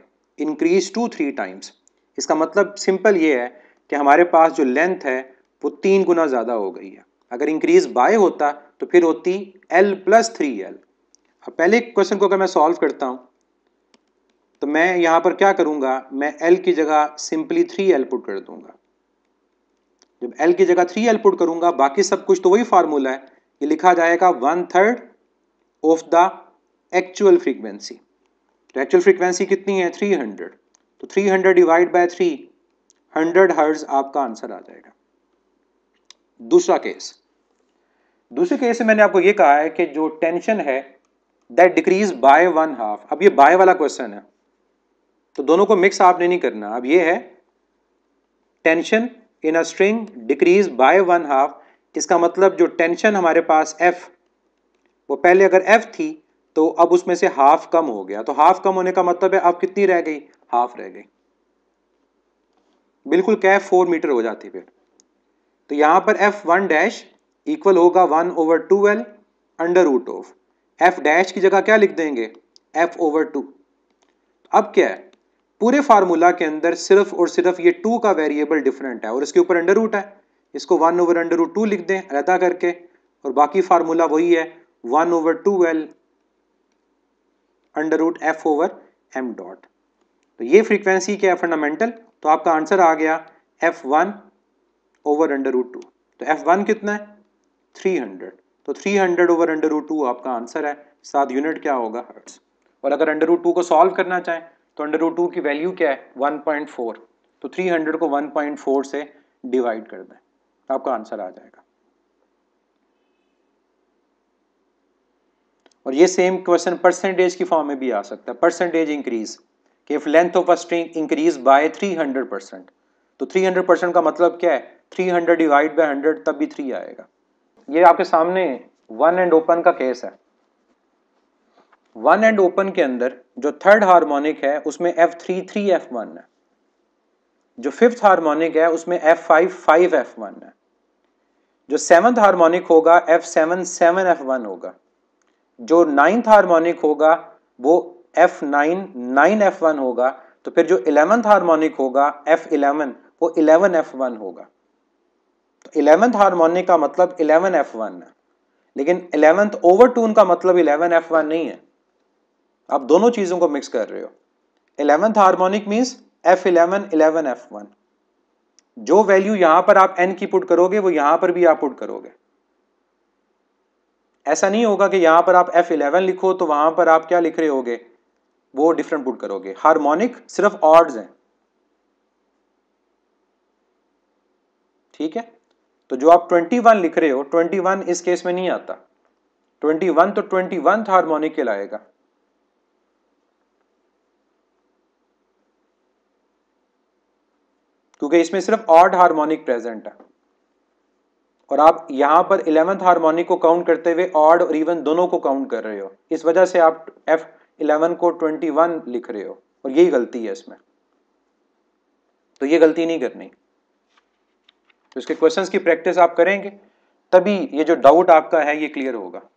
increase to three times इसका मतलब सिंपल ये है कि हमारे पास जो लेंथ है वो तीन गुना ज़्यादा हो गई है अगर इंक्रीज बाय होता तो फिर होती एल प्लस थ्री एल अब पहले क्वेश्चन को अगर मैं सॉल्व करता हूँ तो मैं यहाँ पर क्या करूँगा मैं एल की जगह सिंपली थ्री एल पुट कर दूंगा जब एल की जगह थ्री एल पुट करूँगा बाकी सब कुछ तो वही फार्मूला है ये लिखा जाएगा one third of the actual frequency तो एक्चुअल फ्रीक्वेंसी कितनी है थ्री हंड्रेड तो three hundred divide by three hundred hertz आपका आंसर आ जाएगा दूसरा केस दूसरे केस में मैंने आपको ये कहा है कि जो टेंशन है that decrease by one half अब ये बाय वाला क्वेश्चन है तो दोनों को मिक्स आपने नहीं करना अब ये है tension in a string decrease by one half इसका मतलब जो टेंशन हमारे पास एफ वो पहले अगर एफ थी तो अब उसमें से हाफ कम हो गया तो हाफ कम होने का मतलब है अब कितनी रह गई हाफ रह गई बिल्कुल कैफ फोर मीटर हो जाती फिर तो यहां पर एफ वन डैश इक्वल होगा one over two L under root of F dash की जगह क्या लिख देंगे एफ ओवर टू अब क्या है पूरे फार्मूला के अंदर सिर्फ और सिर्फ ये टू का वेरिएबल डिफरेंट है और इसके ऊपर अंडर रूट है इसको one over under root two लिख दें अलहदा करके और बाकी फार्मूला वही है one over two L under root F over M dot तो ये फ्रीक्वेंसी क्या है फंडामेंटल तो आपका आंसर आ गया F one over under root two तो एफ वन कितना है थ्री हंड्रेड तो 300 hundred over under root two आपका आंसर है साथ यूनिट क्या होगा हर्ट्स और अगर अंडर रूट टू को सॉल्व करना चाहें तो अंडर रूट टू की वैल्यू क्या है 1.4 तो 300 को 1.4 से डिवाइड कर दें आपका आंसर आ जाएगा और ये सेम क्वेश्चन परसेंटेज की फॉर्म में भी आ सकता है परसेंटेज इंक्रीज कि if length of a string increase by 300 percent तो 300 परसेंट का मतलब क्या है 300 डिवाइड बाय 100 तब भी 3 आएगा ये आपके सामने वन एंड ओपन का केस है वन एंड ओपन के अंदर जो थर्ड हार्मोनिक है उसमें F three three F one है जो फिफ्थ हार्मोनिक है उसमें F five five F one है जो सेवन्थ हार्मोनिक होगा F seven seven F one होगा जो नाइन्थ हार्मोनिक होगा वो F nine nine F one होगा तो फिर जो इलेवंथ हार्मोनिक होगा एफ इलेवन वो इलेवन एफ वन होगा इलेवेंथ हारमोनिक का मतलब इलेवन एफ वन है लेकिन इलेवेंथ ओवर टून का मतलब इलेवन एफ वन नहीं है आप दोनों चीज़ों को मिक्स कर रहे हो eleventh harmonic means F eleven eleven F one जो वैल्यू यहां पर आप एन की पुट करोगे वो यहां पर भी आप पुट करोगे ऐसा नहीं होगा कि यहां पर आप एफ इलेवन लिखो तो वहां पर आप क्या लिख रहे होगे वो डिफरेंट पुट करोगे हार्मोनिक सिर्फ ऑर्ड्स हैं ठीक है तो जो आप 21 लिख रहे हो 21 इस केस में नहीं आता 21 तो वन हार्मोनिक लाएगा क्योंकि इसमें सिर्फ ऑड हार्मोनिक प्रेजेंट है और आप यहां पर इलेवंथ हार्मोनिक को काउंट करते हुए ऑड और इवन दोनों को काउंट कर रहे हो इस वजह से आप एफ इलेवन को ट्वेंटी वन लिख रहे हो और यही गलती है इसमें तो ये गलती नहीं करनी तो इसके क्वेश्चंस की प्रैक्टिस आप करेंगे तभी ये जो डाउट आपका है ये क्लियर होगा